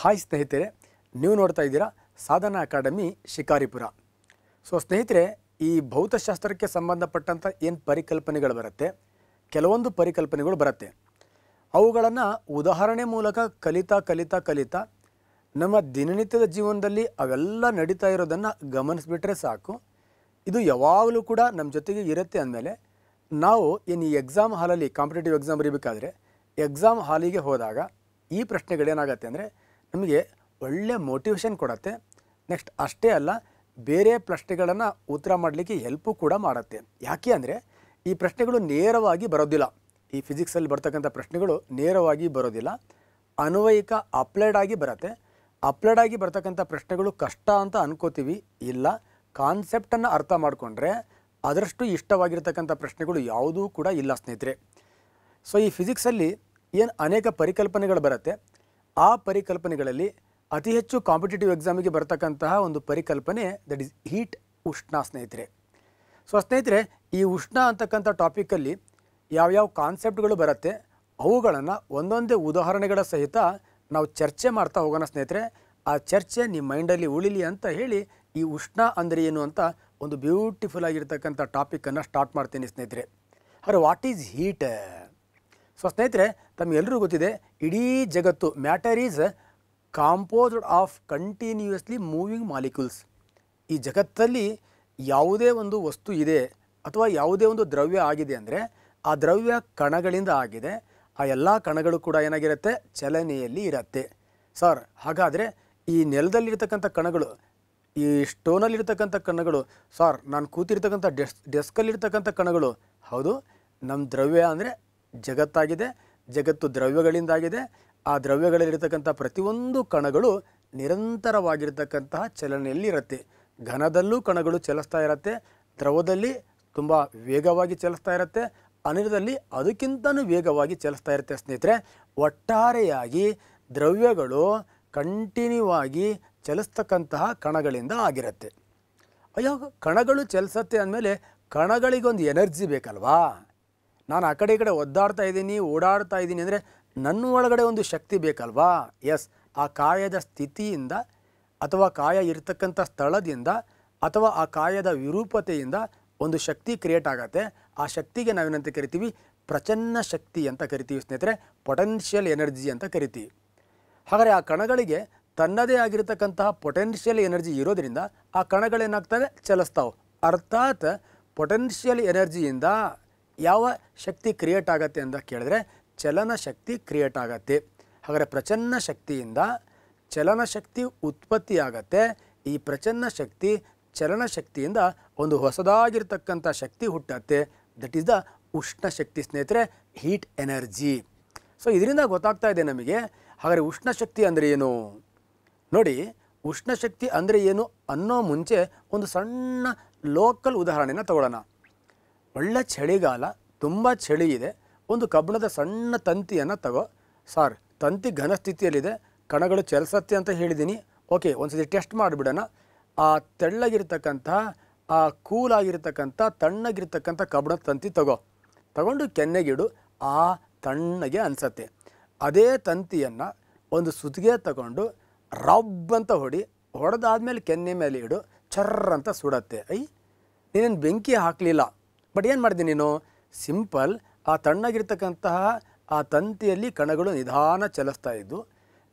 hi ಸ್ನೇಹಿತರೆ ನೀವು ನೋಡ್ತಾ ಇದ್ದೀರಾ ಸಾಧನಾ ಅಕಾಡೆಮಿ ಶಿಕಾರಿಪುರ ಸೊ ಸ್ನೇಹಿತರೆ ಈ ಭೌತಶಾಸ್ತ್ರಕ್ಕೆ ಸಂಬಂಧಪಟ್ಟಂಥ ಏನು ಪರಿಕಲ್ಪನೆಗಳು ಬರುತ್ತೆ ಕೆಲವೊಂದು ಪರಿಕಲ್ಪನೆಗಳು ಬರುತ್ತೆ ಅವುಗಳನ್ನು ಉದಾಹರಣೆ ಮೂಲಕ ಕಲಿತಾ ಕಲಿತಾ ಕಲಿತಾ ನಮ್ಮ ದಿನನಿತ್ಯದ ಜೀವನದಲ್ಲಿ ಅವೆಲ್ಲ ನಡೀತಾ ಇರೋದನ್ನು ಗಮನಿಸ್ಬಿಟ್ರೆ ಸಾಕು ಇದು ಯಾವಾಗಲೂ ಕೂಡ ನಮ್ಮ ಜೊತೆಗೆ ಇರುತ್ತೆ ಅಂದಮೇಲೆ ನಾವು ಏನು ಈ ಎಕ್ಸಾಮ್ ಹಾಲಲ್ಲಿ ಕಾಂಪಿಟೇಟಿವ್ ಎಕ್ಸಾಮ್ ಬರೀಬೇಕಾದ್ರೆ ಎಕ್ಸಾಮ್ ಹಾಲಿಗೆ ಹೋದಾಗ ಈ ಪ್ರಶ್ನೆಗಳೇನಾಗತ್ತೆ ಅಂದರೆ ನಮಗೆ ಒಳ್ಳೆ ಮೋಟಿವೇಶನ್ ಕೊಡುತ್ತೆ ನೆಕ್ಸ್ಟ್ ಅಷ್ಟೇ ಅಲ್ಲ ಬೇರೆ ಪ್ರಶ್ನೆಗಳನ್ನು ಉತ್ತರ ಮಾಡಲಿಕ್ಕೆ ಹೆಲ್ಪು ಕೂಡ ಮಾಡುತ್ತೆ ಯಾಕೆ ಅಂದರೆ ಈ ಪ್ರಶ್ನೆಗಳು ನೇರವಾಗಿ ಬರೋದಿಲ್ಲ ಈ ಫಿಸಿಕ್ಸಲ್ಲಿ ಬರ್ತಕ್ಕಂಥ ಪ್ರಶ್ನೆಗಳು ನೇರವಾಗಿ ಬರೋದಿಲ್ಲ ಅನ್ವಯಿಕ ಅಪ್ಲೈಡ್ ಆಗಿ ಬರುತ್ತೆ ಅಪ್ಲೈಡ್ ಆಗಿ ಬರ್ತಕ್ಕಂಥ ಪ್ರಶ್ನೆಗಳು ಕಷ್ಟ ಅಂತ ಅನ್ಕೋತೀವಿ ಇಲ್ಲ ಕಾನ್ಸೆಪ್ಟನ್ನು ಅರ್ಥ ಮಾಡಿಕೊಂಡ್ರೆ ಅದರಷ್ಟು ಇಷ್ಟವಾಗಿರ್ತಕ್ಕಂಥ ಪ್ರಶ್ನೆಗಳು ಯಾವುದೂ ಕೂಡ ಇಲ್ಲ ಸ್ನೇಹಿತರೆ ಸೊ ಈ ಫಿಸಿಕ್ಸಲ್ಲಿ ಏನು ಅನೇಕ ಪರಿಕಲ್ಪನೆಗಳು ಬರುತ್ತೆ ಆ ಪರಿಕಲ್ಪನೆಗಳಲ್ಲಿ ಅತಿ ಹೆಚ್ಚು ಕಾಂಪಿಟೇಟಿವ್ ಎಕ್ಸಾಮಿಗೆ ಬರತಕ್ಕಂತಹ ಒಂದು ಪರಿಕಲ್ಪನೆ ದಟ್ ಈಸ್ ಹೀಟ್ ಉಷ್ಣ ಸ್ನೇಹಿತರೆ ಸೊ ಸ್ನೇಹಿತರೆ ಈ ಉಷ್ಣ ಅಂತಕ್ಕಂಥ ಟಾಪಿಕಲ್ಲಿ ಯಾವ್ಯಾವ ಕಾನ್ಸೆಪ್ಟ್ಗಳು ಬರುತ್ತೆ ಅವುಗಳನ್ನು ಒಂದೊಂದೇ ಉದಾಹರಣೆಗಳ ಸಹಿತ ನಾವು ಚರ್ಚೆ ಮಾಡ್ತಾ ಹೋಗೋಣ ಸ್ನೇಹಿತರೆ ಆ ಚರ್ಚೆ ನಿಮ್ಮ ಮೈಂಡಲ್ಲಿ ಉಳಿಲಿ ಅಂತ ಹೇಳಿ ಈ ಉಷ್ಣ ಅಂದರೆ ಏನು ಅಂತ ಒಂದು ಬ್ಯೂಟಿಫುಲ್ ಆಗಿರ್ತಕ್ಕಂಥ ಟಾಪಿಕನ್ನು ಸ್ಟಾರ್ಟ್ ಮಾಡ್ತೀನಿ ಸ್ನೇಹಿತರೆ ಅರೆ ವಾಟ್ ಈಸ್ ಹೀಟ್ ಸೊ ಸ್ನೇಹಿತರೆ ತಮಗೆಲ್ಲರಿಗೂ ಗೊತ್ತಿದೆ ಇಡೀ ಜಗತ್ತು matter is composed of continuously moving molecules ಈ ಜಗತ್ತಲ್ಲಿ ಯಾವುದೇ ಒಂದು ವಸ್ತು ಇದೆ ಅಥವಾ ಯಾವುದೇ ಒಂದು ದ್ರವ್ಯ ಆಗಿದೆ ಅಂದರೆ ಆ ದ್ರವ್ಯ ಕಣಗಳಿಂದ ಆಗಿದೆ ಆ ಎಲ್ಲ ಕಣಗಳು ಕೂಡ ಏನಾಗಿರುತ್ತೆ ಚಲನೆಯಲ್ಲಿ ಇರುತ್ತೆ ಸರ್ ಹಾಗಾದರೆ ಈ ನೆಲದಲ್ಲಿರ್ತಕ್ಕಂಥ ಕಣಗಳು ಈ ಸ್ಟೋನಲ್ಲಿರ್ತಕ್ಕಂಥ ಕಣಗಳು ಸರ್ ನಾನು ಕೂತಿರ್ತಕ್ಕಂಥ ಡೆಸ್ ಡೆಸ್ಕಲ್ಲಿರ್ತಕ್ಕಂಥ ಕಣಗಳು ಹೌದು ನಮ್ಮ ದ್ರವ್ಯ ಅಂದರೆ ಜಗತ್ತಾಗಿದೆ ಜಗತ್ತು ದ್ರವ್ಯಗಳಿಂದಾಗಿದೆ ಆ ದ್ರವ್ಯಗಳಲ್ಲಿರತಕ್ಕಂಥ ಪ್ರತಿಯೊಂದು ಕಣಗಳು ನಿರಂತರವಾಗಿರ್ತಕ್ಕಂತಹ ಚಲನೆಯಲ್ಲಿರುತ್ತೆ ಘನದಲ್ಲೂ ಕಣಗಳು ಚಲಿಸ್ತಾ ಇರುತ್ತೆ ದ್ರವದಲ್ಲಿ ತುಂಬ ವೇಗವಾಗಿ ಚಲಿಸ್ತಾ ಇರುತ್ತೆ ಅನಿಲದಲ್ಲಿ ಅದಕ್ಕಿಂತಲೂ ವೇಗವಾಗಿ ಚಲಿಸ್ತಾ ಇರುತ್ತೆ ಸ್ನೇಹಿತರೆ ಒಟ್ಟಾರೆಯಾಗಿ ದ್ರವ್ಯಗಳು ಕಂಟಿನ್ಯೂ ಆಗಿ ಚಲಿಸ್ತಕ್ಕಂತಹ ಕಣಗಳಿಂದ ಆಗಿರುತ್ತೆ ಅಯ್ಯೋ ಕಣಗಳು ಚಲಿಸತ್ತೆ ಅಂದಮೇಲೆ ಕಣಗಳಿಗೊಂದು ಎನರ್ಜಿ ಬೇಕಲ್ವಾ ನಾನು ಆ ಕಡೆ ಈ ಕಡೆ ಒದ್ದಾಡ್ತಾ ಇದ್ದೀನಿ ಓಡಾಡ್ತಾ ಇದ್ದೀನಿ ಅಂದರೆ ನನ್ನ ಒಳಗಡೆ ಒಂದು ಶಕ್ತಿ ಬೇಕಲ್ವಾ ಎಸ್ ಆ ಕಾಯದ ಸ್ಥಿತಿಯಿಂದ ಅಥವಾ ಕಾಯ ಇರತಕ್ಕಂಥ ಸ್ಥಳದಿಂದ ಅಥವಾ ಆ ಕಾಯದ ವಿರೂಪತೆಯಿಂದ ಒಂದು ಶಕ್ತಿ ಕ್ರಿಯೇಟ್ ಆಗತ್ತೆ ಆ ಶಕ್ತಿಗೆ ನಾವೇನಂತ ಕರಿತೀವಿ ಪ್ರಚನ್ನ ಶಕ್ತಿ ಅಂತ ಕರಿತೀವಿ ಸ್ನೇಹಿತರೆ ಪೊಟೆನ್ಷಿಯಲ್ ಎನರ್ಜಿ ಅಂತ ಕರಿತೀವಿ ಹಾಗಾದರೆ ಆ ಕಣಗಳಿಗೆ ತನ್ನದೇ ಆಗಿರತಕ್ಕಂತಹ ಪೊಟೆನ್ಷಿಯಲ್ ಎನರ್ಜಿ ಇರೋದರಿಂದ ಆ ಕಣಗಳೇನಾಗ್ತವೆ ಚಲಿಸ್ತಾವೆ ಅರ್ಥಾತ್ ಪೊಟೆನ್ಷಿಯಲ್ ಎನರ್ಜಿಯಿಂದ ಯಾವ ಶಕ್ತಿ ಕ್ರಿಯೇಟ್ ಆಗತ್ತೆ ಅಂತ ಕೇಳಿದ್ರೆ ಚಲನ ಶಕ್ತಿ ಕ್ರಿಯೇಟ್ ಆಗತ್ತೆ ಹಾಗಾದರೆ ಪ್ರಚನ್ನ ಶಕ್ತಿಯಿಂದ ಚಲನ ಶಕ್ತಿ ಉತ್ಪತ್ತಿ ಆಗತ್ತೆ ಈ ಪ್ರಚನ್ನ ಶಕ್ತಿ ಚಲನ ಶಕ್ತಿಯಿಂದ ಒಂದು ಹೊಸದಾಗಿರ್ತಕ್ಕಂಥ ಶಕ್ತಿ ಹುಟ್ಟತ್ತೆ ದಟ್ ಈಸ್ ದ ಉಷ್ಣ ಶಕ್ತಿ ಸ್ನೇಹಿತರೆ ಹೀಟ್ ಎನರ್ಜಿ ಸೊ ಇದರಿಂದ ಗೊತ್ತಾಗ್ತಾ ಇದೆ ನಮಗೆ ಹಾಗಾದರೆ ಉಷ್ಣ ಶಕ್ತಿ ಅಂದರೆ ಏನು ನೋಡಿ ಉಷ್ಣ ಶಕ್ತಿ ಅಂದರೆ ಏನು ಅನ್ನೋ ಮುಂಚೆ ಒಂದು ಸಣ್ಣ ಲೋಕಲ್ ಉದಾಹರಣೆನ ತಗೊಳ್ಳೋಣ ಒಳ್ಳೆ ಚಳಿಗಾಲ ತುಂಬ ಚಳಿ ಇದೆ ಒಂದು ಕಬ್ಬಿಣದ ಸಣ್ಣ ತಂತಿಯನ್ನು ತಗೋ ಸಾರ್ ತಂತಿ ಘನ ಸ್ಥಿತಿಯಲ್ಲಿದೆ ಕಣಗಳು ಚಲಿಸತ್ತೆ ಅಂತ ಹೇಳಿದ್ದೀನಿ ಓಕೆ ಒಂದು ಸತಿ ಟೆಸ್ಟ್ ಮಾಡಿಬಿಡೋಣ ಆ ತೆಳ್ಳಗಿರ್ತಕ್ಕಂಥ ಆ ಕೂಲಾಗಿರ್ತಕ್ಕಂಥ ತಣ್ಣಗಿರ್ತಕ್ಕಂಥ ಕಬ್ಬಿಣದ ತಂತಿ ತಗೋ ತಗೊಂಡು ಕೆನ್ನೆಗಿಡು ಆ ತಣ್ಣಗೆ ಅನಿಸತ್ತೆ ಅದೇ ತಂತಿಯನ್ನು ಒಂದು ಸುತ್ತಿಗೆ ತಗೊಂಡು ರಬ್ ಅಂತ ಹೊಡಿ ಹೊಡೆದಾದ್ಮೇಲೆ ಕೆನ್ನೆ ಮೇಲೆ ಇಡು ಚರ್ರ ಅಂತ ಸುಡತ್ತೆ ಐ ನೀನೇನು ಬೆಂಕಿ ಹಾಕಲಿಲ್ಲ ಬಟ್ ಏನು ಮಾಡಿದೆ ನೀನು ಸಿಂಪಲ್ ಆ ತಣ್ಣಗಿರ್ತಕ್ಕಂತಹ ಆ ತಂತಿಯಲ್ಲಿ ಕಣಗಳು ನಿಧಾನ ಚಲಿಸ್ತಾ ಇದ್ದು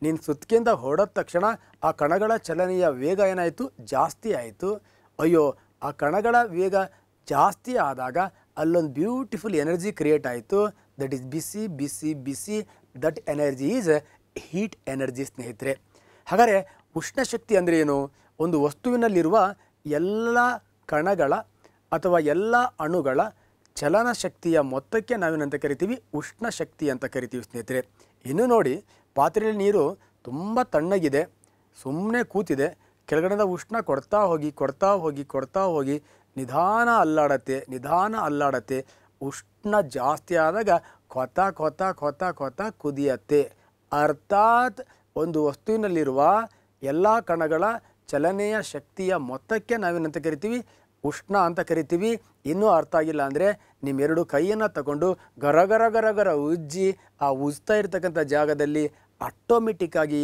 ನೀನು ಸುತ್ತಿಗೆಯಿಂದ ಹೊಡೆದ ತಕ್ಷಣ ಆ ಕಣಗಳ ಚಲನೆಯ ವೇಗ ಏನಾಯಿತು ಜಾಸ್ತಿ ಆಯಿತು ಅಯ್ಯೋ ಆ ಕಣಗಳ ವೇಗ ಜಾಸ್ತಿ ಆದಾಗ ಅಲ್ಲೊಂದು ಬ್ಯೂಟಿಫುಲ್ ಎನರ್ಜಿ ಕ್ರಿಯೇಟ್ ಆಯಿತು ದಟ್ ಈಸ್ ಬಿಸಿ ಬಿಸಿ ಬಿಸಿ that energy is heat energy ಸ್ನೇಹಿತರೆ ಹಾಗಾದರೆ ಶಕ್ತಿ ಅಂದರೆ ಏನು ಒಂದು ವಸ್ತುವಿನಲ್ಲಿರುವ ಎಲ್ಲ ಕಣಗಳ ಅಥವಾ ಎಲ್ಲ ಅಣುಗಳ ಚಲನ ಶಕ್ತಿಯ ಮೊತ್ತಕ್ಕೆ ನಾವೇನಂತ ಕರಿತೀವಿ ಉಷ್ಣ ಶಕ್ತಿ ಅಂತ ಕರಿತೀವಿ ಸ್ನೇಹಿತರೆ ಇನ್ನು ನೋಡಿ ಪಾತ್ರೆಯಲ್ಲಿ ನೀರು ತುಂಬ ತಣ್ಣಗಿದೆ ಸುಮ್ಮನೆ ಕೂತಿದೆ ಕೆಳಗಡೆಯಿಂದ ಉಷ್ಣ ಕೊಡ್ತಾ ಹೋಗಿ ಕೊಡ್ತಾ ಹೋಗಿ ಕೊಡ್ತಾ ಹೋಗಿ ನಿಧಾನ ಅಲ್ಲಾಡತ್ತೆ ನಿಧಾನ ಅಲ್ಲಾಡತ್ತೆ ಉಷ್ಣ ಜಾಸ್ತಿ ಆದಾಗ ಕೊತ ಕೊತ ಕೊತ ಕೊತ ಕುದಿಯತ್ತೆ ಅರ್ಥಾತ್ ಒಂದು ವಸ್ತುವಿನಲ್ಲಿರುವ ಎಲ್ಲ ಕಣಗಳ ಚಲನೆಯ ಶಕ್ತಿಯ ಮೊತ್ತಕ್ಕೆ ನಾವೇನಂತ ಕರಿತೀವಿ ಉಷ್ಣ ಅಂತ ಕರಿತೀವಿ ಇನ್ನೂ ಅರ್ಥ ಆಗಿಲ್ಲ ಅಂದರೆ ನಿಮ್ಮೆರಡು ಕೈಯನ್ನು ತಗೊಂಡು ಗರ ಗರ ಉಜ್ಜಿ ಆ ಉಜ್ತಾ ಇರ್ತಕ್ಕಂಥ ಜಾಗದಲ್ಲಿ ಆಟೋಮೆಟಿಕ್ಕಾಗಿ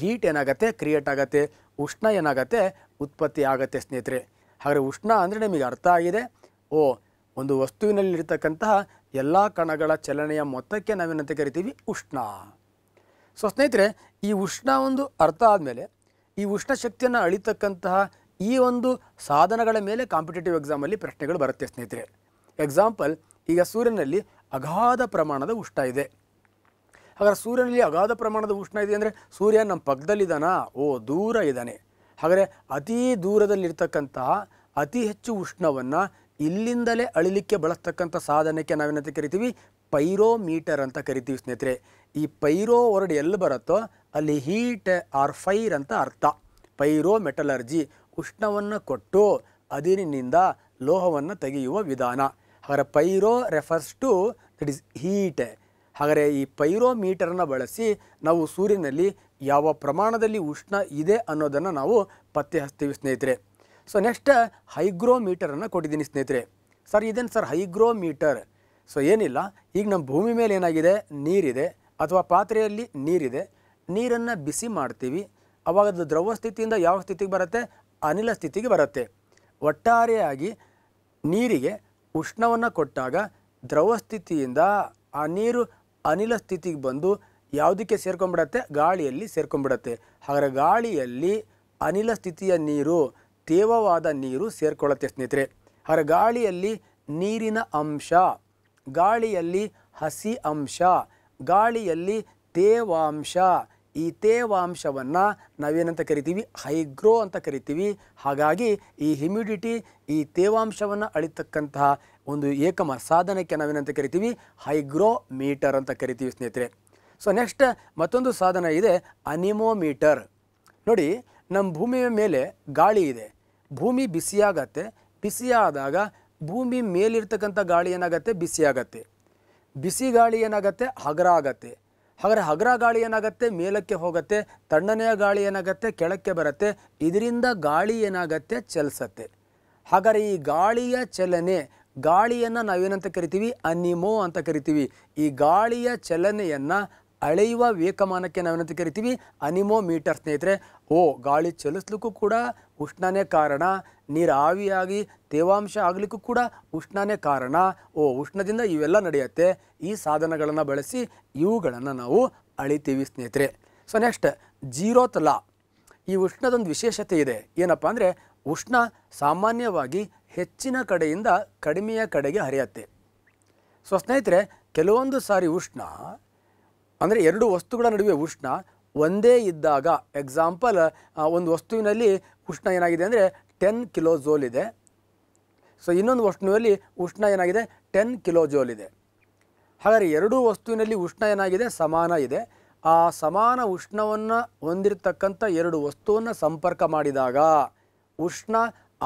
ಹೀಟ್ ಏನಾಗುತ್ತೆ ಕ್ರಿಯೇಟ್ ಆಗುತ್ತೆ ಉಷ್ಣ ಏನಾಗುತ್ತೆ ಉತ್ಪತ್ತಿ ಆಗುತ್ತೆ ಸ್ನೇಹಿತರೆ ಹಾಗೆ ಉಷ್ಣ ಅಂದರೆ ನಿಮಗೆ ಅರ್ಥ ಆಗಿದೆ ಓ ಒಂದು ವಸ್ತುವಿನಲ್ಲಿರ್ತಕ್ಕಂತಹ ಎಲ್ಲ ಕಣಗಳ ಚಲನೆಯ ಮೊತ್ತಕ್ಕೆ ನಾವೇನಂತ ಕರಿತೀವಿ ಉಷ್ಣ ಸೊ ಸ್ನೇಹಿತರೆ ಈ ಉಷ್ಣ ಒಂದು ಅರ್ಥ ಆದಮೇಲೆ ಈ ಉಷ್ಣ ಶಕ್ತಿಯನ್ನು ಅಳಿತಕ್ಕಂತಹ ಈ ಒಂದು ಸಾಧನಗಳ ಮೇಲೆ ಕಾಂಪಿಟೇಟಿವ್ ಎಕ್ಸಾಮಲ್ಲಿ ಪ್ರಶ್ನೆಗಳು ಬರುತ್ತೆ ಸ್ನೇಹಿತರೆ ಎಕ್ಸಾಂಪಲ್ ಈಗ ಸೂರ್ಯನಲ್ಲಿ ಅಗಾಧ ಪ್ರಮಾಣದ ಉಷ್ಣ ಇದೆ ಹಾಗಾದ್ರೆ ಸೂರ್ಯನಲ್ಲಿ ಅಗಾಧ ಪ್ರಮಾಣದ ಉಷ್ಣ ಇದೆ ಅಂದರೆ ಸೂರ್ಯ ನಮ್ಮ ಪಕ್ಕದಲ್ಲಿದ್ದಾನಾ ಓ ದೂರ ಇದ್ದಾನೆ ಹಾಗಾದರೆ ಅತೀ ದೂರದಲ್ಲಿರ್ತಕ್ಕಂತಹ ಅತಿ ಹೆಚ್ಚು ಉಷ್ಣವನ್ನು ಇಲ್ಲಿಂದಲೇ ಅಳಿಲಿಕ್ಕೆ ಬಳಸ್ತಕ್ಕಂಥ ಸಾಧನಕ್ಕೆ ನಾವೇನಂತ ಕರಿತೀವಿ ಪೈರೋಮೀಟರ್ ಅಂತ ಕರಿತೀವಿ ಸ್ನೇಹಿತರೆ ಈ ಪೈರೋ ವರ್ಡ್ ಎಲ್ಲಿ ಬರುತ್ತೋ ಅಲ್ಲಿ ಹೀಟ್ ಆರ್ ಫೈರ್ ಅಂತ ಅರ್ಥ ಪೈರೋ ಮೆಟಲರ್ಜಿ ಉಷ್ಣವನ್ನು ಕೊಟ್ಟು ಅದಿರಿನಿಂದ ಲೋಹವನ್ನು ತೆಗೆಯುವ ವಿಧಾನ ಹಾಗಾದರೆ pyro refers to that is heat ಹಾಗಾದರೆ ಈ ಪೈರೋಮೀಟರನ್ನು ಬಳಸಿ ನಾವು ಸೂರ್ಯನಲ್ಲಿ ಯಾವ ಪ್ರಮಾಣದಲ್ಲಿ ಉಷ್ಣ ಇದೆ ಅನ್ನೋದನ್ನು ನಾವು ಪತ್ತೆ ಹಚ್ತೀವಿ ಸ್ನೇಹಿತರೆ ಸೊ ನೆಕ್ಸ್ಟ್ ಹೈಗ್ರೋಮೀಟರನ್ನು ಕೊಟ್ಟಿದ್ದೀನಿ ಸ್ನೇಹಿತರೆ ಸರ್ ಇದೇನು ಸರ್ ಹೈಗ್ರೋಮೀಟರ್ ಸೊ ಏನಿಲ್ಲ ಈಗ ನಮ್ಮ ಭೂಮಿ ಮೇಲೆ ಏನಾಗಿದೆ ನೀರಿದೆ ಅಥವಾ ಪಾತ್ರೆಯಲ್ಲಿ ನೀರಿದೆ ನೀರನ್ನು ಬಿಸಿ ಮಾಡ್ತೀವಿ ಅವಾಗ ಅದು ದ್ರವ ಸ್ಥಿತಿಯಿಂದ ಯಾವ ಸ್ಥಿತಿಗೆ ಬರುತ್ತೆ ಅನಿಲ ಸ್ಥಿತಿಗೆ ಬರುತ್ತೆ ಒಟ್ಟಾರೆಯಾಗಿ ನೀರಿಗೆ ಉಷ್ಣವನ್ನು ಕೊಟ್ಟಾಗ ದ್ರವ ಸ್ಥಿತಿಯಿಂದ ಆ ನೀರು ಅನಿಲ ಸ್ಥಿತಿಗೆ ಬಂದು ಯಾವುದಕ್ಕೆ ಸೇರ್ಕೊಂಡ್ಬಿಡತ್ತೆ ಗಾಳಿಯಲ್ಲಿ ಸೇರ್ಕೊಂಡ್ಬಿಡತ್ತೆ ಹಾಗಾದರೆ ಗಾಳಿಯಲ್ಲಿ ಅನಿಲ ಸ್ಥಿತಿಯ ನೀರು ತೇವವಾದ ನೀರು ಸೇರ್ಕೊಳ್ಳುತ್ತೆ ಸ್ನೇಹಿತರೆ ಹಾಗೆ ಗಾಳಿಯಲ್ಲಿ ನೀರಿನ ಅಂಶ ಗಾಳಿಯಲ್ಲಿ ಹಸಿ ಅಂಶ ಗಾಳಿಯಲ್ಲಿ ತೇವಾಂಶ ಈ ತೇವಾಂಶವನ್ನು ನಾವೇನಂತ ಕರಿತೀವಿ ಹೈಗ್ರೋ ಅಂತ ಕರಿತೀವಿ ಹಾಗಾಗಿ ಈ ಹ್ಯುಮಿಡಿಟಿ ಈ ತೇವಾಂಶವನ್ನು ಅಳಿತಕ್ಕಂತಹ ಒಂದು ಏಕಮ ಸಾಧನಕ್ಕೆ ನಾವೇನಂತ ಕರಿತೀವಿ ಹೈಗ್ರೋ ಮೀಟರ್ ಅಂತ ಕರಿತೀವಿ ಸ್ನೇಹಿತರೆ ಸೊ ನೆಕ್ಸ್ಟ್ ಮತ್ತೊಂದು ಸಾಧನ ಇದೆ ಅನಿಮೋಮೀಟರ್ ನೋಡಿ ನಮ್ಮ ಭೂಮಿಯ ಮೇಲೆ ಗಾಳಿ ಇದೆ ಭೂಮಿ ಬಿಸಿಯಾಗತ್ತೆ ಬಿಸಿಯಾದಾಗ ಭೂಮಿ ಮೇಲಿರ್ತಕ್ಕಂಥ ಗಾಳಿ ಏನಾಗತ್ತೆ ಬಿಸಿಯಾಗತ್ತೆ ಬಿಸಿ ಗಾಳಿ ಏನಾಗತ್ತೆ ಹಗರ ಆಗತ್ತೆ ಹಾಗಾದರೆ ಹಗರ ಗಾಳಿ ಏನಾಗುತ್ತೆ ಮೇಲಕ್ಕೆ ಹೋಗುತ್ತೆ ತಣ್ಣನೆಯ ಗಾಳಿ ಏನಾಗುತ್ತೆ ಕೆಳಕ್ಕೆ ಬರುತ್ತೆ ಇದರಿಂದ ಗಾಳಿ ಏನಾಗುತ್ತೆ ಚಲಿಸತ್ತೆ ಹಾಗಾದರೆ ಈ ಗಾಳಿಯ ಚಲನೆ ಗಾಳಿಯನ್ನು ನಾವೇನಂತ ಕರಿತೀವಿ ಅನಿಮೋ ಅಂತ ಕರಿತೀವಿ ಈ ಗಾಳಿಯ ಚಲನೆಯನ್ನು ಅಳೆಯುವ ವೇಕಮಾನಕ್ಕೆ ನಾವೇನಂತ ಕರಿತೀವಿ ಅನಿಮೋ ಮೀಟರ್ ಸ್ನೇಹಿತರೆ ಓ ಗಾಳಿ ಚಲಿಸ್ಲಿಕ್ಕೂ ಕೂಡ ಉಷ್ಣನೇ ಕಾರಣ ನೀರು ಆವಿಯಾಗಿ ತೇವಾಂಶ ಆಗಲಿಕ್ಕೂ ಕೂಡ ಉಷ್ಣನೇ ಕಾರಣ ಓ ಉಷ್ಣದಿಂದ ಇವೆಲ್ಲ ನಡೆಯುತ್ತೆ ಈ ಸಾಧನಗಳನ್ನು ಬಳಸಿ ಇವುಗಳನ್ನು ನಾವು ಅಳಿತೀವಿ ಸ್ನೇಹಿತರೆ ಸೊ ನೆಕ್ಸ್ಟ್ ಜೀರೋತ್ ಲಾ ಈ ಉಷ್ಣದೊಂದು ವಿಶೇಷತೆ ಇದೆ ಏನಪ್ಪ ಅಂದರೆ ಉಷ್ಣ ಸಾಮಾನ್ಯವಾಗಿ ಹೆಚ್ಚಿನ ಕಡೆಯಿಂದ ಕಡಿಮೆಯ ಕಡೆಗೆ ಹರಿಯತ್ತೆ ಸೊ ಸ್ನೇಹಿತರೆ ಕೆಲವೊಂದು ಸಾರಿ ಉಷ್ಣ ಅಂದರೆ ಎರಡು ವಸ್ತುಗಳ ನಡುವೆ ಉಷ್ಣ ಒಂದೇ ಇದ್ದಾಗ ಎಕ್ಸಾಂಪಲ್ ಒಂದು ವಸ್ತುವಿನಲ್ಲಿ ಉಷ್ಣ ಏನಾಗಿದೆ ಅಂದರೆ ಟೆನ್ ಕಿಲೋ ಜೋಲ್ ಇದೆ ಸೊ ಇನ್ನೊಂದು ವಸ್ತುವಿನಲ್ಲಿ ಉಷ್ಣ ಏನಾಗಿದೆ ಟೆನ್ ಕಿಲೋ ಜೋಲ್ ಇದೆ ಹಾಗಾದರೆ ಎರಡೂ ವಸ್ತುವಿನಲ್ಲಿ ಉಷ್ಣ ಏನಾಗಿದೆ ಸಮಾನ ಇದೆ ಆ ಸಮಾನ ಉಷ್ಣವನ್ನು ಹೊಂದಿರತಕ್ಕಂಥ ಎರಡು ವಸ್ತುವನ್ನು ಸಂಪರ್ಕ ಮಾಡಿದಾಗ ಉಷ್ಣ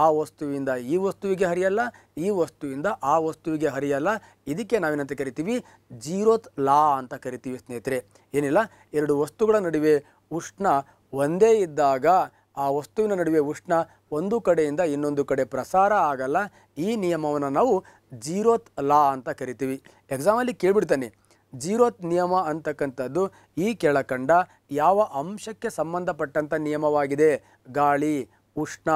ಆ ವಸ್ತುವಿಂದ ಈ ವಸ್ತುವಿಗೆ ಹರಿಯಲ್ಲ ಈ ವಸ್ತುವಿಂದ ಆ ವಸ್ತುವಿಗೆ ಹರಿಯಲ್ಲ ಇದಕ್ಕೆ ನಾವೇನಂತ ಕರಿತೀವಿ ಜೀರೋತ್ ಲಾ ಅಂತ ಕರಿತೀವಿ ಸ್ನೇಹಿತರೆ ಏನಿಲ್ಲ ಎರಡು ವಸ್ತುಗಳ ನಡುವೆ ಉಷ್ಣ ಒಂದೇ ಇದ್ದಾಗ ಆ ವಸ್ತುವಿನ ನಡುವೆ ಉಷ್ಣ ಒಂದು ಕಡೆಯಿಂದ ಇನ್ನೊಂದು ಕಡೆ ಪ್ರಸಾರ ಆಗಲ್ಲ ಈ ನಿಯಮವನ್ನು ನಾವು ಜೀರೋತ್ ಲಾ ಅಂತ ಕರಿತೀವಿ ಎಕ್ಸಾಮಲ್ಲಿ ಕೇಳಿಬಿಡ್ತಾನೆ ಜೀರೋತ್ ನಿಯಮ ಅಂತಕ್ಕಂಥದ್ದು ಈ ಕೆಳಕಂಡ ಯಾವ ಅಂಶಕ್ಕೆ ಸಂಬಂಧಪಟ್ಟಂಥ ನಿಯಮವಾಗಿದೆ ಗಾಳಿ ಉಷ್ಣ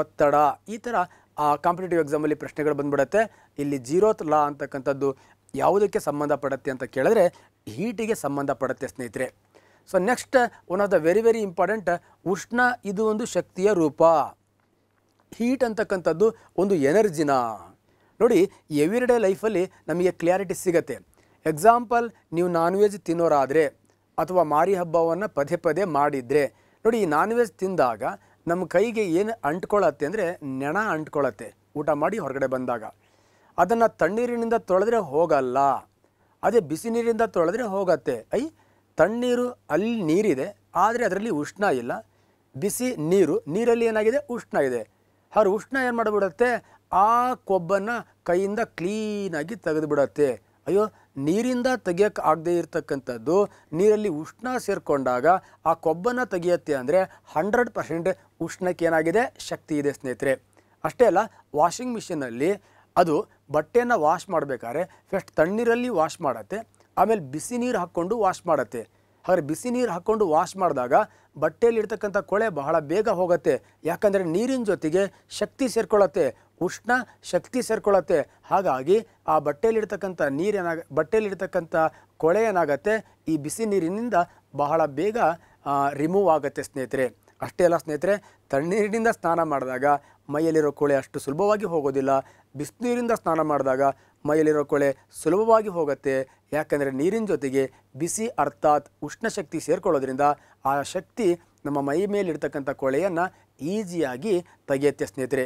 ಒತ್ತಡ ಈ ಥರ ಆ ಕಾಂಪಿಟೇಟಿವ್ ಎಕ್ಸಾಮಲ್ಲಿ ಪ್ರಶ್ನೆಗಳು ಬಂದ್ಬಿಡುತ್ತೆ ಇಲ್ಲಿ ಜೀರೋತ್ ಲಾ ಅಂತಕ್ಕಂಥದ್ದು ಯಾವುದಕ್ಕೆ ಸಂಬಂಧಪಡುತ್ತೆ ಅಂತ ಕೇಳಿದ್ರೆ ಹೀಟಿಗೆ ಸಂಬಂಧಪಡುತ್ತೆ ಸ್ನೇಹಿತರೆ so next one of the very very important ಉಷ್ಣ ಇದು ಒಂದು ಶಕ್ತಿಯ ರೂಪ ಹೀಟ್ ಅಂತಕ್ಕಂಥದ್ದು ಒಂದು ಎನರ್ಜಿನ ನೋಡಿ ಎವ್ರಿ ಡೇ ಲೈಫಲ್ಲಿ ನಮಗೆ ಕ್ಲ್ಯಾರಿಟಿ ಸಿಗತ್ತೆ ಎಕ್ಸಾಂಪಲ್ ನೀವು ನಾನ್ ವೆಜ್ ತಿನ್ನೋರಾದರೆ ಅಥವಾ ಮಾರಿ ಹಬ್ಬವನ್ನು ಪದೇ ಪದೇ ಮಾಡಿದರೆ ನೋಡಿ ಈ ನಾನ್ ವೆಜ್ ತಿಂದಾಗ ನಮ್ಮ ಕೈಗೆ ಏನು ಅಂಟ್ಕೊಳತ್ತೆ ಅಂದರೆ ನೆಣ ಅಂಟ್ಕೊಳತ್ತೆ ಊಟ ಮಾಡಿ ಹೊರಗಡೆ ಬಂದಾಗ ಅದನ್ನು ತಣ್ಣೀರಿನಿಂದ ತೊಳೆದ್ರೆ ಹೋಗಲ್ಲ ಅದೇ ಬಿಸಿ ನೀರಿಂದ ತೊಳೆದ್ರೆ ಹೋಗತ್ತೆ ಐ ತಣ್ಣೀರು ಅಲ್ಲಿ ನೀರಿದೆ ಆದರೆ ಅದರಲ್ಲಿ ಉಷ್ಣ ಇಲ್ಲ ಬಿಸಿ ನೀರು ನೀರಲ್ಲಿ ಏನಾಗಿದೆ ಉಷ್ಣ ಇದೆ ಅವ್ರ ಉಷ್ಣ ಏನು ಮಾಡಿಬಿಡತ್ತೆ ಆ ಕೊಬ್ಬನ್ನು ಕೈಯಿಂದ ಕ್ಲೀನಾಗಿ ತೆಗೆದುಬಿಡತ್ತೆ ಅಯ್ಯೋ ನೀರಿಂದ ತೆಗಿಯೋಕ್ಕೆ ಆಗದೇ ಇರತಕ್ಕಂಥದ್ದು ನೀರಲ್ಲಿ ಉಷ್ಣ ಸೇರಿಕೊಂಡಾಗ ಆ ಕೊಬ್ಬನ್ನು ತೆಗಿಯತ್ತೆ ಅಂದರೆ ಹಂಡ್ರೆಡ್ ಪರ್ಸೆಂಟ್ ಉಷ್ಣಕ್ಕೆ ಏನಾಗಿದೆ ಶಕ್ತಿ ಇದೆ ಸ್ನೇಹಿತರೆ ಅಷ್ಟೇ ಅಲ್ಲ ವಾಷಿಂಗ್ ಮಿಷಿನಲ್ಲಿ ಅದು ಬಟ್ಟೆಯನ್ನು ವಾಶ್ ಮಾಡಬೇಕಾದ್ರೆ ಫಸ್ಟ್ ತಣ್ಣೀರಲ್ಲಿ ವಾಶ್ ಮಾಡತ್ತೆ ಆಮೇಲೆ ಬಿಸಿ ನೀರು ಹಾಕ್ಕೊಂಡು ವಾಶ್ ಮಾಡುತ್ತೆ ಹಾಗೆ ಬಿಸಿ ನೀರು ಹಾಕ್ಕೊಂಡು ವಾಶ್ ಮಾಡಿದಾಗ ಬಟ್ಟೆಯಲ್ಲಿರ್ತಕ್ಕಂಥ ಕೊಳೆ ಬಹಳ ಬೇಗ ಹೋಗುತ್ತೆ ಯಾಕಂದರೆ ನೀರಿನ ಜೊತೆಗೆ ಶಕ್ತಿ ಸೇರ್ಕೊಳ್ಳುತ್ತೆ ಉಷ್ಣ ಶಕ್ತಿ ಸೇರ್ಕೊಳ್ಳುತ್ತೆ ಹಾಗಾಗಿ ಆ ಬಟ್ಟೆಯಲ್ಲಿರ್ತಕ್ಕಂಥ ನೀರೇನಾಗ ಬಟ್ಟೆಯಲ್ಲಿರ್ತಕ್ಕಂಥ ಕೊಳೆ ಏನಾಗತ್ತೆ ಈ ಬಿಸಿ ನೀರಿನಿಂದ ಬಹಳ ಬೇಗ ರಿಮೂವ್ ಆಗುತ್ತೆ ಸ್ನೇಹಿತರೆ ಅಷ್ಟೇ ಅಲ್ಲ ಸ್ನೇಹಿತರೆ ತಣ್ಣೀರಿನಿಂದ ಸ್ನಾನ ಮಾಡಿದಾಗ ಮೈಯಲ್ಲಿರೋ ಕೊಳೆ ಅಷ್ಟು ಸುಲಭವಾಗಿ ಹೋಗೋದಿಲ್ಲ ಬಿಸಿನೀರಿಂದ ಸ್ನಾನ ಮಾಡಿದಾಗ ಮೈಯಲ್ಲಿರೋ ಕೊಳೆ ಸುಲಭವಾಗಿ ಹೋಗುತ್ತೆ ಯಾಕಂದರೆ ನೀರಿನ ಜೊತೆಗೆ ಬಿಸಿ ಅರ್ಥಾತ್ ಉಷ್ಣ ಶಕ್ತಿ ಸೇರಿಕೊಳ್ಳೋದ್ರಿಂದ ಆ ಶಕ್ತಿ ನಮ್ಮ ಮೈ ಮೇಲಿರ್ತಕ್ಕಂಥ ಕೊಳೆಯನ್ನು ಈಸಿಯಾಗಿ ತೆಗೆಯುತ್ತೆ ಸ್ನೇಹಿತರೆ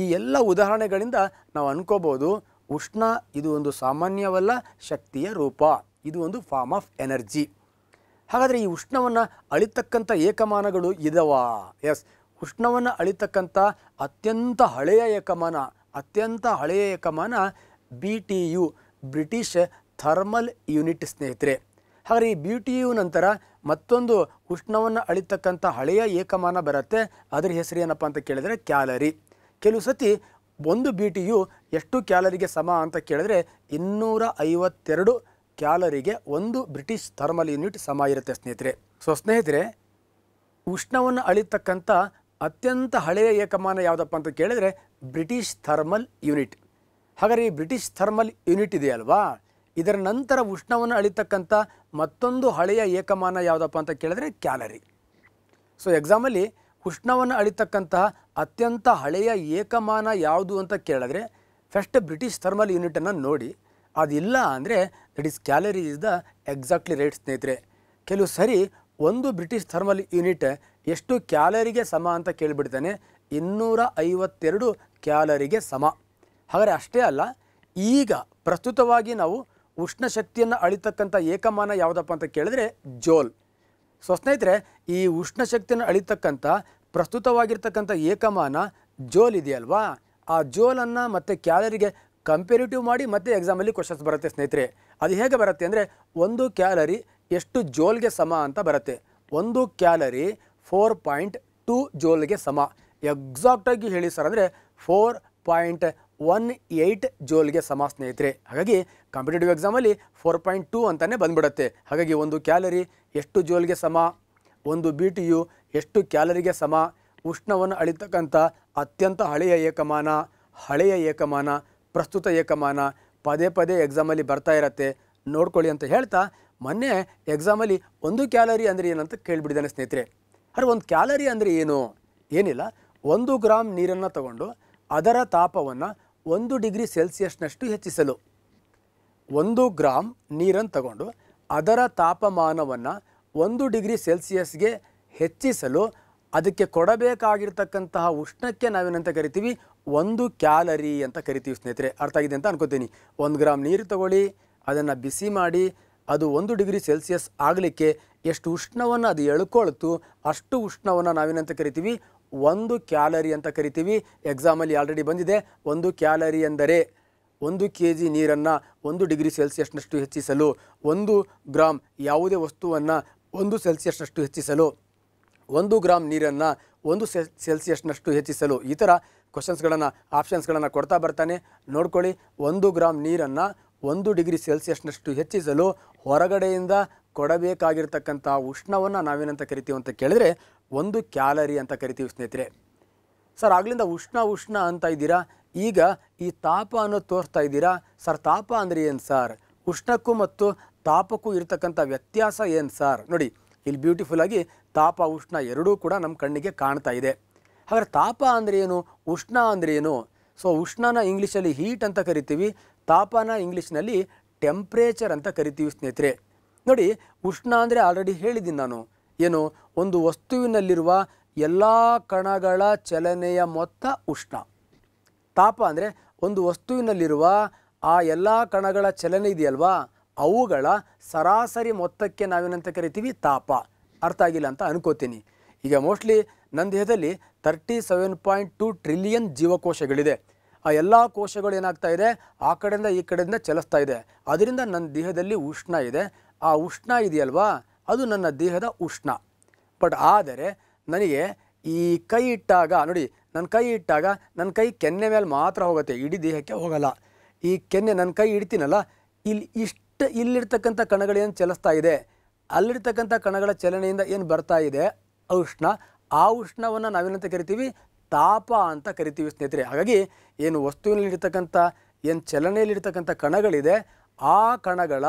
ಈ ಎಲ್ಲ ಉದಾಹರಣೆಗಳಿಂದ ನಾವು ಅನ್ಕೋಬೋದು ಉಷ್ಣ ಇದು ಒಂದು ಸಾಮಾನ್ಯವಲ್ಲ ಶಕ್ತಿಯ ರೂಪ ಇದು ಒಂದು ಫಾರ್ಮ್ ಆಫ್ ಎನರ್ಜಿ ಹಾಗಾದರೆ ಈ ಉಷ್ಣವನ್ನು ಅಳಿತಕ್ಕಂಥ ಏಕಮಾನಗಳು ಇದವಾ ಎಸ್ ಉಷ್ಣವನ್ನು ಅಳಿತಕ್ಕಂಥ ಅತ್ಯಂತ ಹಳೆಯ ಏಕಮಾನ ಅತ್ಯಂತ ಹಳೆಯ ಏಕಮಾನ B T U British thermal unit ಸ್ನೇಹಿತರೆ ಹಾಗಾದರೆ ಈ ಬಿ ಟಿ ಯು ನಂತರ ಮತ್ತೊಂದು ಉಷ್ಣವನ್ನು ಅಳಿತಕ್ಕಂಥ ಹಳೆಯ ಏಕಮಾನ ಬರುತ್ತೆ ಅದರ ಹೆಸರು ಏನಪ್ಪ ಅಂತ ಕೇಳಿದರೆ ಕ್ಯಾಲರಿ ಕೆಲವು ಸತಿ ಒಂದು ಬಿ ಟಿ ಯು ಎಷ್ಟು ಕ್ಯಾಲರಿಗೆ ಸಮ ಅಂತ ಕೇಳಿದ್ರೆ ಇನ್ನೂರ ಐವತ್ತೆರಡು ಕ್ಯಾಲರಿಗೆ ಒಂದು ಬ್ರಿಟಿಷ್ ಥರ್ಮಲ್ ಯೂನಿಟ್ ಸಮ ಇರುತ್ತೆ ಸ್ನೇಹಿತರೆ ಸೊ ಸ್ನೇಹಿತರೆ ಉಷ್ಣವನ್ನು ಅಳಿತಕ್ಕಂಥ ಅತ್ಯಂತ ಹಳೆಯ ಏಕಮಾನ ಯಾವುದಪ್ಪ ಅಂತ ಕೇಳಿದರೆ ಬ್ರಿಟಿಷ್ ಥರ್ಮಲ್ ಯೂನಿಟ್ ಹಾಗಾದರೆ ಈ ಬ್ರಿಟಿಷ್ ಥರ್ಮಲ್ ಯೂನಿಟ್ ಇದೆಯಲ್ವಾ ಇದರ ನಂತರ ಉಷ್ಣವನ್ನು ಅಳಿತಕ್ಕಂಥ ಮತ್ತೊಂದು ಹಳೆಯ ಏಕಮಾನ ಯಾವುದಪ್ಪ ಅಂತ ಕೇಳಿದರೆ ಕ್ಯಾಲರಿ ಸೊ ಎಕ್ಸಾಮಲ್ಲಿ ಉಷ್ಣವನ್ನು ಅಳಿತಕ್ಕಂತಹ ಅತ್ಯಂತ ಹಳೆಯ ಏಕಮಾನ ಯಾವುದು ಅಂತ ಕೇಳಿದ್ರೆ ಫಸ್ಟ್ ಬ್ರಿಟಿಷ್ ಥರ್ಮಲ್ ಯೂನಿಟನ್ನು ನೋಡಿ ಅದಿಲ್ಲ ಅಂದರೆ that is calorie is the exactly right ಸ್ನೇಹಿತರೆ ಕೆಲವು ಸರಿ ಒಂದು ಬ್ರಿಟಿಷ್ ಥರ್ಮಲ್ ಯೂನಿಟ್ ಎಷ್ಟು ಕ್ಯಾಲರಿಗೆ ಸಮ ಅಂತ ಕೇಳಿಬಿಡ್ತಾನೆ ಇನ್ನೂರ ಐವತ್ತೆರಡು ಕ್ಯಾಲರಿಗೆ ಸಮ ಹಾಗಾದರೆ ಅಷ್ಟೇ ಅಲ್ಲ ಈಗ ಪ್ರಸ್ತುತವಾಗಿ ನಾವು ಉಷ್ಣ ಶಕ್ತಿಯನ್ನು ಅಳಿತಕ್ಕಂಥ ಏಕಮಾನ ಯಾವುದಪ್ಪ ಅಂತ ಕೇಳಿದ್ರೆ ಜೋಲ್ ಸೊ ಸ್ನೇಹಿತರೆ ಈ ಉಷ್ಣ ಶಕ್ತಿಯನ್ನು ಅಳಿತಕ್ಕಂಥ ಪ್ರಸ್ತುತವಾಗಿರ್ತಕ್ಕಂಥ ಏಕಮಾನ ಜೋಲ್ ಇದೆಯಲ್ವಾ ಆ ಜೋಲನ್ನು ಮತ್ತು ಕ್ಯಾಲರಿಗೆ ಕಂಪೇರಿಟಿವ್ ಮಾಡಿ ಮತ್ತೆ ಎಕ್ಸಾಮಲ್ಲಿ ಕ್ವಶನ್ಸ್ ಬರುತ್ತೆ ಸ್ನೇಹಿತರೆ ಅದು ಹೇಗೆ ಬರುತ್ತೆ ಅಂದರೆ ಒಂದು ಕ್ಯಾಲರಿ ಎಷ್ಟು ಜೋಲ್ಗೆ ಸಮ ಅಂತ ಬರುತ್ತೆ ಒಂದು ಕ್ಯಾಲರಿ ಫೋರ್ ಪಾಯಿಂಟ್ ಟೂ ಜೋಲ್ಗೆ ಸಮ ಎಕ್ಸಾಕ್ಟಾಗಿ ಹೇಳಿ ಸರ್ ಅಂದರೆ ಫೋರ್ ಪಾಯಿಂಟ್ ಒನ್ ಏಯ್ಟ್ ಜೋಲ್ಗೆ ಸಮ ಸ್ನೇಹಿತರೆ ಹಾಗಾಗಿ ಕಾಂಪಿಟೇಟಿವ್ ಎಕ್ಸಾಮಲ್ಲಿ ಫೋರ್ ಪಾಯಿಂಟ್ ಟೂ ಅಂತಲೇ ಬಂದ್ಬಿಡುತ್ತೆ ಹಾಗಾಗಿ ಒಂದು ಕ್ಯಾಲರಿ ಎಷ್ಟು ಜೋಲ್ಗೆ ಸಮ ಒಂದು ಬಿ ಟಿ ಯು ಎಷ್ಟು ಕ್ಯಾಲರಿಗೆ ಸಮ ಉಷ್ಣವನ್ನು ಅಳಿತಕ್ಕಂಥ ಅತ್ಯಂತ ಹಳೆಯ ಏಕಮಾನ ಹಳೆಯ ಏಕಮಾನ ಪ್ರಸ್ತುತ ಏಕಮಾನ ಪದೇ ಪದೇ ಎಕ್ಸಾಮಲ್ಲಿ ಬರ್ತಾ ಇರತ್ತೆ ನೋಡ್ಕೊಳ್ಳಿ ಅಂತ ಹೇಳ್ತಾ ಮೊನ್ನೆ ಎಕ್ಸಾಮಲ್ಲಿ ಒಂದು ಕ್ಯಾಲರಿ ಅಂದರೆ ಏನಂತ ಕೇಳಿಬಿಟ್ಟಿದ್ದಾನೆ ಸ್ನೇಹಿತರೆ ಅರೆ ಒಂದು ಕ್ಯಾಲರಿ ಅಂದರೆ ಏನು ಏನಿಲ್ಲ ಒಂದು ಗ್ರಾಮ್ ನೀರನ್ನು ತಗೊಂಡು ಅದರ ತಾಪವನ್ನು ಒಂದು ಡಿಗ್ರಿ ಸೆಲ್ಸಿಯಸ್ನಷ್ಟು ಹೆಚ್ಚಿಸಲು ಒಂದು ಗ್ರಾಮ್ ನೀರನ್ನು ತಗೊಂಡು ಅದರ ತಾಪಮಾನವನ್ನು ಒಂದು ಡಿಗ್ರಿ ಸೆಲ್ಸಿಯಸ್ಗೆ ಹೆಚ್ಚಿಸಲು ಅದಕ್ಕೆ ಕೊಡಬೇಕಾಗಿರ್ತಕ್ಕಂತಹ ಉಷ್ಣಕ್ಕೆ ನಾವೇನಂತ ಕರಿತೀವಿ ಒಂದು ಕ್ಯಾಲರಿ ಅಂತ ಕರಿತೀವಿ ಸ್ನೇಹಿತರೆ ಅರ್ಥ ಆಗಿದೆ ಅಂತ ಅನ್ಕೋತೀನಿ ಒಂದು ಗ್ರಾಮ್ ನೀರು ತಗೊಳ್ಳಿ ಅದನ್ನು ಬಿಸಿ ಮಾಡಿ ಅದು ಒಂದು ಡಿಗ್ರಿ ಸೆಲ್ಸಿಯಸ್ ಆಗಲಿಕ್ಕೆ ಎಷ್ಟು ಉಷ್ಣವನ್ನು ಅದು ಎಳ್ಕೊಳ್ತು ಅಷ್ಟು ಉಷ್ಣವನ್ನು ನಾವೇನಂತ ಕರಿತೀವಿ ಒಂದು ಕ್ಯಾಲರಿ ಅಂತ ಕರಿತೀವಿ ಎಕ್ಸಾಮಲ್ಲಿ ಆಲ್ರೆಡಿ ಬಂದಿದೆ ಒಂದು ಕ್ಯಾಲರಿ ಎಂದರೆ ಒಂದು ಕೆ ಜಿ ನೀರನ್ನು ಒಂದು ಡಿಗ್ರಿ ಸೆಲ್ಸಿಯಸ್ನಷ್ಟು ಹೆಚ್ಚಿಸಲು ಒಂದು ಗ್ರಾಮ್ ಯಾವುದೇ ವಸ್ತುವನ್ನು ಒಂದು ಸೆಲ್ಸಿಯಸ್ನಷ್ಟು ಹೆಚ್ಚಿಸಲು ಒಂದು ಗ್ರಾಮ್ ನೀರನ್ನು ಒಂದು ಸೆಲ್ಸಿಯಸ್ನಷ್ಟು ಹೆಚ್ಚಿಸಲು ಈ ಥರ ಕ್ವಶನ್ಸ್ಗಳನ್ನು ಆಪ್ಷನ್ಸ್ಗಳನ್ನು ಕೊಡ್ತಾ ಬರ್ತಾನೆ ನೋಡ್ಕೊಳ್ಳಿ ಒಂದು ಗ್ರಾಮ್ ನೀರನ್ನು ಒಂದು ಡಿಗ್ರಿ ಸೆಲ್ಸಿಯಸ್ನಷ್ಟು ಹೆಚ್ಚಿಸಲು ಹೊರಗಡೆಯಿಂದ ಕೊಡಬೇಕಾಗಿರ್ತಕ್ಕಂಥ ಉಷ್ಣವನ್ನು ನಾವೇನಂತ ಕರಿತೀವಿ ಅಂತ ಕೇಳಿದ್ರೆ ಒಂದು ಕ್ಯಾಲರಿ ಅಂತ ಕರಿತೀವಿ ಸ್ನೇಹಿತರೆ ಸರ್ ಆಗಲಿಂದ ಉಷ್ಣ ಉಷ್ಣ ಅಂತ ಇದ್ದೀರಾ ಈಗ ಈ ತಾಪ ಅನ್ನೋದು ತೋರಿಸ್ತಾ ಇದ್ದೀರಾ ಸರ್ ತಾಪ ಅಂದರೆ ಏನು ಸರ್ ಉಷ್ಣಕ್ಕೂ ಮತ್ತು ತಾಪಕ್ಕೂ ಇರತಕ್ಕಂಥ ವ್ಯತ್ಯಾಸ ಏನು ಸರ್ ನೋಡಿ ಇಲ್ಲಿ ಬ್ಯೂಟಿಫುಲ್ ಆಗಿ ತಾಪ ಉಷ್ಣ ಎರಡೂ ಕೂಡ ನಮ್ಮ ಕಣ್ಣಿಗೆ ಕಾಣ್ತಾ ಇದೆ ಹಾಗಾದ್ರೆ ತಾಪ ಅಂದರೆ ಏನು ಉಷ್ಣ ಅಂದರೆ ಏನು ಸೊ ಉಷ್ಣನ ಇಂಗ್ಲೀಷಲ್ಲಿ ಹೀಟ್ ಅಂತ ಕರಿತೀವಿ ತಾಪನ ಇಂಗ್ಲೀಷ್ನಲ್ಲಿ ಟೆಂಪ್ರೇಚರ್ ಅಂತ ಕರಿತೀವಿ ಸ್ನೇಹಿತರೆ ನೋಡಿ ಉಷ್ಣ ಅಂದರೆ ಆಲ್ರೆಡಿ ಹೇಳಿದ್ದೀನಿ ನಾನು ಏನು ಒಂದು ವಸ್ತುವಿನಲ್ಲಿರುವ ಎಲ್ಲ ಕಣಗಳ ಚಲನೆಯ ಮೊತ್ತ ಉಷ್ಣ ತಾಪ ಅಂದರೆ ಒಂದು ವಸ್ತುವಿನಲ್ಲಿರುವ ಆ ಎಲ್ಲ ಕಣಗಳ ಚಲನೆ ಇದೆಯಲ್ವಾ ಅವುಗಳ ಸರಾಸರಿ ಮೊತ್ತಕ್ಕೆ ನಾವೇನಂತ ಕರಿತೀವಿ ತಾಪ ಅರ್ಥ ಆಗಿಲ್ಲ ಅಂತ ಅನ್ಕೋತೀನಿ ಈಗ ಮೋಸ್ಟ್ಲಿ ನನ್ನ ದೇಹದಲ್ಲಿ thirty seven point two trillion ಜೀವಕೋಶಗಳಿದೆ ಆ ಎಲ್ಲ ಕೋಶಗಳು ಏನಾಗ್ತಾ ಇದೆ ಆ ಕಡೆಯಿಂದ ಈ ಕಡೆಯಿಂದ ಚಲಿಸ್ತಾ ಇದೆ ಅದರಿಂದ ನನ್ನ ದೇಹದಲ್ಲಿ ಉಷ್ಣ ಇದೆ ಆ ಉಷ್ಣ ಇದೆಯಲ್ವಾ ಅದು ನನ್ನ ದೇಹದ ಉಷ್ಣ ಬಟ್ ಆದರೆ ನನಗೆ ಈ ಕೈ ಇಟ್ಟಾಗ ನೋಡಿ ನನ್ನ ಕೈ ಇಟ್ಟಾಗ ನನ್ನ ಕೈ ಕೆನ್ನೆ ಮೇಲೆ ಮಾತ್ರ ಹೋಗುತ್ತೆ ಇಡೀ ದೇಹಕ್ಕೆ ಹೋಗಲ್ಲ ಈ ಕೆನ್ನೆ ನನ್ನ ಕೈ ಇಡ್ತೀನಲ್ಲ ಇಲ್ಲಿ ಇಷ್ಟು ಇಲ್ಲಿರ್ತಕ್ಕಂಥ ಕಣಗಳೇನು ಚಲಿಸ್ತಾ ಇದೆ ಅಲ್ಲಿರ್ತಕ್ಕಂಥ ಕಣಗಳ ಚಲನೆಯಿಂದ ಏನು ಬರ್ತಾ ಇದೆ ಉಷ್ಣ ಆ ಉಷ್ಣವನ್ನು ನಾವೇನಂತ ಕರಿತೀವಿ ತಾಪ ಅಂತ ಕರಿತೀವಿ ಸ್ನೇಹಿತರೆ ಹಾಗಾಗಿ ಏನು ವಸ್ತುವಿನಲ್ಲಿರ್ತಕ್ಕಂಥ ಏನು ಚಲನೆಯಲ್ಲಿರ್ತಕ್ಕಂಥ ಕಣಗಳಿದೆ ಆ ಕಣಗಳ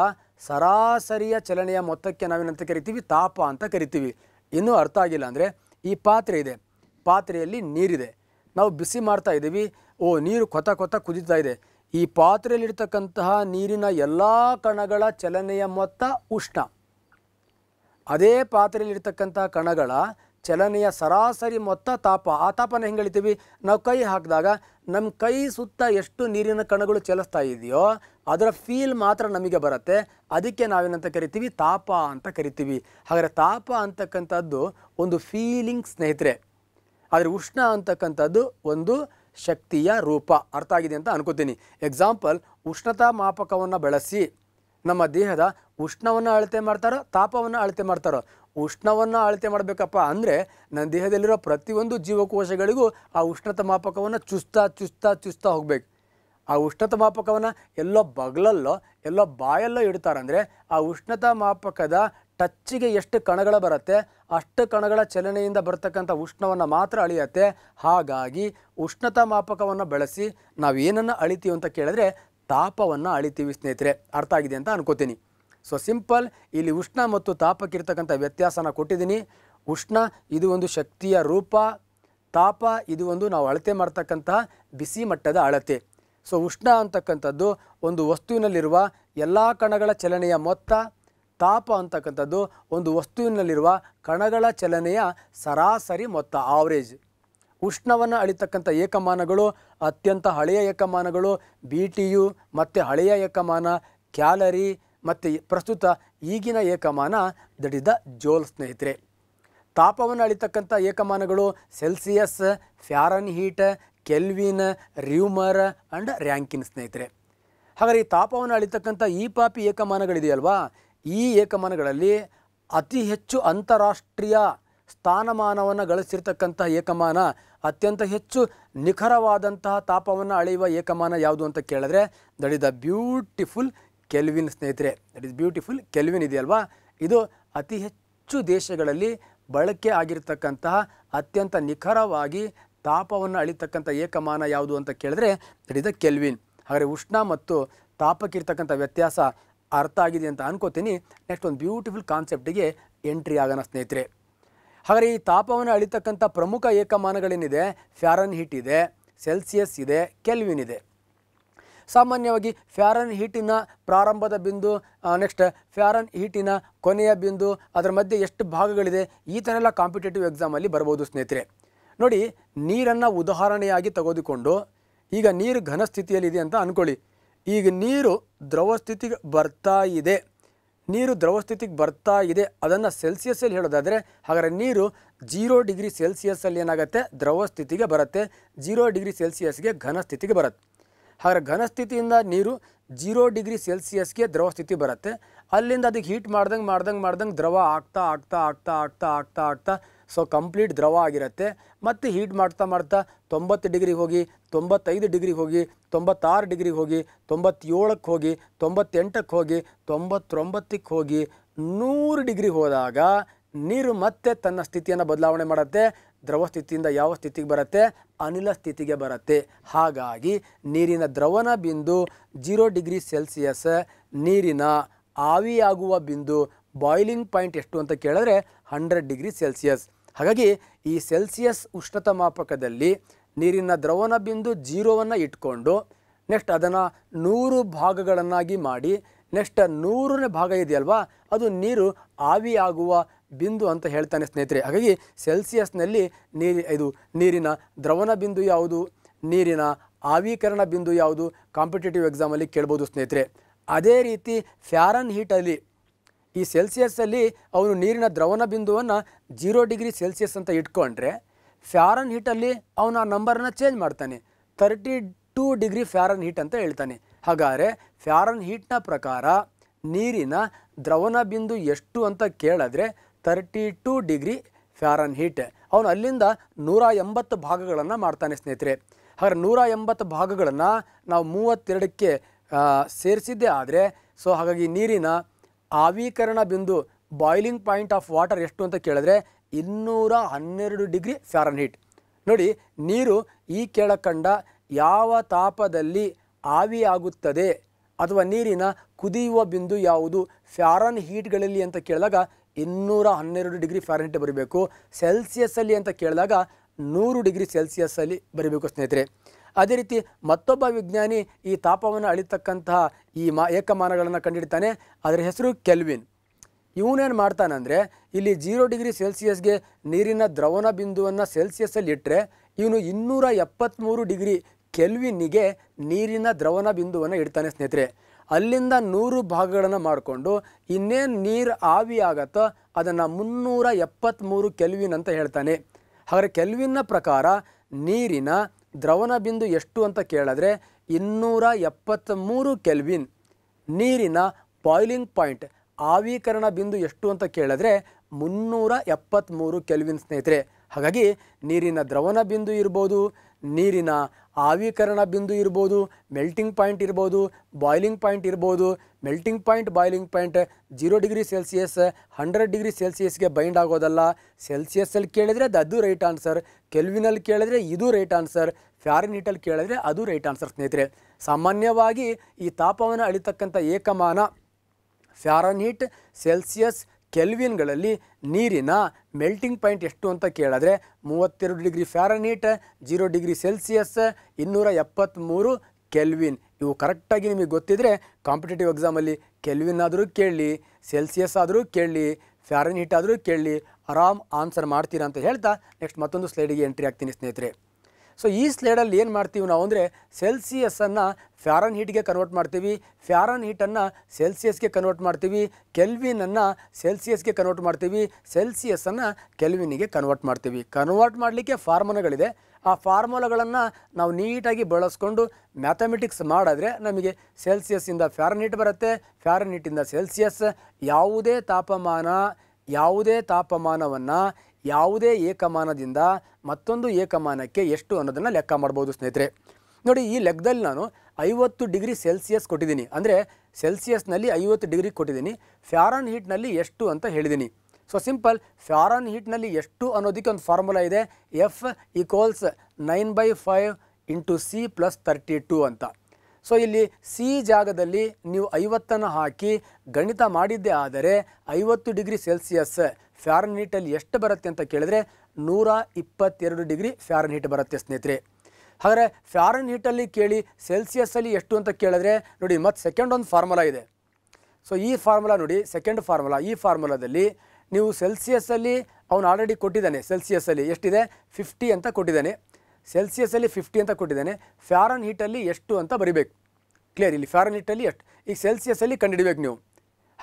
ಸರಾಸರಿಯ ಚಲನೆಯ ಮೊತ್ತಕ್ಕೆ ನಾವೇನಂತ ಕರಿತೀವಿ ತಾಪ ಅಂತ ಕರಿತೀವಿ ಇನ್ನೂ ಅರ್ಥ ಆಗಿಲ್ಲ ಅಂದರೆ ಈ ಪಾತ್ರೆ ಇದೆ ಪಾತ್ರೆಯಲ್ಲಿ ನೀರಿದೆ ನಾವು ಬಿಸಿ ಮಾಡ್ತಾ ಇದ್ದೀವಿ ಓ ನೀರು ಕೊತ ಕೊತ ಕುದೀತಾ ಇದೆ ಈ ಪಾತ್ರೆಯಲ್ಲಿರ್ತಕ್ಕಂತಹ ನೀರಿನ ಎಲ್ಲ ಕಣಗಳ ಚಲನೆಯ ಮೊತ್ತ ಉಷ್ಣ ಅದೇ ಪಾತ್ರೆಯಲ್ಲಿರ್ತಕ್ಕಂತಹ ಕಣಗಳ ಚಲನೆಯ ಸರಾಸರಿ ಮೊತ್ತ ತಾಪ ಆ ತಾಪನ ಹೆಂಗೆ ಹೇಳ್ತೀವಿ ನಾವು ಕೈ ಹಾಕಿದಾಗ ನಮ್ಮ ಕೈ ಸುತ್ತ ಎಷ್ಟು ನೀರಿನ ಕಣಗಳು ಚಲಿಸ್ತಾ ಇದೆಯೋ ಅದರ ಫೀಲ್ ಮಾತ್ರ ನಮಗೆ ಬರುತ್ತೆ ಅದಕ್ಕೆ ನಾವೇನಂತ ಕರಿತೀವಿ ತಾಪ ಅಂತ ಕರಿತೀವಿ ಹಾಗಾದರೆ ತಾಪ ಅಂತಕ್ಕಂಥದ್ದು ಒಂದು ಫೀಲಿಂಗ್ ಸ್ನೇಹಿತರೆ ಆದರೆ ಉಷ್ಣ ಅಂತಕ್ಕಂಥದ್ದು ಒಂದು ಶಕ್ತಿಯ ರೂಪ ಅರ್ಥ ಆಗಿದೆ ಅಂತ ಅನ್ಕೋತೀನಿ ಎಕ್ಸಾಂಪಲ್ ಉಷ್ಣತಾ ಮಾಪಕವನ್ನು ಬಳಸಿ ನಮ್ಮ ದೇಹದ ಉಷ್ಣವನ್ನು ಅಳತೆ ಮಾಡ್ತಾರೋ ತಾಪವನ್ನು ಅಳತೆ ಮಾಡ್ತಾರೋ ಉಷ್ಣವನ್ನು ಅಳತೆ ಮಾಡಬೇಕಪ್ಪ ಅಂದರೆ ನನ್ನ ದೇಹದಲ್ಲಿರೋ ಪ್ರತಿಯೊಂದು ಜೀವಕೋಶಗಳಿಗೂ ಆ ಉಷ್ಣತ ಮಾಪಕವನ್ನು ಚುಸ್ತಾ ಚುಸ್ತಾ ಚುಸ್ತಾ ಹೋಗಬೇಕು ಆ ಉಷ್ಣತ ಮಾಪಕವನ್ನು ಎಲ್ಲೋ ಬಗ್ಲಲ್ಲೋ ಎಲ್ಲೋ ಬಾಯಲ್ಲೋ ಇಡ್ತಾರಂದರೆ ಆ ಉಷ್ಣತಾ ಮಾಪಕದ ಟಚ್ಚಿಗೆ ಎಷ್ಟು ಕಣಗಳ ಬರುತ್ತೆ ಅಷ್ಟು ಕಣಗಳ ಚಲನೆಯಿಂದ ಬರತಕ್ಕಂಥ ಉಷ್ಣವನ್ನು ಮಾತ್ರ ಅಳಿಯತ್ತೆ ಹಾಗಾಗಿ ಉಷ್ಣತಾ ಮಾಪಕವನ್ನು ಬಳಸಿ ನಾವು ಏನನ್ನು ಅಳಿತೀವಿ ಅಂತ ಕೇಳಿದ್ರೆ ತಾಪವನ್ನು ಅಳಿತೀವಿ ಸ್ನೇಹಿತರೆ ಅರ್ಥ ಆಗಿದೆ ಅಂತ ಅನ್ಕೋತೀನಿ ಸೊ ಸಿಂಪಲ್ ಇಲ್ಲಿ ಉಷ್ಣ ಮತ್ತು ತಾಪಕ್ಕಿರ್ತಕ್ಕಂಥ ವ್ಯತ್ಯಾಸನ ಕೊಟ್ಟಿದ್ದೀನಿ ಉಷ್ಣ ಇದು ಒಂದು ಶಕ್ತಿಯ ರೂಪ ತಾಪ ಇದು ಒಂದು ನಾವು ಅಳತೆ ಮಾಡ್ತಕ್ಕಂತಹ ಬಿಸಿ ಮಟ್ಟದ ಅಳತೆ ಸೊ ಉಷ್ಣ ಅಂತಕ್ಕಂಥದ್ದು ಒಂದು ವಸ್ತುವಿನಲ್ಲಿರುವ ಎಲ್ಲ ಕಣಗಳ ಚಲನೆಯ ಮೊತ್ತ ತಾಪ ಅಂತಕ್ಕಂಥದ್ದು ಒಂದು ವಸ್ತುವಿನಲ್ಲಿರುವ ಕಣಗಳ ಚಲನೆಯ ಸರಾಸರಿ ಮೊತ್ತ ಆವರೇಜ್ ಉಷ್ಣವನ್ನು ಅಳಿತಕ್ಕಂಥ ಏಕಮಾನಗಳು ಅತ್ಯಂತ ಹಳೆಯ ಏಕಮಾನಗಳು ಬಿ ಟಿ ಯು ಮತ್ತು ಹಳೆಯ ಏಕಮಾನ ಕ್ಯಾಲರಿ ಮತ್ತು ಪ್ರಸ್ತುತ ಈಗಿನ ಏಕಮಾನ ದಟ್ ಇಸ್ ದ ಜೋಲ್ ಸ್ನೇಹಿತರೆ ತಾಪವನ್ನು ಅಳಿತಕ್ಕಂಥ ಏಕಮಾನಗಳು Celsius Fahrenheit Kelvin Reaumur and Rankine ಸ್ನೇಹಿತರೆ ಹಾಗಾದರೆ ಈ ತಾಪವನ್ನು ಅಳಿತಕ್ಕಂಥ ಈ ಪಾಪಿ ಏಕಮಾನಗಳಿದೆಯಲ್ವಾ ಈ ಏಕಮಾನಗಳಲ್ಲಿ ಅತಿ ಹೆಚ್ಚು ಅಂತಾರಾಷ್ಟ್ರೀಯ ಸ್ಥಾನಮಾನವನ್ನು ಗಳಿಸಿರ್ತಕ್ಕಂತಹ ಏಕಮಾನ ಅತ್ಯಂತ ಹೆಚ್ಚು ನಿಖರವಾದಂತಹ ತಾಪವನ್ನು ಅಳೆಯುವ ಏಕಮಾನ ಯಾವುದು ಅಂತ ಕೇಳಿದ್ರೆ ದಟ್ ಇಸ್ ಬ್ಯೂಟಿಫುಲ್ ಕೆಲ್ವಿನ್ ಸ್ನೇಹಿತರೆ ದಟ್ ಇಸ್ ಬ್ಯೂಟಿಫುಲ್ ಕೆಲ್ವಿನ್ ಇದೆಯಲ್ವಾ ಇದು ಅತಿ ಹೆಚ್ಚು ದೇಶಗಳಲ್ಲಿ ಬಳಕೆ ಆಗಿರ್ತಕ್ಕಂತಹ ಅತ್ಯಂತ ನಿಖರವಾಗಿ ತಾಪವನ್ನು ಅಳಿತಕ್ಕಂಥ ಏಕಮಾನ ಯಾವುದು ಅಂತ ಕೇಳಿದ್ರೆ ದಟ್ ಇಸ್ ಕೆಲ್ವಿನ್ ಹಾಗಾದರೆ ಉಷ್ಣ ಮತ್ತು ತಾಪಕ್ಕಿರ್ತಕ್ಕಂಥ ವ್ಯತ್ಯಾಸ ಅರ್ಥ ಆಗಿದೆ ಅಂತ ಅನ್ಕೋತೀನಿ ನೆಕ್ಸ್ಟ್ ಒಂದು ಬ್ಯೂಟಿಫುಲ್ ಕಾನ್ಸೆಪ್ಟಿಗೆ ಎಂಟ್ರಿ ಆಗೋಣ ಸ್ನೇಹಿತರೆ ಹಾಗಾದರೆ ಈ ತಾಪವನ್ನು ಅಳಿತಕ್ಕಂಥ ಪ್ರಮುಖ ಏಕಮಾನಗಳೇನಿದೆ ಫ್ಯಾರನ್ ಹೀಟ್ ಇದೆ ಸೆಲ್ಸಿಯಸ್ ಇದೆ ಕೆಲ್ವಿನ್ ಇದೆ ಸಾಮಾನ್ಯವಾಗಿ ಫ್ಯಾರನ್ ಹೀಟಿನ ಪ್ರಾರಂಭದ ಬಿಂದು ನೆಕ್ಸ್ಟ್ ಫ್ಯಾರನ್ ಹೀಟಿನ ಕೊನೆಯ ಬಿಂದು ಅದರ ಮಧ್ಯೆ ಎಷ್ಟು ಭಾಗಗಳಿದೆ ಈ ಥರ ಎಲ್ಲ ಕಾಂಪಿಟೇಟಿವ್ ಎಕ್ಸಾಮಲ್ಲಿ ಬರ್ಬೋದು ಸ್ನೇಹಿತರೆ ನೋಡಿ ನೀರನ್ನು ಉದಾಹರಣೆಯಾಗಿ ತೆಗೆದುಕೊಂಡು ಈಗ ನೀರು ಘನ ಸ್ಥಿತಿಯಲ್ಲಿದೆ ಅಂತ ಅಂದ್ಕೊಳ್ಳಿ ಈಗ ನೀರು ದ್ರವ ಸ್ಥಿತಿಗೆ ಬರ್ತಾ ಇದೆ ನೀರು ದ್ರವ ಸ್ಥಿತಿಗೆ ಬರ್ತಾ ಇದೆ ಅದನ್ನು ಸೆಲ್ಸಿಯಸ್ಸಲ್ಲಿ ಹೇಳೋದಾದರೆ ಹಾಗಾದರೆ ನೀರು ಜೀರೋ ಡಿಗ್ರಿ ಸೆಲ್ಸಿಯಸ್ಸಲ್ಲಿ ಏನಾಗುತ್ತೆ ದ್ರವ ಸ್ಥಿತಿಗೆ ಬರುತ್ತೆ ಜೀರೋ ಡಿಗ್ರಿ ಸೆಲ್ಸಿಯಸ್ಗೆ ಘನ ಸ್ಥಿತಿಗೆ ಬರುತ್ತೆ ಹಾಗಾದರೆ ಘನ ಸ್ಥಿತಿಯಿಂದ ನೀರು ಜೀರೋ ಡಿಗ್ರಿ ಸೆಲ್ಸಿಯಸ್ಗೆ ದ್ರವ ಸ್ಥಿತಿ ಬರುತ್ತೆ ಅಲ್ಲಿಂದ ಅದಕ್ಕೆ ಹೀಟ್ ಮಾಡ್ದಂಗೆ ಮಾಡ್ದಂಗೆ ಮಾಡ್ದಂಗೆ ದ್ರವ ಆಗ್ತಾ ಆಗ್ತಾ ಆಗ್ತಾ ಆಗ್ತಾ ಆಗ್ತಾ ಆಗ್ತಾ ಸೊ ಕಂಪ್ಲೀಟ್ ದ್ರವ ಆಗಿರುತ್ತೆ ಮತ್ತು ಹೀಟ್ ಮಾಡ್ತಾ ಮಾಡ್ತಾ ತೊಂಬತ್ತು ಡಿಗ್ರಿಗೆ ಹೋಗಿ ತೊಂಬತ್ತೈದು ಡಿಗ್ರಿಗೆ ಹೋಗಿ ತೊಂಬತ್ತಾರು ಡಿಗ್ರಿಗೆ ಹೋಗಿ ತೊಂಬತ್ತೇಳಕ್ಕೆ ಹೋಗಿ ತೊಂಬತ್ತೆಂಟಕ್ಕೆ ಹೋಗಿ ತೊಂಬತ್ತೊಂಬತ್ತಕ್ಕೆ ಹೋಗಿ ನೂರು ಡಿಗ್ರಿ ಹೋದಾಗ ನೀರು ಮತ್ತೆ ತನ್ನ ಸ್ಥಿತಿಯನ್ನು ಬದಲಾವಣೆ ಮಾಡುತ್ತೆ ದ್ರವ ಸ್ಥಿತಿಯಿಂದ ಯಾವ ಸ್ಥಿತಿಗೆ ಬರುತ್ತೆ ಅನಿಲ ಸ್ಥಿತಿಗೆ ಬರುತ್ತೆ ಹಾಗಾಗಿ ನೀರಿನ ದ್ರವನ ಬಿಂದು ಜೀರೋ ಡಿಗ್ರಿ ಸೆಲ್ಸಿಯಸ್ ನೀರಿನ ಆವಿಯಾಗುವ ಬಿಂದು ಬಾಯ್ಲಿಂಗ್ ಪಾಯಿಂಟ್ ಎಷ್ಟು ಅಂತ ಕೇಳಿದ್ರೆ ಹಂಡ್ರೆಡ್ ಡಿಗ್ರಿ ಸೆಲ್ಸಿಯಸ್ ಹಾಗಾಗಿ ಈ ಸೆಲ್ಸಿಯಸ್ ಉಷ್ಣತ ಮಾಪಕದಲ್ಲಿ ನೀರಿನ ದ್ರವಣ ಬಿಂದು ಜೀರೋವನ್ನು ಇಟ್ಕೊಂಡು ನೆಕ್ಸ್ಟ್ ಅದನ್ನು ನೂರು ಭಾಗಗಳನ್ನಾಗಿ ಮಾಡಿ ನೆಕ್ಸ್ಟ್ ನೂರನೇ ಭಾಗ ಇದೆಯಲ್ವಾ ಅದು ನೀರು ಆವಿಯಾಗುವ ಬಿಂದು ಅಂತ ಹೇಳ್ತಾನೆ ಸ್ನೇಹಿತರೆ ಹಾಗಾಗಿ ಸೆಲ್ಸಿಯಸ್ನಲ್ಲಿ ನೀರಿ ಇದು ನೀರಿನ ದ್ರವಣ ಬಿಂದು ಯಾವುದು ನೀರಿನ ಆವೀಕರಣ ಬಿಂದು ಯಾವುದು ಕಾಂಪಿಟೇಟಿವ್ ಎಕ್ಸಾಮಲ್ಲಿ ಕೇಳ್ಬೋದು ಸ್ನೇಹಿತರೆ ಅದೇ ರೀತಿ ಫ್ಯಾರನ್ ಹೀಟಲ್ಲಿ ಈ ಸೆಲ್ಸಿಯಸ್ಸಲ್ಲಿ ಅವನು ನೀರಿನ ದ್ರವಣ ಬಿಂದುವನ್ನು ಜೀರೋ ಡಿಗ್ರಿ ಸೆಲ್ಸಿಯಸ್ ಅಂತ ಇಟ್ಕೊಂಡ್ರೆ ಫ್ಯಾರನ್ ಹೀಟಲ್ಲಿ ಅವನು ಆ ನಂಬರನ್ನು ಚೇಂಜ್ ಮಾಡ್ತಾನೆ thirty two degree Fahrenheit ಅಂತ ಹೇಳ್ತಾನೆ ಹಾಗಾದರೆ ಫ್ಯಾರನ್ ಹೀಟ್ನ ಪ್ರಕಾರ ನೀರಿನ ದ್ರವಣ ಬಿಂದು ಎಷ್ಟು ಅಂತ ಕೇಳಿದ್ರೆ thirty two degree Fahrenheit ಅವನು ಅಲ್ಲಿಂದ ನೂರ ಎಂಬತ್ತು ಭಾಗಗಳನ್ನು ಮಾಡ್ತಾನೆ ಸ್ನೇಹಿತರೆ ಹಾಗಾದ್ರೆ ನೂರ ಎಂಬತ್ತು ಭಾಗಗಳನ್ನು ನಾವು ಮೂವತ್ತೆರಡಕ್ಕೆ ಸೇರಿಸಿದ್ದೇ ಆದರೆ ಸೊ ಹಾಗಾಗಿ ನೀರಿನ ಆವೀಕರಣ ಬಿಂದು ಬಾಯ್ಲಿಂಗ್ ಪಾಯಿಂಟ್ ಆಫ್ ವಾಟರ್ ಎಷ್ಟು ಅಂತ ಕೇಳಿದ್ರೆ ಇನ್ನೂರ ಹನ್ನೆರಡು ಡಿಗ್ರಿ ಫ್ಯಾರನ್ ಹೀಟ್ ನೋಡಿ ನೀರು ಈ ಕೆಳಕಂಡ ಯಾವ ತಾಪದಲ್ಲಿ ಆವಿಯಾಗುತ್ತದೆ ಅಥವಾ ನೀರಿನ ಕುದಿಯುವ ಬಿಂದು ಯಾವುದು ಫ್ಯಾರನ್ ಹೀಟ್ಗಳಲ್ಲಿ ಅಂತ ಕೇಳಿದಾಗ ಇನ್ನೂರ ಹನ್ನೆರಡು ಡಿಗ್ರಿ ಫ್ಯಾರನ್ಹೀಟ್ ಬರೀಬೇಕು ಬರಬೇಕು ಸೆಲ್ಸಿಯಸ್ಸಲ್ಲಿ ಅಂತ ಕೇಳಿದಾಗ ನೂರು ಡಿಗ್ರಿ ಸೆಲ್ಸಿಯಸ್ಸಲ್ಲಿ ಬರಬೇಕು ಸ್ನೇಹಿತರೆ ಅದೇ ರೀತಿ ಮತ್ತೊಬ್ಬ ವಿಜ್ಞಾನಿ ಈ ತಾಪವನ್ನು ಅಳಿತಕ್ಕಂತಹ ಈ ಮಾ ಏಕಮಾನಗಳನ್ನು ಕಂಡಿಡ್ತಾನೆ ಅದರ ಹೆಸರು ಕೆಲ್ವಿನ್ ಇವನೇನು ಮಾಡ್ತಾನಂದರೆ ಇಲ್ಲಿ ಜೀರೋ ಡಿಗ್ರಿ ಸೆಲ್ಸಿಯಸ್ಗೆ ನೀರಿನ ದ್ರವಣ ಬಿಂದುವನ್ನು ಸೆಲ್ಸಿಯಸ್ಸಲ್ಲಿ ಇಟ್ಟರೆ ಇವನು ಇನ್ನೂರ ಎಪ್ಪತ್ತ್ಮೂರು ಡಿಗ್ರಿ ಕೆಲ್ವಿನ್ನಿಗೆ ನೀರಿನ ದ್ರವಣ ಬಿಂದುವನ್ನು ಇಡ್ತಾನೆ ಸ್ನೇಹಿತರೆ ಅಲ್ಲಿಂದ ನೂರು ಭಾಗಗಳನ್ನು ಮಾಡಿಕೊಂಡು ಇನ್ನೇನು ನೀರು ಆವಿ ಆಗತ್ತೋ ಅದನ್ನು ಮುನ್ನೂರ ಎಪ್ಪತ್ತ್ಮೂರು ಕೆಲ್ವಿನ್ ಅಂತ ಹೇಳ್ತಾನೆ ಹಾಗಾದರೆ ಕೆಲ್ವಿನ್ನ ಪ್ರಕಾರ ನೀರಿನ ದ್ರವಣ ಬಿಂದು ಎಷ್ಟು ಅಂತ ಕೇಳಿದ್ರೆ ಇನ್ನೂರ ಎಪ್ಪತ್ತ್ಮೂರು ಕೆಲ್ವಿನ್ ನೀರಿನ ಬಾಯ್ಲಿಂಗ್ ಪಾಯಿಂಟ್ ಆವೀಕರಣ ಬಿಂದು ಎಷ್ಟು ಅಂತ ಕೇಳಿದ್ರೆ ಮುನ್ನೂರ ಎಪ್ಪತ್ತ್ಮೂರು ಕೆಲ್ವಿನ್ ಸ್ನೇಹಿತರೆ ಹಾಗಾಗಿ ನೀರಿನ ದ್ರವಣ ಬಿಂದು ಇರ್ಬೋದು ನೀರಿನ ಆವೀಕರಣ ಬಿಂದು ಇರ್ಬೋದು ಮೆಲ್ಟಿಂಗ್ ಪಾಯಿಂಟ್ ಇರ್ಬೋದು ಬಾಯ್ಲಿಂಗ್ ಪಾಯಿಂಟ್ ಇರ್ಬೋದು melting point boiling point zero degree Celsius hundred degree ಸೆಲ್ಸಿಯಸ್ಗೆ ಬೈಂಡ್ ಆಗೋದಲ್ಲ ಸೆಲ್ಸಿಯಸ್ಸಲ್ಲಿ ಕೇಳಿದರೆ ಅದು ರೈಟ್ ಆನ್ಸರ್ ಕೆಲ್ವಿನಲ್ಲಿ ಕೇಳಿದ್ರೆ ಇದು ರೈಟ್ ಆನ್ಸರ್ ಫ್ಯಾರಿನೀಟಲ್ಲಿ ಕೇಳಿದ್ರೆ ಅದು ರೈಟ್ ಆನ್ಸರ್ ಸ್ನೇಹಿತರೆ ಸಾಮಾನ್ಯವಾಗಿ ಈ ತಾಪವನ್ನು ಅಳಿತಕ್ಕಂಥ ಏಕಮಾನ ಫ್ಯಾರನ್ಹೀಟ್ ಸೆಲ್ಸಿಯಸ್ ಕೆಲ್ವಿನ್ಗಳಲ್ಲಿ ನೀರಿನ ಮೆಲ್ಟಿಂಗ್ ಪಾಯಿಂಟ್ ಎಷ್ಟು ಅಂತ ಕೇಳಿದ್ರೆ ಮೂವತ್ತೆರಡು degree Fahrenheit zero degree Celsius ಇನ್ನೂರ ಎಪ್ಪತ್ತ್ಮೂರು ಕೆಲ್ವಿನ್ ಇವು ಕರೆಕ್ಟಾಗಿ ನಿಮಗೆ ಗೊತ್ತಿದ್ರೆ ಕಾಂಪಿಟೇಟಿವ್ ಎಕ್ಸಾಮಲ್ಲಿ ಕೆಲ್ವಿನ್ ಆದರೂ ಕೇಳಲಿ ಸೆಲ್ಸಿಯಸ್ ಆದರೂ ಕೇಳಲಿ ಫ್ಯಾರನ್ ಹಿಟ್ ಆದರೂ ಕೇಳಿ ಆರಾಮ್ ಆನ್ಸರ್ ಮಾಡ್ತೀರಾ ಅಂತ ಹೇಳ್ತಾ ನೆಕ್ಸ್ಟ್ ಮತ್ತೊಂದು ಸ್ಲೈಡಿಗೆ ಎಂಟ್ರಿ ಆಗ್ತೀನಿ ಸ್ನೇಹಿತರೆ ಸೊ ಈ ಸ್ಲೈಡಲ್ಲಿ ಏನು ಮಾಡ್ತೀವಿ ನಾವು ಅಂದರೆ ಸೆಲ್ಸಿಯಸ್ಸನ್ನು ಫ್ಯಾರನ್ ಹೀಟ್ಗೆ ಕನ್ವರ್ಟ್ ಮಾಡ್ತೀವಿ ಫ್ಯಾರನ್ ಹೀಟನ್ನು ಸೆಲ್ಸಿಯಸ್ಗೆ ಕನ್ವರ್ಟ್ ಮಾಡ್ತೀವಿ ಕೆಲ್ವಿನನ್ನು ಸೆಲ್ಸಿಯಸ್ಗೆ ಕನ್ವರ್ಟ್ ಮಾಡ್ತೀವಿ ಸೆಲ್ಸಿಯಸ್ಸನ್ನು ಕೆಲ್ವಿನಿಗೆ ಕನ್ವರ್ಟ್ ಮಾಡ್ತೀವಿ ಕನ್ವರ್ಟ್ ಮಾಡಲಿಕ್ಕೆ ಫಾರ್ಮುಲಾಗಳಿದೆ ಆ ಫಾರ್ಮುಲಾಗಳನ್ನು ನಾವು ನೀಟಾಗಿ ಬಳಸ್ಕೊಂಡು ಮ್ಯಾಥಮೆಟಿಕ್ಸ್ ಮಾಡಿದ್ರೆ ನಮಗೆ ಸೆಲ್ಸಿಯಸ್ಸಿಂದ ಫ್ಯಾರನೀಟ್ ಬರುತ್ತೆ ಫ್ಯಾರನೀಟಿಂದ ಸೆಲ್ಸಿಯಸ್ ಯಾವುದೇ ತಾಪಮಾನ ಯಾವುದೇ ತಾಪಮಾನವನ್ನು ಯಾವುದೇ ಏಕಮಾನದಿಂದ ಮತ್ತೊಂದು ಏಕಮಾನಕ್ಕೆ ಎಷ್ಟು ಅನ್ನೋದನ್ನು ಲೆಕ್ಕ ಮಾಡ್ಬೋದು ಸ್ನೇಹಿತರೆ ನೋಡಿ ಈ ಲೆಕ್ಕದಲ್ಲಿ ನಾನು ಐವತ್ತು ಡಿಗ್ರಿ ಸೆಲ್ಸಿಯಸ್ ಕೊಟ್ಟಿದ್ದೀನಿ ಅಂದರೆ ಸೆಲ್ಸಿಯಸ್ನಲ್ಲಿ ಐವತ್ತು ಡಿಗ್ರಿ ಕೊಟ್ಟಿದ್ದೀನಿ ಫ್ಯಾರನ್ ಹೀಟ್ನಲ್ಲಿ ಎಷ್ಟು ಅಂತ ಹೇಳಿದ್ದೀನಿ ಸೊ ಸಿಂಪಲ್ ಫ್ಯಾರನ್ ಹೀಟ್ನಲ್ಲಿ ಎಷ್ಟು ಅನ್ನೋದಕ್ಕೆ ಒಂದು ಫಾರ್ಮುಲಾ ಇದೆ F equals nine by five into C plus thirty two ಅಂತ ಸೊ ಇಲ್ಲಿ ಸಿ ಜಾಗದಲ್ಲಿ ನೀವು ಐವತ್ತನ್ನು ಹಾಕಿ ಗಣಿತ ಮಾಡಿದ್ದೇ ಆದರೆ ಐವತ್ತು ಡಿಗ್ರಿ ಸೆಲ್ಸಿಯಸ್ ಫ್ಯಾರನ್ ಹೀಟಲ್ಲಿ ಎಷ್ಟು ಬರುತ್ತೆ ಅಂತ ಕೇಳಿದ್ರೆ ನೂರ ಇಪ್ಪತ್ತೆರಡು ಡಿಗ್ರಿ ಫ್ಯಾರನ್ ಹೀಟ್ ಬರುತ್ತೆ ಸ್ನೇಹಿತರೆ ಹಾಗಾದರೆ ಫ್ಯಾರನ್ ಹೀಟಲ್ಲಿ ಕೇಳಿ ಸೆಲ್ಸಿಯಸ್ಸಲ್ಲಿ ಎಷ್ಟು ಅಂತ ಕೇಳಿದ್ರೆ ನೋಡಿ ಮತ್ತು ಸೆಕೆಂಡ್ ಒಂದು ಫಾರ್ಮುಲಾ ಇದೆ ಸೊ ಈ ಫಾರ್ಮುಲಾ ನೋಡಿ ಸೆಕೆಂಡ್ ಫಾರ್ಮುಲಾ ಈ ಫಾರ್ಮುಲಾದಲ್ಲಿ ನೀವು ಸೆಲ್ಸಿಯಸ್ಸಲ್ಲಿ ಅವನು ಆಲ್ರೆಡಿ ಕೊಟ್ಟಿದ್ದಾನೆ ಸೆಲ್ಸಿಯಸ್ಸಲ್ಲಿ ಎಷ್ಟಿದೆ ಫಿಫ್ಟಿ ಅಂತ ಕೊಟ್ಟಿದ್ದಾನೆ ಸೆಲ್ಸಿಯಸ್ಸಲ್ಲಿ ಫಿಫ್ಟಿ ಅಂತ ಕೊಟ್ಟಿದ್ದಾನೆ ಫ್ಯಾರನ್ ಹೀಟಲ್ಲಿ ಎಷ್ಟು ಅಂತ ಬರಿಬೇಕು ಕ್ಲಿಯರ್ ಇಲ್ಲಿ ಫ್ಯಾರನ್ ಹೀಟಲ್ಲಿ ಎಷ್ಟು ಈಗ ಸೆಲ್ಸಿಯಸ್ಸಲ್ಲಿ ಕಂಡುಹಿಡಬೇಕು ನೀವು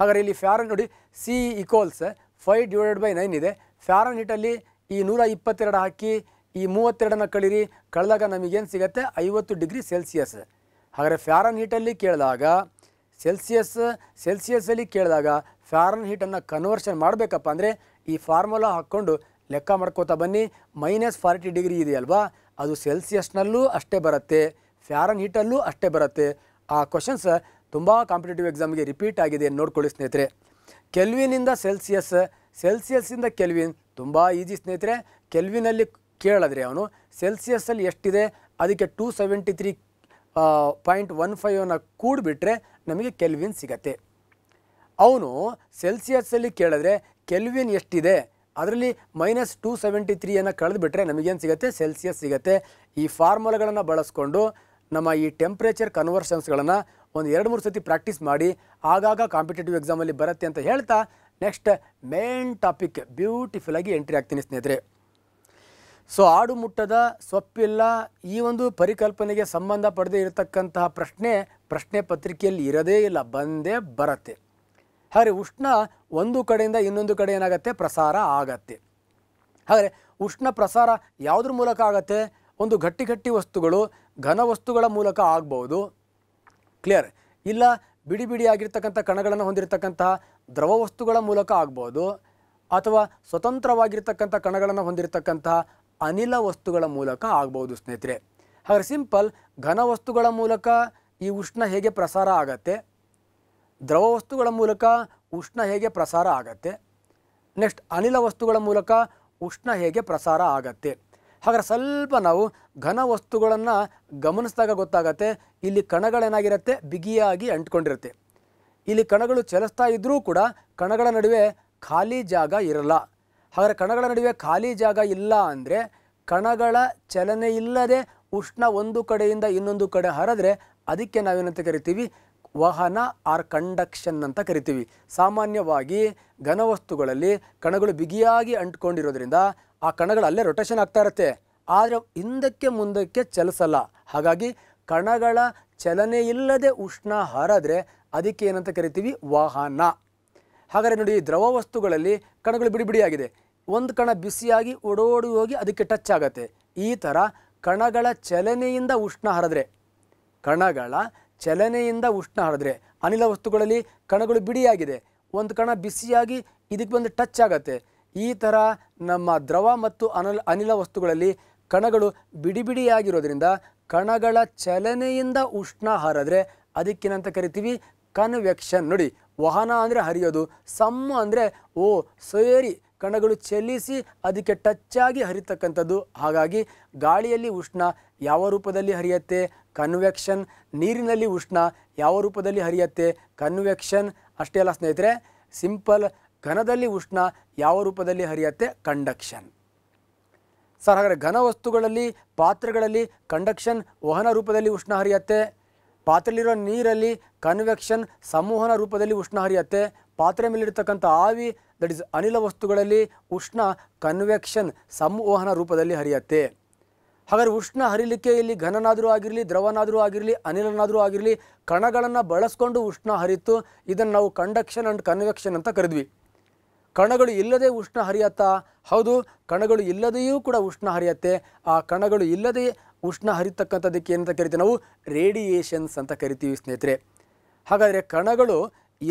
ಹಾಗಾದ್ರೆ ಇಲ್ಲಿ ಫ್ಯಾರನ್ ನೋಡಿ C equals five divided by nine ಇದೆ ಫ್ಯಾರನ್ ಹೀಟಲ್ಲಿ ಈ ನೂರ ಇಪ್ಪತ್ತೆರಡು ಹಾಕಿ ಈ ಮೂವತ್ತೆರಡನ್ನ ಕಳೀರಿ ಕಳೆದಾಗ ನಮಗೇನು ಸಿಗುತ್ತೆ ಐವತ್ತು ಡಿಗ್ರಿ ಸೆಲ್ಸಿಯಸ್ ಹಾಗಾದರೆ ಫ್ಯಾರನ್ ಹೀಟಲ್ಲಿ ಕೇಳಿದಾಗ ಸೆಲ್ಸಿಯಸ್ ಸೆಲ್ಸಿಯಸ್ಸಲ್ಲಿ ಕೇಳಿದಾಗ ಫ್ಯಾರನ್ ಹೀಟನ್ನು ಕನ್ವರ್ಷನ್ ಮಾಡಬೇಕಪ್ಪ ಅಂದರೆ ಈ ಫಾರ್ಮುಲಾ ಹಾಕ್ಕೊಂಡು ಲೆಕ್ಕ ಮಾಡ್ಕೋತಾ ಬನ್ನಿ ಮೈನಸ್ ಫಾರ್ಟಿ ಡಿಗ್ರಿ ಇದೆಯಲ್ವಾ ಅದು ಸೆಲ್ಸಿಯಸ್ನಲ್ಲೂ ಅಷ್ಟೇ ಬರುತ್ತೆ ಫ್ಯಾರನ್ ಹೀಟಲ್ಲೂ ಅಷ್ಟೇ ಬರುತ್ತೆ ಆ ಕ್ವಶನ್ಸ್ ತುಂಬ ಕಾಂಪಿಟೇಟಿವ್ ಎಕ್ಸಾಮ್ಗೆ ರಿಪೀಟ್ ಆಗಿದೆ ನೋಡ್ಕೊಳ್ಳಿ ಸ್ನೇಹಿತರೆ ಕೆಲ್ವಿನಿಂದ ಸೆಲ್ಸಿಯಸ್ ಸೆಲ್ಸಿಯಸ್ಸಿಂದ ಕೆಲ್ವಿನ್ ತುಂಬ ಈಜಿ ಸ್ನೇಹಿತರೆ ಕೆಲ್ವಿನಲ್ಲಿ ಕೇಳಿದ್ರೆ ಅವನು ಸೆಲ್ಸಿಯಸ್ಸಲ್ಲಿ ಎಷ್ಟಿದೆ ಅದಕ್ಕೆ two seventy three point one ಫೈವನ್ನು ಕೂಡಿಬಿಟ್ರೆ ನಮಗೆ ಕೆಲ್ವಿನ್ ಸಿಗತ್ತೆ ಅವನು ಸೆಲ್ಸಿಯಸ್ಸಲ್ಲಿ ಕೇಳಿದ್ರೆ ಕೆಲ್ವಿನ್ ಎಷ್ಟಿದೆ ಅದರಲ್ಲಿ ಮೈನಸ್ ಟೂ ಸೆವೆಂಟಿ ತ್ರೀಯನ್ನು ಕಳೆದುಬಿಟ್ರೆ ನಮಗೇನು ಸಿಗುತ್ತೆ ಸೆಲ್ಸಿಯಸ್ ಸಿಗುತ್ತೆ ಈ ಫಾರ್ಮುಲಾಗಳನ್ನು ಬಳಸ್ಕೊಂಡು ನಮ್ಮ ಈ ಟೆಂಪ್ರೇಚರ್ ಕನ್ವರ್ಷನ್ಸ್ಗಳನ್ನು ಒಂದು ಎರಡು ಮೂರು ಸತಿ ಪ್ರಾಕ್ಟೀಸ್ ಮಾಡಿ ಆಗಾಗ ಕಾಂಪಿಟೇಟಿವ್ ಎಕ್ಸಾಮಲ್ಲಿ ಬರುತ್ತೆ ಅಂತ ಹೇಳ್ತಾ ನೆಕ್ಸ್ಟ್ ಮೇನ್ ಟಾಪಿಕ್ ಬ್ಯೂಟಿಫುಲ್ಲಾಗಿ ಎಂಟ್ರಿ ಆಗ್ತೀನಿ ಸ್ನೇಹಿತರೆ ಸೊ ಆಡು ಮುಟ್ಟದ ಸೊಪ್ಪಿಲ್ಲ ಈ ಒಂದು ಪರಿಕಲ್ಪನೆಗೆ ಸಂಬಂಧಪಡದೇ ಇರತಕ್ಕಂತಹ ಪ್ರಶ್ನೆ ಪ್ರಶ್ನೆ ಪತ್ರಿಕೆಯಲ್ಲಿ ಇರೋದೇ ಇಲ್ಲ ಬಂದೇ ಬರತ್ತೆ ಹಾಗೆ ಉಷ್ಣ ಒಂದು ಕಡೆಯಿಂದ ಇನ್ನೊಂದು ಕಡೆ ಏನಾಗುತ್ತೆ ಪ್ರಸಾರ ಆಗತ್ತೆ ಹಾಗೆ ಉಷ್ಣ ಪ್ರಸಾರ ಯಾವುದ್ರ ಮೂಲಕ ಆಗತ್ತೆ ಒಂದು ಗಟ್ಟಿ ಗಟ್ಟಿ ವಸ್ತುಗಳು ಘನ ವಸ್ತುಗಳ ಮೂಲಕ ಆಗ್ಬೋದು ಕ್ಲಿಯರ್ ಇಲ್ಲ ಬಿಡಿ ಬಿಡಿ ಆಗಿರ್ತಕ್ಕಂಥ ಕಣಗಳನ್ನು ಹೊಂದಿರತಕ್ಕಂತಹ ದ್ರವ ವಸ್ತುಗಳ ಮೂಲಕ ಆಗ್ಬೋದು ಅಥವಾ ಸ್ವತಂತ್ರವಾಗಿರ್ತಕ್ಕಂಥ ಕಣಗಳನ್ನು ಹೊಂದಿರತಕ್ಕಂತಹ ಅನಿಲ ವಸ್ತುಗಳ ಮೂಲಕ ಆಗ್ಬೋದು ಸ್ನೇಹಿತರೆ ಹಾಗೆ ಸಿಂಪಲ್ ಘನ ವಸ್ತುಗಳ ಮೂಲಕ ಈ ಉಷ್ಣ ಹೇಗೆ ಪ್ರಸಾರ ಆಗತ್ತೆ ದ್ರವ ವಸ್ತುಗಳ ಮೂಲಕ ಉಷ್ಣ ಹೇಗೆ ಪ್ರಸಾರ ಆಗತ್ತೆ ನೆಕ್ಸ್ಟ್ ಅನಿಲ ವಸ್ತುಗಳ ಮೂಲಕ ಉಷ್ಣ ಹೇಗೆ ಪ್ರಸಾರ ಆಗತ್ತೆ ಹಾಗಾದ್ರೆ ಸ್ವಲ್ಪ ನಾವು ಘನ ವಸ್ತುಗಳನ್ನು ಗಮನಿಸಿದಾಗ ಗೊತ್ತಾಗತ್ತೆ ಇಲ್ಲಿ ಕಣಗಳೇನಾಗಿರುತ್ತೆ ಬಿಗಿಯಾಗಿ ಅಂಟ್ಕೊಂಡಿರುತ್ತೆ ಇಲ್ಲಿ ಕಣಗಳು ಚಲಿಸ್ತಾ ಇದ್ದರೂ ಕೂಡ ಕಣಗಳ ನಡುವೆ ಖಾಲಿ ಜಾಗ ಇರಲ್ಲ ಹಾಗಾದರೆ ಕಣಗಳ ನಡುವೆ ಖಾಲಿ ಜಾಗ ಇಲ್ಲ ಅಂದರೆ ಕಣಗಳ ಚಲನೆ ಇಲ್ಲದೆ ಉಷ್ಣ ಒಂದು ಕಡೆಯಿಂದ ಇನ್ನೊಂದು ಕಡೆ ಹರಿದ್ರೆ ಅದಕ್ಕೆ ನಾವೇನಂತ ಕರಿತೀವಿ ವಹನ ಆರ್ ಕಂಡಕ್ಷನ್ ಅಂತ ಕರಿತೀವಿ ಸಾಮಾನ್ಯವಾಗಿ ಘನವಸ್ತುಗಳಲ್ಲಿ ಕಣಗಳು ಬಿಗಿಯಾಗಿ ಅಂಟ್ಕೊಂಡಿರೋದ್ರಿಂದ ಆ ಕಣಗಳು ಅಲ್ಲೇ ರೊಟೇಷನ್ ಆಗ್ತಾ ಇರುತ್ತೆ ಆದರೆ ಹಿಂದಕ್ಕೆ ಮುಂದಕ್ಕೆ ಚಲಿಸಲ್ಲ ಹಾಗಾಗಿ ಕಣಗಳ ಚಲನೆ ಇಲ್ಲದೆ ಉಷ್ಣ ಹರಿದ್ರೆ ಅದಕ್ಕೆ ಏನಂತ ಕರಿತೀವಿ ವಾಹನ ಹಾಗಾದರೆ ನೋಡಿ ದ್ರವ ವಸ್ತುಗಳಲ್ಲಿ ಕಣಗಳು ಬಿಡಿಬಿಡಿಯಾಗಿದೆ ಒಂದು ಕಣ ಬಿಸಿಯಾಗಿ ಓಡೋಡಿ ಹೋಗಿ ಅದಕ್ಕೆ ಟಚ್ ಆಗುತ್ತೆ ಈ ಥರ ಕಣಗಳ ಚಲನೆಯಿಂದ ಉಷ್ಣ ಹರಿದ್ರೆ ಕಣಗಳ ಚಲನೆಯಿಂದ ಉಷ್ಣ ಹರಿದ್ರೆ ಅನಿಲ ವಸ್ತುಗಳಲ್ಲಿ ಕಣಗಳು ಬಿಡಿಯಾಗಿದೆ ಒಂದು ಕಣ ಬಿಸಿಯಾಗಿ ಇದಕ್ಕೆ ಬಂದು ಟಚ್ ಆಗತ್ತೆ ಈ ಥರ ನಮ್ಮ ದ್ರವ ಮತ್ತು ಅನಲ್ ಅನಿಲ ವಸ್ತುಗಳಲ್ಲಿ ಕಣಗಳು ಬಿಡಿ ಬಿಡಿಯಾಗಿರೋದ್ರಿಂದ ಕಣಗಳ ಚಲನೆಯಿಂದ ಉಷ್ಣ ಹರದ್ರೆ ಅದಕ್ಕೇನಂತ ಕರಿತೀವಿ ಕನ್ವೆಕ್ಷನ್ ನೋಡಿ ವಾಹನ ಅಂದರೆ ಹರಿಯೋದು ಸಮ್ಮ ಅಂದರೆ ಓ ಸೇರಿ ಕಣಗಳು ಚಲಿಸಿ ಅದಕ್ಕೆ ಟಚ್ ಆಗಿ ಹರಿತಕ್ಕಂಥದ್ದು ಹಾಗಾಗಿ ಗಾಳಿಯಲ್ಲಿ ಉಷ್ಣ ಯಾವ ರೂಪದಲ್ಲಿ ಹರಿಯತ್ತೆ ಕನ್ವೆಕ್ಷನ್ ನೀರಿನಲ್ಲಿ ಉಷ್ಣ ಯಾವ ರೂಪದಲ್ಲಿ ಹರಿಯತ್ತೆ ಕನ್ವೆಕ್ಷನ್ ಅಷ್ಟೇ ಅಲ್ಲ ಸ್ನೇಹಿತರೆ ಸಿಂಪಲ್ ಘನದಲ್ಲಿ ಉಷ್ಣ ಯಾವ ರೂಪದಲ್ಲಿ ಹರಿಯತ್ತೆ ಕಂಡಕ್ಷನ್ ಸರ್ ಹಾಗಾದರೆ ಘನ ವಸ್ತುಗಳಲ್ಲಿ ಪಾತ್ರೆಗಳಲ್ಲಿ ಕಂಡಕ್ಷನ್ ವಹನ ರೂಪದಲ್ಲಿ ಉಷ್ಣ ಹರಿಯತ್ತೆ ಪಾತ್ರೆಯಲ್ಲಿರೋ ನೀರಲ್ಲಿ ಕನ್ವೆಕ್ಷನ್ ಸಂವಹನ ರೂಪದಲ್ಲಿ ಉಷ್ಣ ಹರಿಯತ್ತೆ ಪಾತ್ರೆ ಮೇಲಿರ್ತಕ್ಕಂಥ ಆವಿ ದಟ್ ಇಸ್ ಅನಿಲ ವಸ್ತುಗಳಲ್ಲಿ ಉಷ್ಣ ಕನ್ವೆಕ್ಷನ್ ಸಂವಹನ ರೂಪದಲ್ಲಿ ಹರಿಯತ್ತೆ ಹಾಗಾದರೆ ಉಷ್ಣ ಹರಿಲಿಕ್ಕೆ ಇಲ್ಲಿ ಘನನಾದರೂ ಆಗಿರಲಿ ದ್ರವನಾದರೂ ಆಗಿರಲಿ ಅನಿಲನಾದರೂ ಆಗಿರಲಿ ಕಣಗಳನ್ನು ಬಳಸ್ಕೊಂಡು ಉಷ್ಣ ಹರಿತು ಇದನ್ನು ನಾವು ಕಂಡಕ್ಷನ್ ಆ್ಯಂಡ್ ಕನ್ವೆಕ್ಷನ್ ಅಂತ ಕರೆದ್ವಿ ಕಣಗಳು ಇಲ್ಲದೆ ಉಷ್ಣ ಹರಿಯತ್ತಾ ಹೌದು ಕಣಗಳು ಇಲ್ಲದೆಯೂ ಕೂಡ ಉಷ್ಣ ಹರಿಯತ್ತೆ ಆ ಕಣಗಳು ಇಲ್ಲದೆ ಉಷ್ಣ ಹರಿತಕ್ಕಂಥದ್ದಕ್ಕೆ ಏನಂತ ಕರಿತೀವಿ ನಾವು ರೇಡಿಯೇಷನ್ಸ್ ಅಂತ ಕರಿತೀವಿ ಸ್ನೇಹಿತರೆ ಹಾಗಾದರೆ ಕಣಗಳು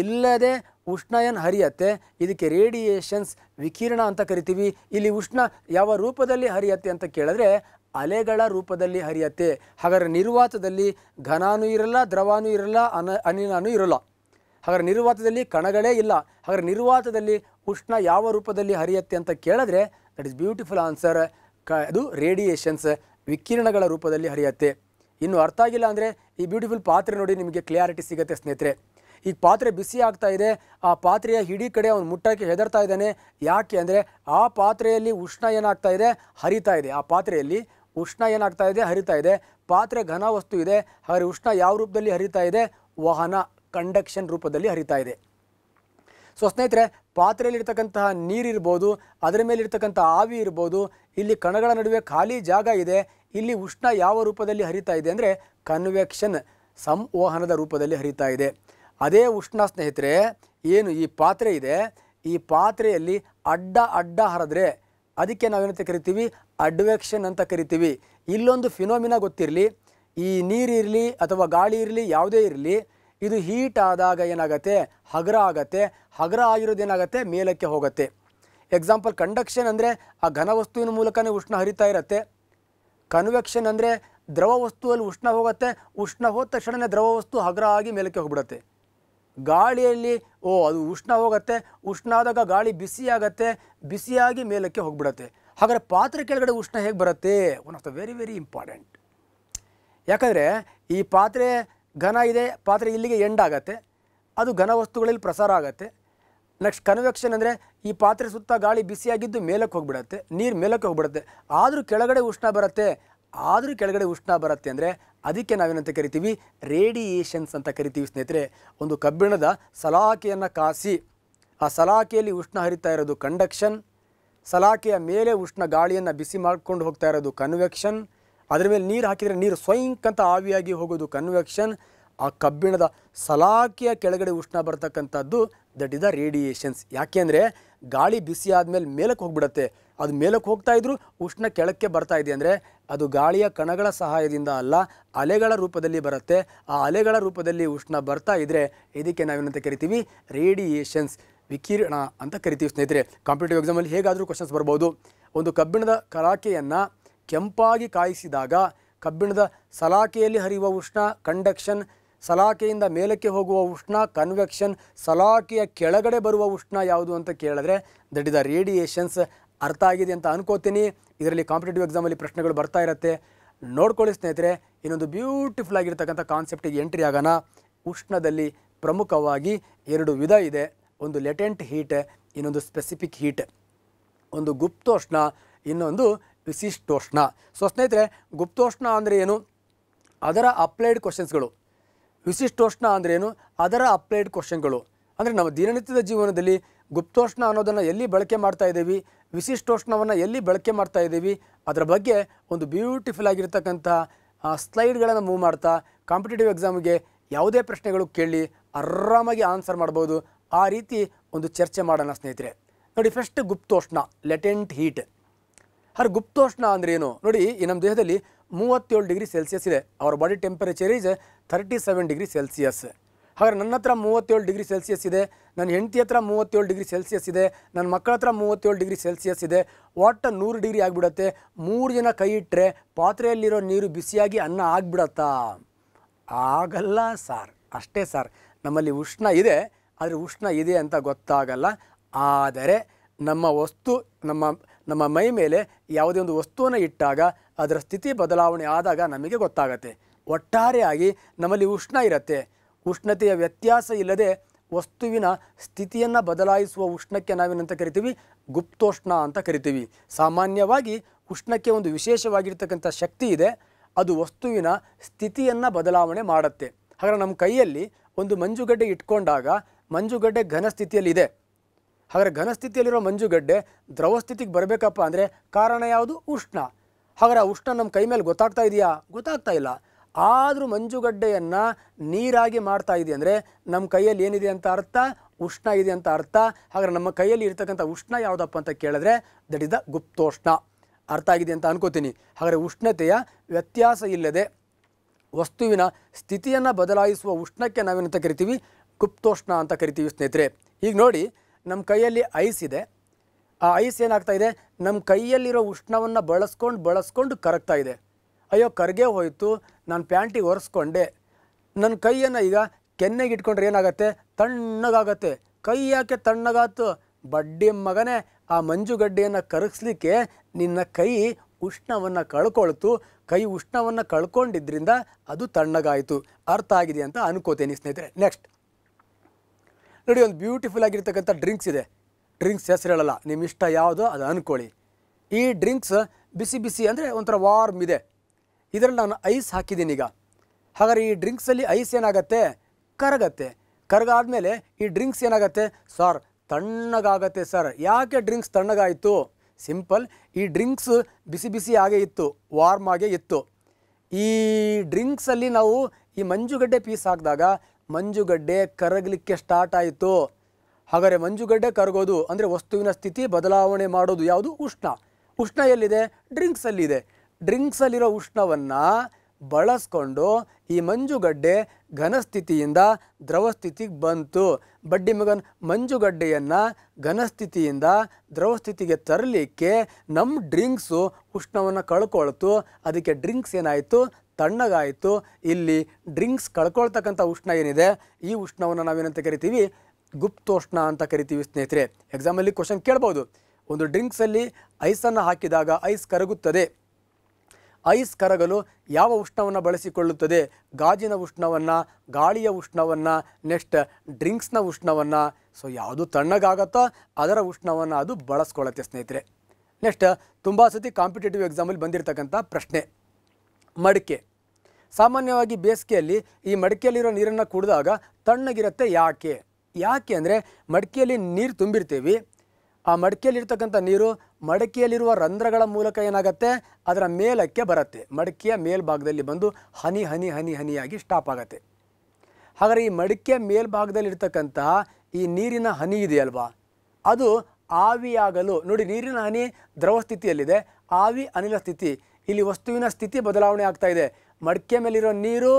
ಇಲ್ಲದೆ ಉಷ್ಣ ಏನು ಹರಿಯತ್ತೆ ಇದಕ್ಕೆ ರೇಡಿಯೇಷನ್ಸ್ ವಿಕಿರಣ ಅಂತ ಕರಿತೀವಿ ಇಲ್ಲಿ ಉಷ್ಣ ಯಾವ ರೂಪದಲ್ಲಿ ಹರಿಯತ್ತೆ ಅಂತ ಕೇಳಿದ್ರೆ ಅಲೆಗಳ ರೂಪದಲ್ಲಿ ಹರಿಯತ್ತೆ ಹಾಗಾದರೆ ನಿರ್ವಾತದಲ್ಲಿ ಘನಾನು ಇರಲ್ಲ ದ್ರವಾನು ಇರಲ್ಲ ಅನ ಅನಿಲಾನು ಇರಲ್ಲ ಹಾಗಾದರೆ ನಿರ್ವಾತದಲ್ಲಿ ಕಣಗಳೇ ಇಲ್ಲ ಹಾಗಾದರೆ ನಿರ್ವಾತದಲ್ಲಿ ಉಷ್ಣ ಯಾವ ರೂಪದಲ್ಲಿ ಹರಿಯತ್ತೆ ಅಂತ ಕೇಳಿದ್ರೆ ದಟ್ ಇಸ್ ಬ್ಯೂಟಿಫುಲ್ ಆನ್ಸರ್ ಕ ಅದು ರೇಡಿಯೇಷನ್ಸ್ ವಿಕಿರಣಗಳ ರೂಪದಲ್ಲಿ ಹರಿಯತ್ತೆ ಇನ್ನು ಅರ್ಥ ಆಗಿಲ್ಲ ಅಂದರೆ ಈ ಬ್ಯೂಟಿಫುಲ್ ಪಾತ್ರೆ ನೋಡಿ ನಿಮಗೆ ಕ್ಲಿಯಾರಿಟಿ ಸಿಗುತ್ತೆ ಸ್ನೇಹಿತರೆ ಈಗ ಪಾತ್ರೆ ಬಿಸಿ ಆಗ್ತಾ ಇದೆ ಆ ಪಾತ್ರೆಯ ಹಿಡಿ ಕಡೆ ಅವನು ಮುಟ್ಟಕ್ಕೆ ಹೆದರ್ತಾ ಇದ್ದಾನೆ ಯಾಕೆ ಅಂದರೆ ಆ ಪಾತ್ರೆಯಲ್ಲಿ ಉಷ್ಣ ಏನಾಗ್ತಾ ಇದೆ ಹರಿತಾ ಇದೆ ಆ ಪಾತ್ರೆಯಲ್ಲಿ ಉಷ್ಣ ಏನಾಗ್ತಾ ಇದೆ ಹರಿತಾ ಇದೆ ಪಾತ್ರೆ ಘನ ವಸ್ತು ಇದೆ ಹಾಗೆ ಉಷ್ಣ ಯಾವ ರೂಪದಲ್ಲಿ ಹರಿತಾ ಇದೆ ವಾಹನ ಕಂಡಕ್ಷನ್ ರೂಪದಲ್ಲಿ ಹರಿತಾ ಇದೆ ಸೊ ಸ್ನೇಹಿತರೆ ಪಾತ್ರೆಯಲ್ಲಿರ್ತಕ್ಕಂತಹ ನೀರಿರ್ಬೋದು ಅದರ ಮೇಲಿರ್ತಕ್ಕಂಥ ಆವಿ ಇರ್ಬೋದು ಇಲ್ಲಿ ಕಣಗಳ ನಡುವೆ ಖಾಲಿ ಜಾಗ ಇದೆ ಇಲ್ಲಿ ಉಷ್ಣ ಯಾವ ರೂಪದಲ್ಲಿ ಹರಿತಾ ಇದೆ ಅಂದರೆ ಕನ್ವೆಕ್ಷನ್ ಸಂವಹನದ ರೂಪದಲ್ಲಿ ಹರಿತಾ ಇದೆ ಅದೇ ಉಷ್ಣ ಸ್ನೇಹಿತರೆ ಏನು ಈ ಪಾತ್ರೆ ಇದೆ ಈ ಪಾತ್ರೆಯಲ್ಲಿ ಅಡ್ಡ ಅಡ್ಡ ಹರಿದ್ರೆ ಅದಕ್ಕೆ ನಾವೇನಂತ ಕರಿತೀವಿ ಅಡ್ವೆಕ್ಷನ್ ಅಂತ ಕರಿತೀವಿ ಇಲ್ಲೊಂದು ಫಿನೋಮಿನ ಗೊತ್ತಿರಲಿ ಈ ನೀರಿರಲಿ ಅಥವಾ ಗಾಳಿ ಇರಲಿ ಯಾವುದೇ ಇರಲಿ ಇದು ಹೀಟ್ ಆದಾಗ ಏನಾಗುತ್ತೆ ಹಗರ ಆಗುತ್ತೆ ಹಗರ ಏನಾಗುತ್ತೆ ಮೇಲಕ್ಕೆ ಹೋಗುತ್ತೆ ಎಕ್ಸಾಂಪಲ್ ಕಂಡಕ್ಷನ್ ಅಂದರೆ ಆ ಘನವಸ್ತುವಿನ ಮೂಲಕನೇ ಉಷ್ಣ ಹರಿತಾ ಇರುತ್ತೆ ಕನ್ವೆಕ್ಷನ್ ಅಂದರೆ ದ್ರವ ವಸ್ತುವಲ್ಲಿ ಉಷ್ಣ ಹೋಗುತ್ತೆ ಉಷ್ಣ ಹೋದ ತಕ್ಷಣವೇ ದ್ರವ ವಸ್ತು ಹಗರ ಆಗಿ ಮೇಲಕ್ಕೆ ಹೋಗ್ಬಿಡುತ್ತೆ ಗಾಳಿಯಲ್ಲಿ ಓ ಅದು ಉಷ್ಣ ಹೋಗುತ್ತೆ ಉಷ್ಣ ಆದಾಗ ಗಾಳಿ ಬಿಸಿಯಾಗತ್ತೆ ಬಿಸಿಯಾಗಿ ಮೇಲಕ್ಕೆ ಹೋಗ್ಬಿಡತ್ತೆ ಹಾಗಾದರೆ ಪಾತ್ರೆ ಕೆಳಗಡೆ ಉಷ್ಣ ಹೇಗೆ ಬರುತ್ತೆ one of the very very important ಯಾಕಂದರೆ ಈ ಪಾತ್ರೆ ಘನ ಇದೆ ಪಾತ್ರೆ ಇಲ್ಲಿಗೆ ಎಂಡ್ ಆಗುತ್ತೆ ಅದು ಘನ ವಸ್ತುಗಳಲ್ಲಿ ಪ್ರಸಾರ ಆಗುತ್ತೆ ನೆಕ್ಸ್ಟ್ ಕನ್ವೆಕ್ಷನ್ ಅಂದರೆ ಈ ಪಾತ್ರೆ ಸುತ್ತ ಗಾಳಿ ಬಿಸಿಯಾಗಿದ್ದು ಮೇಲಕ್ಕೆ ಹೋಗ್ಬಿಡತ್ತೆ ನೀರು ಮೇಲಕ್ಕೆ ಹೋಗ್ಬಿಡುತ್ತೆ ಆದರೂ ಕೆಳಗಡೆ ಉಷ್ಣ ಬರುತ್ತೆ ಆದರೂ ಕೆಳಗಡೆ ಉಷ್ಣ ಬರುತ್ತೆ ಅಂದರೆ ಅದಕ್ಕೆ ನಾವೇನಂತ ಕರಿತೀವಿ ರೇಡಿಯೇಷನ್ಸ್ ಅಂತ ಕರಿತೀವಿ ಸ್ನೇಹಿತರೆ ಒಂದು ಕಬ್ಬಿಣದ ಸಲಾಕೆಯನ್ನು ಕಾಸಿ ಆ ಸಲಾಕೆಯಲ್ಲಿ ಉಷ್ಣ ಹರಿತಾ ಇರೋದು ಕಂಡಕ್ಷನ್ ಸಲಾಕೆಯ ಮೇಲೆ ಉಷ್ಣ ಗಾಳಿಯನ್ನು ಬಿಸಿ ಮಾಡ್ಕೊಂಡು ಹೋಗ್ತಾ ಇರೋದು ಕನ್ವೆಕ್ಷನ್ ಅದರ ಮೇಲೆ ನೀರು ಹಾಕಿದರೆ ನೀರು ಸ್ವಯಂಕಂತ ಅಂತ ಆವಿಯಾಗಿ ಹೋಗೋದು ಕನ್ವೆಕ್ಷನ್ ಆ ಕಬ್ಬಿಣದ ಸಲಾಕೆಯ ಕೆಳಗಡೆ ಉಷ್ಣ ಬರ್ತಕ್ಕಂಥದ್ದು ದಟ್ ಇಸ್ ದ ರೇಡಿಯೇಷನ್ಸ್ ಯಾಕೆಂದರೆ ಗಾಳಿ ಬಿಸಿ ಆದಮೇಲೆ ಮೇಲಕ್ಕೆ ಹೋಗಿಬಿಡತ್ತೆ ಅದು ಮೇಲಕ್ಕೆ ಹೋಗ್ತಾ ಉಷ್ಣ ಕೆಳಕ್ಕೆ ಬರ್ತಾ ಇದೆ ಅಂದರೆ ಅದು ಗಾಳಿಯ ಕಣಗಳ ಸಹಾಯದಿಂದ ಅಲ್ಲ ಅಲೆಗಳ ರೂಪದಲ್ಲಿ ಬರುತ್ತೆ ಆ ಅಲೆಗಳ ರೂಪದಲ್ಲಿ ಉಷ್ಣ ಬರ್ತಾ ಇದ್ದರೆ ಇದಕ್ಕೆ ನಾವೇನಂತ ಕರಿತೀವಿ ರೇಡಿಯೇಷನ್ಸ್ ವಿಕಿರಣ ಅಂತ ಕರಿತೀವಿ ಸ್ನೇಹಿತರೆ ಕಾಂಪಿಟೇಟಿವ್ ಎಕ್ಸಾಮಲ್ಲಿ ಹೇಗಾದರೂ ಕ್ವಶನ್ಸ್ ಬರ್ಬೋದು ಒಂದು ಕಬ್ಬಿಣದ ಕಲಾಕೆಯನ್ನು ಕೆಂಪಾಗಿ ಕಾಯಿಸಿದಾಗ ಕಬ್ಬಿಣದ ಸಲಾಕೆಯಲ್ಲಿ ಹರಿಯುವ ಉಷ್ಣ ಕಂಡಕ್ಷನ್ ಸಲಾಕೆಯಿಂದ ಮೇಲಕ್ಕೆ ಹೋಗುವ ಉಷ್ಣ ಕನ್ವೆಕ್ಷನ್ ಸಲಾಕೆಯ ಕೆಳಗಡೆ ಬರುವ ಉಷ್ಣ ಯಾವುದು ಅಂತ ಕೇಳಿದ್ರೆ ದಟ್ ಇಸ್ ದ ರೇಡಿಯೇಷನ್ಸ್ ಅರ್ಥ ಆಗಿದೆ ಅಂತ ಅನ್ಕೋತೀನಿ ಇದರಲ್ಲಿ ಕಾಂಪಿಟೇಟಿವ್ ಎಕ್ಸಾಮಲ್ಲಿ ಪ್ರಶ್ನೆಗಳು ಬರ್ತಾ ಇರುತ್ತೆ ನೋಡ್ಕೊಳ್ಳಿ ಸ್ನೇಹಿತರೆ ಇನ್ನೊಂದು ಬ್ಯೂಟಿಫುಲ್ ಆಗಿರ್ತಕ್ಕಂಥ ಕಾನ್ಸೆಪ್ಟಿಗೆ ಎಂಟ್ರಿ ಆಗೋಣ ಉಷ್ಣದಲ್ಲಿ ಪ್ರಮುಖವಾಗಿ ಎರಡು ವಿಧ ಇದೆ ಒಂದು ಲೆಟೆಂಟ್ ಹೀಟ್ ಇನ್ನೊಂದು ಸ್ಪೆಸಿಫಿಕ್ ಹೀಟ್ ಒಂದು ಗುಪ್ತೋಷ್ಣ ಇನ್ನೊಂದು ವಿಶಿಷ್ಟೋಷ್ಣ ಸೊ ಸ್ನೇಹಿತರೆ ಗುಪ್ತೋಷ್ಣ ಅಂದರೆ ಏನು ಅದರ ಅಪ್ಲೈಡ್ ಕ್ವಶನ್ಸ್ಗಳು ವಿಶಿಷ್ಟೋಷ್ಣ ಅಂದರೆ ಏನು ಅದರ ಅಪ್ಲೈಡ್ ಕ್ವಶನ್ಗಳು ಅಂದರೆ ನಮ್ಮ ದಿನನಿತ್ಯದ ಜೀವನದಲ್ಲಿ ಗುಪ್ತೋಷ್ಣ ಅನ್ನೋದನ್ನು ಎಲ್ಲಿ ಬಳಕೆ ಮಾಡ್ತಾ ಇದ್ದೀವಿ ವಿಶಿಷ್ಟೋಷ್ಣವನ್ನು ಎಲ್ಲಿ ಬಳಕೆ ಮಾಡ್ತಾ ಇದ್ದೀವಿ ಅದರ ಬಗ್ಗೆ ಒಂದು ಬ್ಯೂಟಿಫುಲ್ ಆಗಿರ್ತಕ್ಕಂಥ ಸ್ಲೈಡ್ಗಳನ್ನು ಮೂವ್ ಮಾಡ್ತಾ ಕಾಂಪಿಟೇಟಿವ್ ಎಕ್ಸಾಮ್ಗೆ ಯಾವುದೇ ಪ್ರಶ್ನೆಗಳು ಕೇಳಿ ಆರಾಮಾಗಿ ಆನ್ಸರ್ ಮಾಡ್ಬೋದು ಆ ರೀತಿ ಒಂದು ಚರ್ಚೆ ಮಾಡೋಣ ಸ್ನೇಹಿತರೆ ನೋಡಿ ಫಸ್ಟ್ ಗುಪ್ತೋಷ್ಣ ಲೆಟೆಂಟ್ ಹೀಟ್ ಹರ್ ಗುಪ್ತೋಷ್ಣ ಏನು ನೋಡಿ ಈ ನಮ್ಮ ದೇಹದಲ್ಲಿ ಮೂವತ್ತೇಳು ಡಿಗ್ರಿ ಸೆಲ್ಸಿಯಸ್ ಇದೆ ಅವರ body temperature is thirty seven degree Celsius ಹಾಗಾದ್ರೆ ನನ್ನ ಹತ್ರ ಮೂವತ್ತೇಳು ಡಿಗ್ರಿ ಸೆಲ್ಸಿಯಸ್ ಇದೆ ನನ್ನ ಹೆಂಡತಿ ಹತ್ರ ಮೂವತ್ತೇಳು ಡಿಗ್ರಿ ಸೆಲ್ಸಿಯಸ್ ಇದೆ ನನ್ನ ಮಕ್ಕಳ ಹತ್ರ ಮೂವತ್ತೇಳು ಡಿಗ್ರಿ ಸೆಲ್ಸಿಯಸ್ ಇದೆ ಒಟ್ಟು ನೂರು ಡಿಗ್ರಿ ಆಗಿಬಿಡತ್ತೆ ಮೂರು ಜನ ಕೈ ಇಟ್ಟರೆ ಪಾತ್ರೆಯಲ್ಲಿರೋ ನೀರು ಬಿಸಿಯಾಗಿ ಅನ್ನ ಆಗಿಬಿಡತ್ತಾ ಆಗಲ್ಲ ಸಾರ್ ಅಷ್ಟೇ ಸಾರ್ ನಮ್ಮಲ್ಲಿ ಉಷ್ಣ ಇದೆ ಆದರೆ ಉಷ್ಣ ಇದೆ ಅಂತ ಗೊತ್ತಾಗಲ್ಲ ಆದರೆ ನಮ್ಮ ವಸ್ತು ನಮ್ಮ ನಮ್ಮ ಮೈ ಮೇಲೆ ಯಾವುದೇ ಒಂದು ವಸ್ತುವನ್ನು ಇಟ್ಟಾಗ ಅದರ ಸ್ಥಿತಿ ಬದಲಾವಣೆ ಆದಾಗ ನಮಗೆ ಗೊತ್ತಾಗತ್ತೆ ಒಟ್ಟಾರೆಯಾಗಿ ನಮ್ಮಲ್ಲಿ ಉಷ್ಣ ಇರುತ್ತೆ ಉಷ್ಣತೆಯ ವ್ಯತ್ಯಾಸ ಇಲ್ಲದೆ ವಸ್ತುವಿನ ಸ್ಥಿತಿಯನ್ನು ಬದಲಾಯಿಸುವ ಉಷ್ಣಕ್ಕೆ ನಾವೇನಂತ ಕರಿತೀವಿ ಗುಪ್ತೋಷ್ಣ ಅಂತ ಕರಿತೀವಿ ಸಾಮಾನ್ಯವಾಗಿ ಉಷ್ಣಕ್ಕೆ ಒಂದು ವಿಶೇಷವಾಗಿರ್ತಕ್ಕಂಥ ಶಕ್ತಿ ಇದೆ ಅದು ವಸ್ತುವಿನ ಸ್ಥಿತಿಯನ್ನು ಬದಲಾವಣೆ ಮಾಡುತ್ತೆ ಹಾಗಾದ್ರೆ ನಮ್ಮ ಕೈಯಲ್ಲಿ ಒಂದು ಮಂಜುಗಡ್ಡೆ ಇಟ್ಕೊಂಡಾಗ ಮಂಜುಗಡ್ಡೆ ಘನ ಸ್ಥಿತಿಯಲ್ಲಿದೆ ಹಾಗಾದರೆ ಘನ ಸ್ಥಿತಿಯಲ್ಲಿರೋ ಮಂಜುಗಡ್ಡೆ ದ್ರವ ಸ್ಥಿತಿಗೆ ಬರಬೇಕಪ್ಪ ಅಂದರೆ ಕಾರಣ ಯಾವುದು ಉಷ್ಣ ಹಾಗಾದ್ರೆ ಆ ಉಷ್ಣ ನಮ್ಮ ಕೈ ಮೇಲೆ ಗೊತ್ತಾಗ್ತಾ ಇದೆಯಾ ಗೊತ್ತಾಗ್ತಾ ಇಲ್ಲ ಆದರೂ ಮಂಜುಗಡ್ಡೆಯನ್ನು ನೀರಾಗಿ ಮಾಡ್ತಾ ಇದೆ ಅಂದರೆ ನಮ್ಮ ಕೈಯಲ್ಲಿ ಏನಿದೆ ಅಂತ ಅರ್ಥ ಉಷ್ಣ ಇದೆ ಅಂತ ಅರ್ಥ ಹಾಗಾದ್ರೆ ನಮ್ಮ ಕೈಯಲ್ಲಿ ಇರ್ತಕ್ಕಂಥ ಉಷ್ಣ ಯಾವುದಪ್ಪ ಅಂತ ಕೇಳಿದ್ರೆ ದಟ್ ಇಸ್ ದ ಗುಪ್ತೋಷ್ಣ ಅರ್ಥ ಆಗಿದೆ ಅಂತ ಅನ್ಕೋತೀನಿ ಹಾಗಾದರೆ ಉಷ್ಣತೆಯ ವ್ಯತ್ಯಾಸ ಇಲ್ಲದೆ ವಸ್ತುವಿನ ಸ್ಥಿತಿಯನ್ನು ಬದಲಾಯಿಸುವ ಉಷ್ಣಕ್ಕೆ ನಾವೇನಂತ ಕರಿತೀವಿ ಗುಪ್ತೋಷ್ಣ ಅಂತ ಕರಿತೀವಿ ಸ್ನೇಹಿತರೆ ಈಗ ನೋಡಿ ನಮ್ಮ ಕೈಯಲ್ಲಿ ಐಸ್ ಇದೆ ಆ ಐಸ್ ಏನಾಗ್ತಾ ಇದೆ ನಮ್ಮ ಕೈಯಲ್ಲಿರೋ ಉಷ್ಣವನ್ನು ಬಳಸ್ಕೊಂಡು ಬಳಸ್ಕೊಂಡು ಕರಗ್ತಾ ಇದೆ ಅಯ್ಯೋ ಕರಗೇ ಹೋಯಿತು ನಾನು ಪ್ಯಾಂಟಿಗೆ ಒರೆಸ್ಕೊಂಡೆ ನನ್ನ ಕೈಯನ್ನು ಈಗ ಕೆನ್ನೆಗೆ ಇಟ್ಕೊಂಡ್ರೆ ಏನಾಗುತ್ತೆ ತಣ್ಣಗಾಗತ್ತೆ ಕೈ ಯಾಕೆ ತಣ್ಣಗಾತು ಬಡ್ಡಿ ಮಗನೇ ಆ ಮಂಜುಗಡ್ಡೆಯನ್ನು ಕರಗಿಸ್ಲಿಕ್ಕೆ ನಿನ್ನ ಕೈ ಉಷ್ಣವನ್ನು ಕಳ್ಕೊಳ್ತು ಕೈ ಉಷ್ಣವನ್ನು ಕಳ್ಕೊಂಡಿದ್ದರಿಂದ ಅದು ತಣ್ಣಗಾಯಿತು ಅರ್ಥ ಆಗಿದೆ ಅಂತ ಅನ್ಕೋತೇನೆ ಸ್ನೇಹಿತರೆ ನೆಕ್ಸ್ಟ್ ನೋಡಿ ಒಂದು ಬ್ಯೂಟಿಫುಲ್ ಆಗಿರ್ತಕ್ಕಂಥ ಡ್ರಿಂಕ್ಸ್ ಇದೆ ಡ್ರಿಂಕ್ಸ್ ಹೆಸರು ಹೇಳಲ್ಲ ನಿಮ್ಮ ಇಷ್ಟ ಯಾವುದೋ ಅದು ಅಂದ್ಕೊಳ್ಳಿ ಈ ಡ್ರಿಂಕ್ಸ್ ಬಿಸಿ ಬಿಸಿ ಅಂದರೆ ಒಂಥರ ವಾರ್ಮ್ ಇದೆ ಇದರಲ್ಲಿ ನಾನು ಐಸ್ ಹಾಕಿದ್ದೀನಿ ಈಗ ಹಾಗಾದ್ರೆ ಈ ಡ್ರಿಂಕ್ಸಲ್ಲಿ ಐಸ್ ಏನಾಗುತ್ತೆ ಕರಗತ್ತೆ ಕರಗಾದಮೇಲೆ ಈ ಡ್ರಿಂಕ್ಸ್ ಏನಾಗುತ್ತೆ ಸಾರ್ ತಣ್ಣಗಾಗತ್ತೆ ಸರ್ ಯಾಕೆ ಡ್ರಿಂಕ್ಸ್ ತಣ್ಣಗಾಯಿತು ಸಿಂಪಲ್ ಈ ಡ್ರಿಂಕ್ಸ್ ಬಿಸಿ ಬಿಸಿ ಆಗೇ ಇತ್ತು ವಾರ್ಮ್ ಆಗೇ ಇತ್ತು ಈ ಡ್ರಿಂಕ್ಸಲ್ಲಿ ನಾವು ಈ ಮಂಜುಗಡ್ಡೆ ಪೀಸ್ ಹಾಕಿದಾಗ ಮಂಜುಗಡ್ಡೆ ಕರಗಲಿಕ್ಕೆ ಸ್ಟಾರ್ಟ್ ಆಯಿತು ಹಾಗಾದರೆ ಮಂಜುಗಡ್ಡೆ ಕರಗೋದು ಅಂದರೆ ವಸ್ತುವಿನ ಸ್ಥಿತಿ ಬದಲಾವಣೆ ಮಾಡೋದು ಯಾವುದು ಉಷ್ಣ ಉಷ್ಣ ಎಲ್ಲಿದೆ ಡ್ರಿಂಕ್ಸಲ್ಲಿದೆ ಡ್ರಿಂಕ್ಸಲ್ಲಿರೋ ಉಷ್ಣವನ್ನು ಬಳಸ್ಕೊಂಡು ಈ ಮಂಜುಗಡ್ಡೆ ಘನಸ್ಥಿತಿಯಿಂದ ದ್ರವಸ್ಥಿತಿಗೆ ಬಂತು ಬಡ್ಡಿ ಮಗನ್ ಮಂಜುಗಡ್ಡೆಯನ್ನು ಘನಸ್ಥಿತಿಯಿಂದ ದ್ರವಸ್ಥಿತಿಗೆ ತರಲಿಕ್ಕೆ ನಮ್ಮ ಡ್ರಿಂಕ್ಸು ಉಷ್ಣವನ್ನು ಕಳ್ಕೊಳ್ತು ಅದಕ್ಕೆ ಡ್ರಿಂಕ್ಸ್ ಏನಾಯಿತು ತಣ್ಣಗಾಯಿತು ಇಲ್ಲಿ ಡ್ರಿಂಕ್ಸ್ ಕಳ್ಕೊಳ್ತಕ್ಕಂಥ ಉಷ್ಣ ಏನಿದೆ ಈ ಉಷ್ಣವನ್ನು ನಾವೇನಂತ ಕರಿತೀವಿ ಗುಪ್ತೋಷ್ಣ ಅಂತ ಕರಿತೀವಿ ಸ್ನೇಹಿತರೆ ಎಕ್ಸಾಮಲ್ಲಿ ಕ್ವಶನ್ ಕೇಳ್ಬೋದು ಒಂದು ಡ್ರಿಂಕ್ಸಲ್ಲಿ ಐಸನ್ನು ಹಾಕಿದಾಗ ಐಸ್ ಕರಗುತ್ತದೆ ಐಸ್ ಕರಗಲು ಯಾವ ಉಷ್ಣವನ್ನು ಬಳಸಿಕೊಳ್ಳುತ್ತದೆ ಗಾಜಿನ ಉಷ್ಣವನ್ನು ಗಾಳಿಯ ಉಷ್ಣವನ್ನು ನೆಕ್ಸ್ಟ್ ಡ್ರಿಂಕ್ಸ್ನ ಉಷ್ಣವನ್ನು ಸೊ ಯಾವುದು ತಣ್ಣಗಾಗತ್ತೋ ಅದರ ಉಷ್ಣವನ್ನು ಅದು ಬಳಸ್ಕೊಳ್ಳುತ್ತೆ ಸ್ನೇಹಿತರೆ ನೆಕ್ಸ್ಟ್ ತುಂಬ ಸತಿ ಕಾಂಪಿಟೇಟಿವ್ ಎಕ್ಸಾಮಲ್ಲಿ ಬಂದಿರತಕ್ಕಂಥ ಪ್ರಶ್ನೆ ಮಡಿಕೆ ಸಾಮಾನ್ಯವಾಗಿ ಬೇಸಿಗೆಯಲ್ಲಿ ಈ ಮಡಿಕೆಯಲ್ಲಿರೋ ನೀರನ್ನು ಕುಡಿದಾಗ ತಣ್ಣಗಿರುತ್ತೆ ಯಾಕೆ ಯಾಕೆ ಅಂದರೆ ಮಡಿಕೆಯಲ್ಲಿ ನೀರು ತುಂಬಿರ್ತೀವಿ ಆ ಮಡಿಕೆಯಲ್ಲಿರ್ತಕ್ಕಂಥ ನೀರು ಮಡಿಕೆಯಲ್ಲಿರುವ ರಂಧ್ರಗಳ ಮೂಲಕ ಏನಾಗುತ್ತೆ ಅದರ ಮೇಲಕ್ಕೆ ಬರುತ್ತೆ ಮಡಿಕೆಯ ಮೇಲ್ಭಾಗದಲ್ಲಿ ಬಂದು ಹನಿ ಹನಿ ಹನಿ ಹನಿಯಾಗಿ ಸ್ಟಾಪ್ ಆಗತ್ತೆ ಹಾಗಾದರೆ ಈ ಮಡಿಕೆ ಮೇಲ್ಭಾಗದಲ್ಲಿರ್ತಕ್ಕಂತಹ ಈ ನೀರಿನ ಹನಿ ಇದೆಯಲ್ವಾ ಅದು ಆವಿಯಾಗಲು ನೋಡಿ ನೀರಿನ ಹನಿ ದ್ರವ ಸ್ಥಿತಿಯಲ್ಲಿದೆ ಆವಿ ಅನಿಲ ಸ್ಥಿತಿ ಇಲ್ಲಿ ವಸ್ತುವಿನ ಸ್ಥಿತಿ ಬದಲಾವಣೆ ಆಗ್ತಾ ಇದೆ ಮಡಿಕೆ ಮೇಲಿರೋ ನೀರು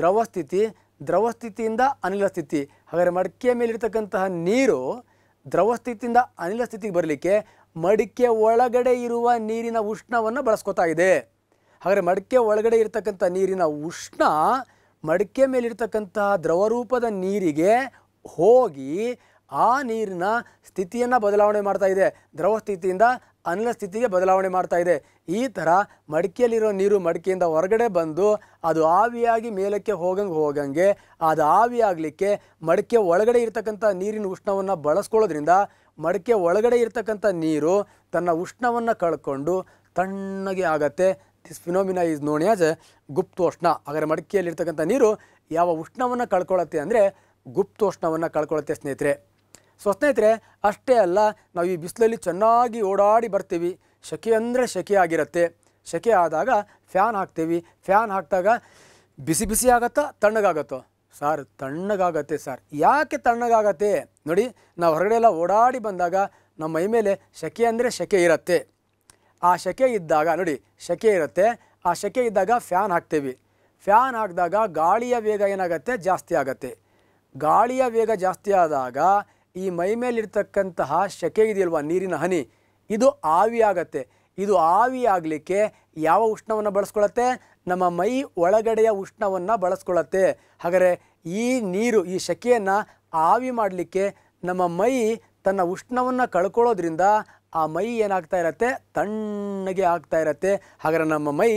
ದ್ರವ ಸ್ಥಿತಿ ದ್ರವ ಸ್ಥಿತಿಯಿಂದ ಅನಿಲ ಸ್ಥಿತಿ ಹಾಗಾದರೆ ಮಡಿಕೆ ಮೇಲಿರ್ತಕ್ಕಂತಹ ನೀರು ದ್ರವ ಸ್ಥಿತಿಯಿಂದ ಅನಿಲ ಸ್ಥಿತಿಗೆ ಬರಲಿಕ್ಕೆ ಮಡಿಕೆ ಒಳಗಡೆ ಇರುವ ನೀರಿನ ಉಷ್ಣವನ್ನು ಬಳಸ್ಕೋತಾ ಇದೆ ಹಾಗಾದರೆ ಮಡಿಕೆ ಒಳಗಡೆ ಇರತಕ್ಕಂಥ ನೀರಿನ ಉಷ್ಣ ಮಡಿಕೆ ಮೇಲಿರ್ತಕ್ಕಂತಹ ದ್ರವರೂಪದ ನೀರಿಗೆ ಹೋಗಿ ಆ ನೀರಿನ ಸ್ಥಿತಿಯನ್ನು ಬದಲಾವಣೆ ಮಾಡ್ತಾ ಇದೆ ದ್ರವ ಸ್ಥಿತಿಯಿಂದ ಅನಿಲ ಸ್ಥಿತಿಗೆ ಬದಲಾವಣೆ ಮಾಡ್ತಾ ಇದೆ ಈ ಥರ ಮಡಿಕೆಯಲ್ಲಿರೋ ನೀರು ಮಡಿಕೆಯಿಂದ ಹೊರಗಡೆ ಬಂದು ಅದು ಆವಿಯಾಗಿ ಮೇಲಕ್ಕೆ ಹೋಗಂಗೆ ಹೋಗಂಗೆ ಅದು ಆವಿಯಾಗಲಿಕ್ಕೆ ಮಡಿಕೆ ಒಳಗಡೆ ಇರತಕ್ಕಂಥ ನೀರಿನ ಉಷ್ಣವನ್ನು ಬಳಸ್ಕೊಳ್ಳೋದ್ರಿಂದ ಮಡಿಕೆ ಒಳಗಡೆ ಇರತಕ್ಕಂಥ ನೀರು ತನ್ನ ಉಷ್ಣವನ್ನು ಕಳ್ಕೊಂಡು ತಣ್ಣಗೆ ಆಗತ್ತೆ this phenomena is known as ಗುಪ್ತೋಷ್ಣ ಹಾಗಾದರೆ ಮಡಿಕೆಯಲ್ಲಿರ್ತಕ್ಕಂಥ ನೀರು ಯಾವ ಉಷ್ಣವನ್ನು ಕಳ್ಕೊಳತ್ತೆ ಅಂದರೆ ಗುಪ್ತೋಷ್ಣವನ್ನು ಕಳ್ಕೊಳತ್ತೆ ಸ್ನೇಹಿತರೆ ಸೊ ಸ್ನೇಹಿತರೆ ಅಷ್ಟೇ ಅಲ್ಲ ನಾವು ಈ ಬಿಸಿಲಲ್ಲಿ ಚೆನ್ನಾಗಿ ಓಡಾಡಿ ಬರ್ತೀವಿ ಸೆಕೆ ಅಂದರೆ ಸೆಕೆ ಆಗಿರುತ್ತೆ ಸೆಕೆ ಆದಾಗ ಫ್ಯಾನ್ ಹಾಕ್ತೀವಿ ಫ್ಯಾನ್ ಹಾಕಿದಾಗ ಬಿಸಿ ಬಿಸಿ ಆಗುತ್ತಾ ತಣ್ಣಗಾಗತ್ತೋ ಸರ್ ತಣ್ಣಗಾಗತ್ತೆ ಸರ್ ಯಾಕೆ ತಣ್ಣಗಾಗತ್ತೆ ನೋಡಿ ನಾವು ಹೊರಗಡೆ ಎಲ್ಲ ಓಡಾಡಿ ಬಂದಾಗ ನಮ್ಮ ಮೈ ಮೇಲೆ ಸೆಕೆ ಅಂದರೆ ಸೆಕೆ ಇರುತ್ತೆ ಆ ಸೆಕೆ ಇದ್ದಾಗ ನೋಡಿ ಸೆಕೆ ಇರುತ್ತೆ ಆ ಸೆಕೆ ಇದ್ದಾಗ ಫ್ಯಾನ್ ಹಾಕ್ತೀವಿ ಫ್ಯಾನ್ ಹಾಕಿದಾಗ ಗಾಳಿಯ ವೇಗ ಏನಾಗುತ್ತೆ ಜಾಸ್ತಿ ಆಗುತ್ತೆ ಗಾಳಿಯ ವೇಗ ಜಾಸ್ತಿ ಆದಾಗ ಈ ಮೈ ಮೇಲಿರ್ತಕ್ಕಂತಹ ಶೆಕೆ ಇದೆಯಲ್ವ ನೀರಿನ ಹನಿ ಇದು ಆವಿಯಾಗತ್ತೆ ಇದು ಆವಿಯಾಗಲಿಕ್ಕೆ ಯಾವ ಉಷ್ಣವನ್ನು ಬಳಸ್ಕೊಳತ್ತೆ ನಮ್ಮ ಮೈ ಒಳಗಡೆಯ ಉಷ್ಣವನ್ನು ಬಳಸ್ಕೊಳತ್ತೆ ಹಾಗರೆ ಈ ನೀರು ಈ ಶೆಕೆಯನ್ನು ಆವಿ ಮಾಡಲಿಕ್ಕೆ ನಮ್ಮ ಮೈ ತನ್ನ ಉಷ್ಣವನ್ನು ಕಳ್ಕೊಳ್ಳೋದ್ರಿಂದ ಆ ಮೈ ಏನಾಗ್ತಾ ಇರತ್ತೆ ತಣ್ಣಗೆ ಆಗ್ತಾ ಇರತ್ತೆ ಹಾಗರೆ ನಮ್ಮ ಮೈ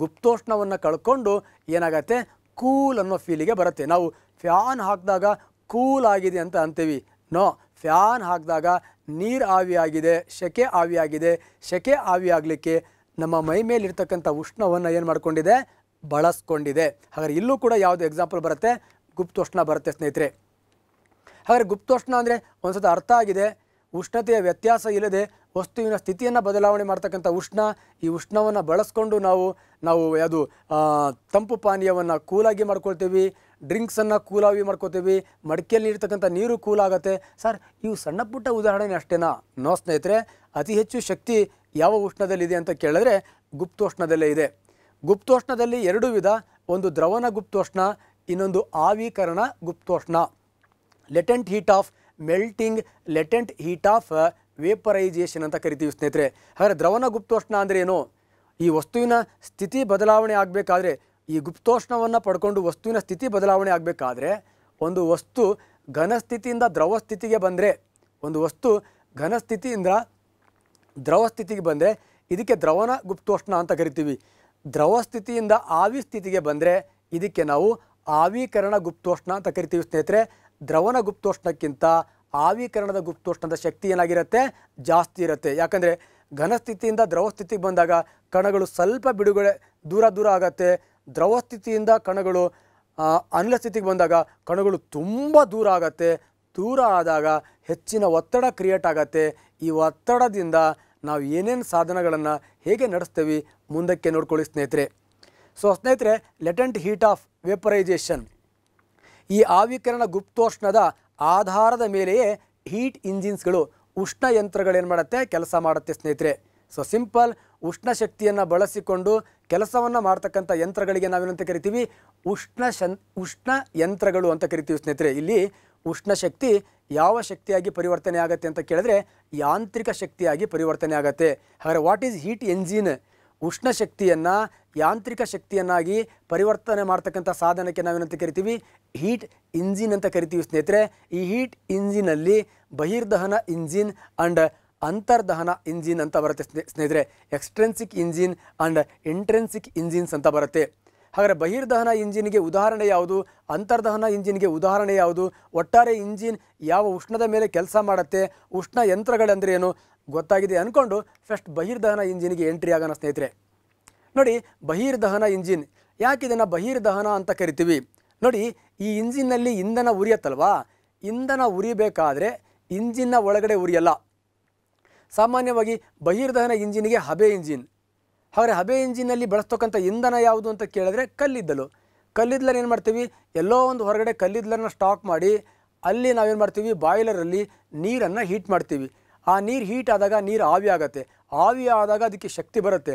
ಗುಪ್ತೋಷ್ಣವನ್ನು ಕಳ್ಕೊಂಡು ಏನಾಗತ್ತೆ ಕೂಲ್ ಅನ್ನೋ ಫೀಲಿಗೆ ಬರುತ್ತೆ ನಾವು ಫ್ಯಾನ್ ಹಾಕಿದಾಗ ಕೂಲ್ ಆಗಿದೆ ಅಂತ ಅಂತೀವಿ ನೋ ಫ್ಯಾನ್ ಹಾಕಿದಾಗ ನೀರು ಆವಿಯಾಗಿದೆ ಸೆಕೆ ಆವಿಯಾಗಿದೆ ಸೆಕೆ ಆವಿಯಾಗಲಿಕ್ಕೆ ನಮ್ಮ ಮೈ ಮೇಲಿರ್ತಕ್ಕಂಥ ಉಷ್ಣವನ್ನು ಏನು ಮಾಡಿಕೊಂಡಿದೆ ಬಳಸ್ಕೊಂಡಿದೆ ಹಾಗಾದ್ರೆ ಇಲ್ಲೂ ಕೂಡ ಯಾವುದು ಎಕ್ಸಾಂಪಲ್ ಬರುತ್ತೆ ಗುಪ್ತೋಷ್ಣ ಬರುತ್ತೆ ಸ್ನೇಹಿತರೆ ಹಾಗಾದರೆ ಗುಪ್ತೋಷ್ಣ ಅಂದರೆ ಒಂದು ಸತಿ ಅರ್ಥ ಆಗಿದೆ ಉಷ್ಣತೆಯ ವ್ಯತ್ಯಾಸ ಇಲ್ಲದೆ ವಸ್ತುವಿನ ಸ್ಥಿತಿಯನ್ನು ಬದಲಾವಣೆ ಮಾಡ್ತಕ್ಕಂಥ ಉಷ್ಣ ಈ ಉಷ್ಣವನ್ನು ಬಳಸ್ಕೊಂಡು ನಾವು ನಾವು ಯಾವುದು ತಂಪು ಪಾನೀಯವನ್ನು ಕೂಲಾಗಿ ಮಾಡ್ಕೊಳ್ತೀವಿ ಡ್ರಿಂಕ್ಸನ್ನು ಕೂಲಾಗಿ ಮಾಡ್ಕೋತೀವಿ ಮಡಿಕೆಯಲ್ಲಿ ಇರ್ತಕ್ಕಂಥ ನೀರು ಕೂಲಾಗುತ್ತೆ ಸರ್ ಇವು ಸಣ್ಣ ಪುಟ್ಟ ಉದಾಹರಣೆ ಅಷ್ಟೇನಾ ನೋ ಸ್ನೇಹಿತರೆ ಅತಿ ಹೆಚ್ಚು ಶಕ್ತಿ ಯಾವ ಉಷ್ಣದಲ್ಲಿದೆ ಅಂತ ಕೇಳಿದ್ರೆ ಗುಪ್ತೋಷ್ಣದಲ್ಲೇ ಇದೆ ಗುಪ್ತೋಷ್ಣದಲ್ಲಿ ಎರಡು ವಿಧ ಒಂದು ದ್ರವನ ಗುಪ್ತೋಷ್ಣ ಇನ್ನೊಂದು ಆವೀಕರಣ ಗುಪ್ತೋಷ್ಣ latent heat of melting latent heat of vaporization ಅಂತ ಕರಿತೀವಿ ಸ್ನೇಹಿತರೆ ಹಾಗಾದರೆ ದ್ರವನ ಗುಪ್ತೋಷ್ಣ ಅಂದರೆ ಏನು ಈ ವಸ್ತುವಿನ ಸ್ಥಿತಿ ಬದಲಾವಣೆ ಆಗಬೇಕಾದ್ರೆ ಈ ಗುಪ್ತೋಷ್ಣವನ್ನು ಪಡ್ಕೊಂಡು ವಸ್ತುವಿನ ಸ್ಥಿತಿ ಬದಲಾವಣೆ ಆಗಬೇಕಾದ್ರೆ ಒಂದು ವಸ್ತು ಘನ ಸ್ಥಿತಿಯಿಂದ ದ್ರವ ಸ್ಥಿತಿಗೆ ಬಂದರೆ ಒಂದು ವಸ್ತು ಘನ ಸ್ಥಿತಿಯಿಂದ ದ್ರವ ಸ್ಥಿತಿಗೆ ಬಂದರೆ ಇದಕ್ಕೆ ದ್ರವನ ಗುಪ್ತೋಷ್ಣ ಅಂತ ಕರಿತೀವಿ ದ್ರವ ಸ್ಥಿತಿಯಿಂದ ಆವಿ ಸ್ಥಿತಿಗೆ ಬಂದರೆ ಇದಕ್ಕೆ ನಾವು ಆವೀಕರಣ ಗುಪ್ತೋಷ್ಣ ಅಂತ ಕರಿತೀವಿ ಸ್ನೇಹಿತರೆ ದ್ರವನ ಗುಪ್ತೋಷ್ಣಕ್ಕಿಂತ ಆವೀಕರಣದ ಗುಪ್ತೋಷ್ಣದ ಶಕ್ತಿ ಏನಾಗಿರುತ್ತೆ ಜಾಸ್ತಿ ಇರುತ್ತೆ ಯಾಕಂದರೆ ಘನಸ್ಥಿತಿಯಿಂದ ದ್ರವ ಸ್ಥಿತಿಗೆ ಬಂದಾಗ ಕಣಗಳು ಸ್ವಲ್ಪ ಬಿಡುಗಡೆ ದೂರ ದೂರ ಆಗತ್ತೆ ದ್ರವ ಸ್ಥಿತಿಯಿಂದ ಕಣಗಳು ಅನಿಲ ಸ್ಥಿತಿಗೆ ಬಂದಾಗ ಕಣಗಳು ತುಂಬ ದೂರ ಆಗತ್ತೆ ದೂರ ಆದಾಗ ಹೆಚ್ಚಿನ ಒತ್ತಡ ಕ್ರಿಯೇಟ್ ಆಗತ್ತೆ ಈ ಒತ್ತಡದಿಂದ ನಾವು ಏನೇನು ಸಾಧನಗಳನ್ನು ಹೇಗೆ ನಡೆಸ್ತೇವೆ ಮುಂದಕ್ಕೆ ನೋಡ್ಕೊಳ್ಳಿ ಸ್ನೇಹಿತರೆ ಸೊ ಸ್ನೇಹಿತರೆ ಲೆಟೆಂಟ್ ಹೀಟ್ ಆಫ್ ವೇಪರೈಸೇಷನ್ ಈ ಆವಿಕರಣ ಗುಪ್ತೋಷ್ಣದ ಆಧಾರದ ಮೇಲೆಯೇ ಹೀಟ್ ಇಂಜಿನ್ಸ್ಗಳು ಉಷ್ಣ ಯಂತ್ರಗಳೇನು ಮಾಡುತ್ತೆ ಕೆಲಸ ಮಾಡುತ್ತೆ ಸ್ನೇಹಿತರೆ ಸೊ ಸಿಂಪಲ್ ಉಷ್ಣ ಶಕ್ತಿಯನ್ನು ಬಳಸಿಕೊಂಡು ಕೆಲಸವನ್ನು ಮಾಡ್ತಕ್ಕಂಥ ಯಂತ್ರಗಳಿಗೆ ನಾವೇನಂತ ಕರಿತೀವಿ ಉಷ್ಣ ಶನ್ ಉಷ್ಣ ಯಂತ್ರಗಳು ಅಂತ ಕರಿತೀವಿ ಸ್ನೇಹಿತರೆ ಇಲ್ಲಿ ಉಷ್ಣ ಶಕ್ತಿ ಯಾವ ಶಕ್ತಿಯಾಗಿ ಪರಿವರ್ತನೆ ಆಗುತ್ತೆ ಅಂತ ಕೇಳಿದ್ರೆ ಯಾಂತ್ರಿಕ ಶಕ್ತಿಯಾಗಿ ಪರಿವರ್ತನೆ ಆಗುತ್ತೆ ಹಾಗಾದರೆ ವಾಟ್ ಈಸ್ ಹೀಟ್ ಎಂಜಿನ್ ಉಷ್ಣ ಶಕ್ತಿಯನ್ನು ಯಾಂತ್ರಿಕ ಶಕ್ತಿಯನ್ನಾಗಿ ಪರಿವರ್ತನೆ ಮಾಡ್ತಕ್ಕಂಥ ಸಾಧನಕ್ಕೆ ನಾವೇನಂತ ಕರಿತೀವಿ ಹೀಟ್ ಇಂಜಿನ್ ಅಂತ ಕರಿತೀವಿ ಸ್ನೇಹಿತರೆ ಈ ಹೀಟ್ ಇಂಜಿನಲ್ಲಿ ಬಹಿರ್ದಹನ ಇಂಜಿನ್ ಅಂಡ್ ಅಂತರ್ದಹನ ಇಂಜಿನ್ ಅಂತ ಬರುತ್ತೆ ಸ್ನೇಹಿತರೆ extrinsic engine and intrinsic engines ಅಂತ ಬರುತ್ತೆ ಹಾಗಾದರೆ ಬಹಿರ್ದಹನ ಇಂಜಿನ್ಗೆ ಉದಾಹರಣೆ ಯಾವುದು ಅಂತರ್ದಹನ ಇಂಜಿನ್ಗೆ ಉದಾಹರಣೆ ಯಾವುದು ಒಟ್ಟಾರೆ ಇಂಜಿನ್ ಯಾವ ಉಷ್ಣದ ಮೇಲೆ ಕೆಲಸ ಮಾಡುತ್ತೆ ಉಷ್ಣ ಯಂತ್ರಗಳೆಂದರೆ ಏನು ಗೊತ್ತಾಗಿದೆ ಅಂದ್ಕೊಂಡು ಫಸ್ಟ್ ಬಹಿರ್ದಹನ ಇಂಜಿನ್ಗೆ ಎಂಟ್ರಿ ಆಗೋಣ ಸ್ನೇಹಿತರೆ ನೋಡಿ ಬಹಿರ್ದಹನ ಇಂಜಿನ್ ಯಾಕೆ ಇದನ್ನು ಬಹಿರ್ದಹನ ಅಂತ ಕರಿತೀವಿ ನೋಡಿ ಈ ಇಂಜಿನ್ನಲ್ಲಿ ಇಂಧನ ಉರಿಯತ್ತಲ್ವಾ ಇಂಧನ ಉರಿಬೇಕಾದ್ರೆ ಇಂಜಿನ್ನ ಒಳಗಡೆ ಉರಿಯಲ್ಲ ಸಾಮಾನ್ಯವಾಗಿ ಬಹಿರ್ದಹನ ಇಂಜಿನಿಗೆ ಹಬೆ ಇಂಜಿನ್ ಹಾಗಾದರೆ ಹಬೆ ಇಂಜಿನಲ್ಲಿ ಬಳಸ್ತಕ್ಕಂಥ ಇಂಧನ ಯಾವುದು ಅಂತ ಕೇಳಿದ್ರೆ ಕಲ್ಲಿದ್ದಲು ಕಲ್ಲಿದ್ದಲನ್ನು ಏನು ಮಾಡ್ತೀವಿ ಎಲ್ಲೋ ಒಂದು ಹೊರಗಡೆ ಕಲ್ಲಿದ್ದಲನ್ನು ಸ್ಟಾಕ್ ಮಾಡಿ ಅಲ್ಲಿ ನಾವೇನು ಮಾಡ್ತೀವಿ ಬಾಯ್ಲರಲ್ಲಿ ನೀರನ್ನು ಹೀಟ್ ಮಾಡ್ತೀವಿ ಆ ನೀರು ಹೀಟ್ ಆದಾಗ ನೀರು ಆವಿ ಆಗುತ್ತೆ ಆವಿ ಆದಾಗ ಅದಕ್ಕೆ ಶಕ್ತಿ ಬರುತ್ತೆ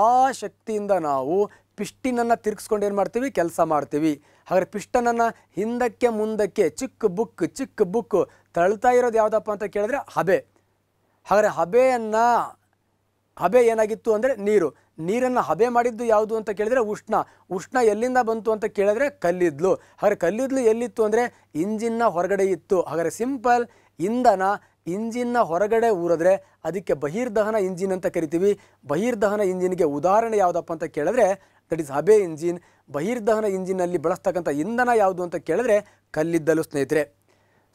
ಆ ಶಕ್ತಿಯಿಂದ ನಾವು ಪಿಷ್ಟಿನನ್ನು ತಿರುಗಿಸ್ಕೊಂಡು ಏನು ಮಾಡ್ತೀವಿ ಕೆಲಸ ಮಾಡ್ತೀವಿ ಹಾಗಾದ್ರೆ ಪಿಷ್ಟನನ್ನು ಹಿಂದಕ್ಕೆ ಮುಂದಕ್ಕೆ ಚಿಕ್ಕ ಬುಕ್ ಚಿಕ್ಕ ಬುಕ್ ತಳ್ತಾ ಇರೋದು ಯಾವುದಪ್ಪ ಅಂತ ಕೇಳಿದ್ರೆ ಹಬೆ ಹಾಗಾದರೆ ಹಬೆಯನ್ನು ಹಬೆ ಏನಾಗಿತ್ತು ಅಂದರೆ ನೀರು ನೀರನ್ನು ಹಬೆ ಮಾಡಿದ್ದು ಯಾವುದು ಅಂತ ಕೇಳಿದರೆ ಉಷ್ಣ ಉಷ್ಣ ಎಲ್ಲಿಂದ ಬಂತು ಅಂತ ಕೇಳಿದ್ರೆ ಕಲ್ಲಿದ್ಲು ಹಾಗೆ ಕಲ್ಲಿದ್ಲು ಎಲ್ಲಿತ್ತು ಅಂದರೆ ಇಂಜಿನ್ನ ಹೊರಗಡೆ ಇತ್ತು ಹಾಗಾದರೆ ಸಿಂಪಲ್ ಇಂಧನ ಇಂಜಿನ್ನ ಹೊರಗಡೆ ಊರಿದ್ರೆ ಅದಕ್ಕೆ ಬಹಿರ್ದಹನ ಇಂಜಿನ್ ಅಂತ ಕರಿತೀವಿ ಬಹಿರ್ದಹನ ಇಂಜಿನ್ಗೆ ಉದಾಹರಣೆ ಯಾವುದಪ್ಪ ಅಂತ ಕೇಳಿದ್ರೆ ದಟ್ ಇಸ್ ಹಬೆ ಇಂಜಿನ್ ಬಹಿರ್ದಹನ ಇಂಜಿನ್ನಲ್ಲಿ ಬಳಸ್ತಕ್ಕಂಥ ಇಂಧನ ಯಾವುದು ಅಂತ ಕೇಳಿದ್ರೆ ಕಲ್ಲಿದ್ದಲು ಸ್ನೇಹಿತರೆ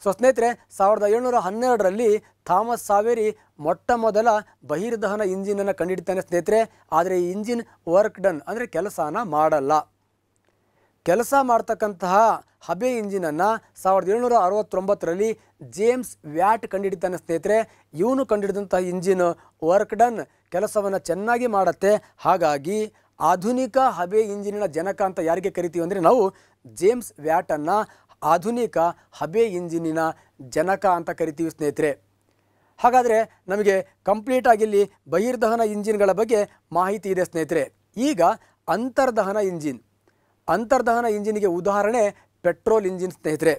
ಸೊ ಸ್ನೇಹಿತರೆ ಸಾವಿರದ ಏಳ್ನೂರ ಹನ್ನೆರಡರಲ್ಲಿ ಥಾಮಸ್ ಸಾವೇರಿ ಮೊಟ್ಟ ಮೊದಲ ಬಹಿರ್ದಹನ ಇಂಜಿನನ್ನು ಕಂಡುಹಿಡಿತಾನೆ ಸ್ನೇಹಿತರೆ ಆದರೆ ಈ ಇಂಜಿನ್ ವರ್ಕ್ ಡನ್ ಅಂದರೆ ಕೆಲಸನ ಮಾಡಲ್ಲ ಕೆಲಸ ಮಾಡ್ತಕ್ಕಂತಹ ಹಬೆ ಇಂಜಿನನ್ನು ಸಾವಿರದ ಏಳ್ನೂರ ಅರವತ್ತೊಂಬತ್ತರಲ್ಲಿ ಜೇಮ್ಸ್ ವ್ಯಾಟ್ ಕಂಡುಹಿಡಿತಾನೆ ಸ್ನೇಹಿತರೆ ಇವನು ಕಂಡಿಡಿದಂತಹ ಇಂಜಿನ್ ವರ್ಕ್ ಡನ್ ಕೆಲಸವನ್ನು ಚೆನ್ನಾಗಿ ಮಾಡುತ್ತೆ ಹಾಗಾಗಿ ಆಧುನಿಕ ಹಬೆ ಇಂಜಿನಿನ ಜನಕ ಅಂತ ಯಾರಿಗೆ ಕರಿತೀವಿ ಅಂದರೆ ನಾವು ಜೇಮ್ಸ್ ವ್ಯಾಟನ್ನು ಆಧುನಿಕ ಹಬೆ ಇಂಜಿನಿನ ಜನಕ ಅಂತ ಕರಿತೀವಿ ಸ್ನೇಹಿತರೆ ಹಾಗಾದರೆ ನಮಗೆ ಕಂಪ್ಲೀಟಾಗಿ ಇಲ್ಲಿ ಬಹಿರ್ದಹನ ಇಂಜಿನ್ಗಳ ಬಗ್ಗೆ ಮಾಹಿತಿ ಇದೆ ಸ್ನೇಹಿತರೆ ಈಗ ಅಂತರ್ದಹನ ಇಂಜಿನ್ ಅಂತರ್ದಹನ ಇಂಜಿನಿಗೆ ಉದಾಹರಣೆ ಪೆಟ್ರೋಲ್ ಇಂಜಿನ್ ಸ್ನೇಹಿತರೆ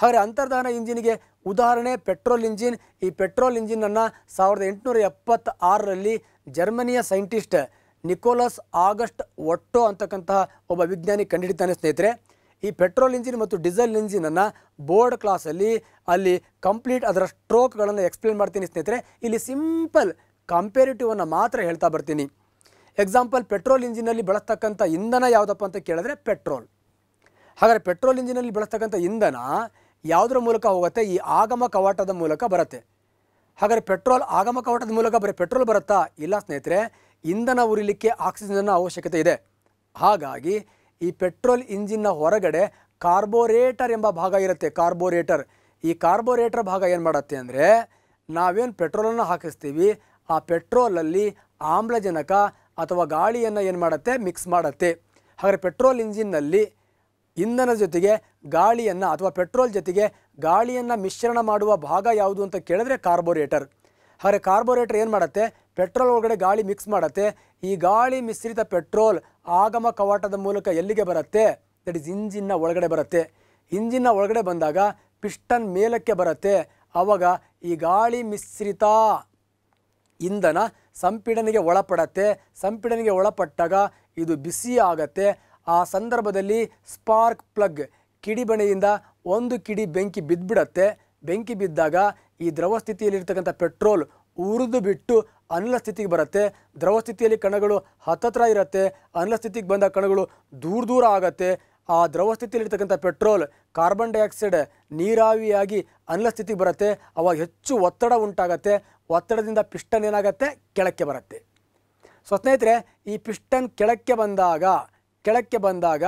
ಹಾಗಾದರೆ ಅಂತರ್ದಹನ ಇಂಜಿನಿಗೆ ಉದಾಹರಣೆ ಪೆಟ್ರೋಲ್ ಇಂಜಿನ್ ಈ ಪೆಟ್ರೋಲ್ ಇಂಜಿನನ್ನು ಸಾವಿರದ ಎಂಟುನೂರ ಎಪ್ಪತ್ತಾರರಲ್ಲಿ ಜರ್ಮನಿಯ ಸೈಂಟಿಸ್ಟ್ ನಿಕೋಲಸ್ ಆಗಸ್ಟ್ ಒಟ್ಟೋ ಅಂತಕ್ಕಂತಹ ಒಬ್ಬ ವಿಜ್ಞಾನಿ ಕಂಡುಹಿಡಿತಾನೆ ಸ್ನೇಹಿತರೆ ಈ ಪೆಟ್ರೋಲ್ ಇಂಜಿನ್ ಮತ್ತು ಡೀಸೆಲ್ ಇಂಜಿನನ್ನು ಬೋರ್ಡ್ ಕ್ಲಾಸಲ್ಲಿ ಅಲ್ಲಿ ಕಂಪ್ಲೀಟ್ ಅದರ ಸ್ಟ್ರೋಕ್ಗಳನ್ನು ಎಕ್ಸ್ಪ್ಲೇನ್ ಮಾಡ್ತೀನಿ ಸ್ನೇಹಿತರೆ ಇಲ್ಲಿ ಸಿಂಪಲ್ ಕಂಪೇರಿಟಿವನ್ನು ಮಾತ್ರ ಹೇಳ್ತಾ ಬರ್ತೀನಿ ಎಕ್ಸಾಂಪಲ್ ಪೆಟ್ರೋಲ್ ಇಂಜಿನಲ್ಲಿ ಬಳಸ್ತಕ್ಕಂಥ ಇಂಧನ ಯಾವುದಪ್ಪ ಅಂತ ಕೇಳಿದ್ರೆ ಪೆಟ್ರೋಲ್ ಹಾಗಾದರೆ ಪೆಟ್ರೋಲ್ ಇಂಜಿನಲ್ಲಿ ಬಳಸ್ತಕ್ಕಂಥ ಇಂಧನ ಯಾವುದ್ರ ಮೂಲಕ ಹೋಗುತ್ತೆ ಈ ಆಗಮ ಕವಾಟದ ಮೂಲಕ ಬರುತ್ತೆ ಹಾಗಾದರೆ ಪೆಟ್ರೋಲ್ ಆಗಮ ಕವಾಟದ ಮೂಲಕ ಬರೀ ಪೆಟ್ರೋಲ್ ಬರುತ್ತಾ ಇಲ್ಲ ಸ್ನೇಹಿತರೆ ಇಂಧನ ಉರಿಲಿಕ್ಕೆ ಆಕ್ಸಿಜನ್ನ ಅವಶ್ಯಕತೆ ಇದೆ ಹಾಗಾಗಿ ಈ ಪೆಟ್ರೋಲ್ ಇಂಜಿನ್ನ ಹೊರಗಡೆ ಕಾರ್ಬೋರೇಟರ್ ಎಂಬ ಭಾಗ ಇರುತ್ತೆ ಕಾರ್ಬೋರೇಟರ್ ಈ ಕಾರ್ಬೋರೇಟರ್ ಭಾಗ ಏನು ಮಾಡುತ್ತೆ ಅಂದರೆ ನಾವೇನು ಪೆಟ್ರೋಲನ್ನು ಹಾಕಿಸ್ತೀವಿ ಆ ಪೆಟ್ರೋಲಲ್ಲಿ ಆಮ್ಲಜನಕ ಅಥವಾ ಗಾಳಿಯನ್ನು ಏನು ಮಾಡುತ್ತೆ ಮಿಕ್ಸ್ ಮಾಡುತ್ತೆ ಹಾಗಾದರೆ ಪೆಟ್ರೋಲ್ ಇಂಜಿನ್ನಲ್ಲಿ ಇಂಧನ ಜೊತೆಗೆ ಗಾಳಿಯನ್ನು ಅಥವಾ ಪೆಟ್ರೋಲ್ ಜೊತೆಗೆ ಗಾಳಿಯನ್ನು ಮಿಶ್ರಣ ಮಾಡುವ ಭಾಗ ಯಾವುದು ಅಂತ ಕೇಳಿದ್ರೆ ಕಾರ್ಬೋರೇಟರ್ ಹಾಗೆ ಕಾರ್ಬೋರೇಟರ್ ಏನು ಮಾಡುತ್ತೆ ಪೆಟ್ರೋಲ್ ಒಳಗಡೆ ಗಾಳಿ ಮಿಕ್ಸ್ ಮಾಡುತ್ತೆ ಈ ಗಾಳಿ ಮಿಶ್ರಿತ ಪೆಟ್ರೋಲ್ ಆಗಮ ಕವಾಟದ ಮೂಲಕ ಎಲ್ಲಿಗೆ ಬರುತ್ತೆ ದಟ್ ಈಸ್ ಇಂಜಿನ್ನ ಒಳಗಡೆ ಬರುತ್ತೆ ಇಂಜಿನ್ನ ಒಳಗಡೆ ಬಂದಾಗ ಪಿಸ್ಟನ್ ಮೇಲಕ್ಕೆ ಬರುತ್ತೆ ಆವಾಗ ಈ ಗಾಳಿ ಮಿಶ್ರಿತ ಇಂಧನ ಸಂಪೀಡನೆಗೆ ಒಳಪಡತ್ತೆ ಸಂಪೀಡನೆಗೆ ಒಳಪಟ್ಟಾಗ ಇದು ಬಿಸಿ ಆಗತ್ತೆ ಆ ಸಂದರ್ಭದಲ್ಲಿ ಸ್ಪಾರ್ಕ್ ಪ್ಲಗ್ ಕಿಡಿಬಣೆಯಿಂದ ಒಂದು ಕಿಡಿ ಬೆಂಕಿ ಬಿದ್ದುಬಿಡತ್ತೆ ಬೆಂಕಿ ಬಿದ್ದಾಗ ಈ ದ್ರವ ಸ್ಥಿತಿಯಲ್ಲಿರ್ತಕ್ಕಂಥ ಪೆಟ್ರೋಲ್ ಉರಿದು ಬಿಟ್ಟು ಅನಿಲ ಸ್ಥಿತಿಗೆ ಬರುತ್ತೆ ದ್ರವ ಸ್ಥಿತಿಯಲ್ಲಿ ಕಣಗಳು ಹತ್ತತ್ರ ಇರುತ್ತೆ ಅನಿಲ ಸ್ಥಿತಿಗೆ ಬಂದ ಕಣಗಳು ದೂರ ದೂರ ಆಗುತ್ತೆ ಆ ದ್ರವ ಸ್ಥಿತಿಯಲ್ಲಿರ್ತಕ್ಕಂಥ ಪೆಟ್ರೋಲ್ ಕಾರ್ಬನ್ ಡೈಆಕ್ಸೈಡ್ ನೀರಾವಿಯಾಗಿ ಅನಿಲ ಸ್ಥಿತಿಗೆ ಬರುತ್ತೆ ಅವಾಗ ಹೆಚ್ಚು ಒತ್ತಡ ಉಂಟಾಗತ್ತೆ ಒತ್ತಡದಿಂದ ಪಿಷ್ಟನ್ ಏನಾಗುತ್ತೆ ಕೆಳಕ್ಕೆ ಬರುತ್ತೆ ಸೊ ಸ್ನೇಹಿತರೆ ಈ ಪಿಷ್ಟನ್ ಕೆಳಕ್ಕೆ ಬಂದಾಗ ಕೆಳಕ್ಕೆ ಬಂದಾಗ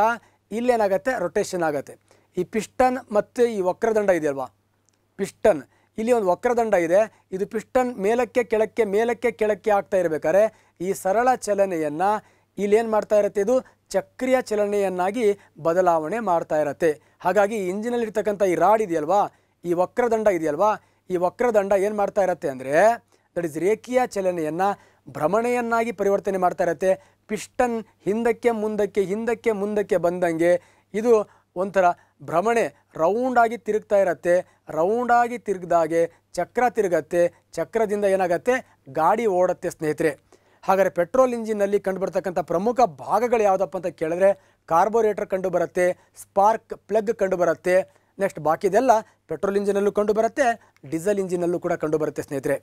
ಇಲ್ಲೇನಾಗತ್ತೆ ರೊಟೇಷನ್ ಆಗುತ್ತೆ ಈ ಪಿಷ್ಟನ್ ಮತ್ತು ಈ ವಕ್ರದಂಡ ಇದೆಯಲ್ವಾ ಪಿಷ್ಟನ್ ಇಲ್ಲಿ ಒಂದು ವಕ್ರದಂಡ ಇದೆ ಇದು ಪಿಸ್ಟನ್ ಮೇಲಕ್ಕೆ ಕೆಳಕ್ಕೆ ಮೇಲಕ್ಕೆ ಕೆಳಕ್ಕೆ ಆಗ್ತಾ ಇರಬೇಕಾದ್ರೆ ಈ ಸರಳ ಚಲನೆಯನ್ನು ಇಲ್ಲೇನು ಮಾಡ್ತಾ ಇರುತ್ತೆ ಇದು ಚಕ್ರಿಯ ಚಲನೆಯನ್ನಾಗಿ ಬದಲಾವಣೆ ಮಾಡ್ತಾ ಇರತ್ತೆ ಹಾಗಾಗಿ ಇಂಜಿನಲ್ಲಿರ್ತಕ್ಕಂಥ ಈ ರಾಡ್ ಇದೆಯಲ್ವಾ ಈ ವಕ್ರದಂಡ ಇದೆಯಲ್ವಾ ಈ ವಕ್ರದಂಡ ಏನು ಮಾಡ್ತಾ ಇರತ್ತೆ ಅಂದರೆ ದಟ್ ಇಸ್ ರೇಖೀಯ ಚಲನೆಯನ್ನು ಭ್ರಮಣೆಯನ್ನಾಗಿ ಪರಿವರ್ತನೆ ಮಾಡ್ತಾ ಇರತ್ತೆ ಪಿಸ್ಟನ್ ಹಿಂದಕ್ಕೆ ಮುಂದಕ್ಕೆ ಹಿಂದಕ್ಕೆ ಮುಂದಕ್ಕೆ ಬಂದಂಗೆ ಇದು ಒಂಥರ ಭ್ರಮಣೆ ರೌಂಡಾಗಿ ತಿರುಗ್ತಾ ಇರತ್ತೆ ರೌಂಡಾಗಿ ತಿರುಗಿದಾಗೆ ಚಕ್ರ ತಿರುಗತ್ತೆ ಚಕ್ರದಿಂದ ಏನಾಗತ್ತೆ ಗಾಡಿ ಓಡತ್ತೆ ಸ್ನೇಹಿತರೆ ಹಾಗಾದರೆ ಪೆಟ್ರೋಲ್ ಇಂಜಿನ್ನಲ್ಲಿ ಕಂಡುಬರ್ತಕ್ಕಂಥ ಪ್ರಮುಖ ಭಾಗಗಳು ಯಾವುದಪ್ಪ ಅಂತ ಕೇಳಿದ್ರೆ ಕಾರ್ಬೋರೇಟರ್ ಕಂಡು ಬರುತ್ತೆ ಸ್ಪಾರ್ಕ್ ಪ್ಲಗ್ ಕಂಡು ಬರುತ್ತೆ ನೆಕ್ಸ್ಟ್ ಇದೆಲ್ಲ ಪೆಟ್ರೋಲ್ ಇಂಜಿನಲ್ಲೂ ಕಂಡು ಬರುತ್ತೆ ಡೀಸೆಲ್ ಇಂಜಿನಲ್ಲೂ ಕೂಡ ಕಂಡು ಬರುತ್ತೆ ಸ್ನೇಹಿತರೆ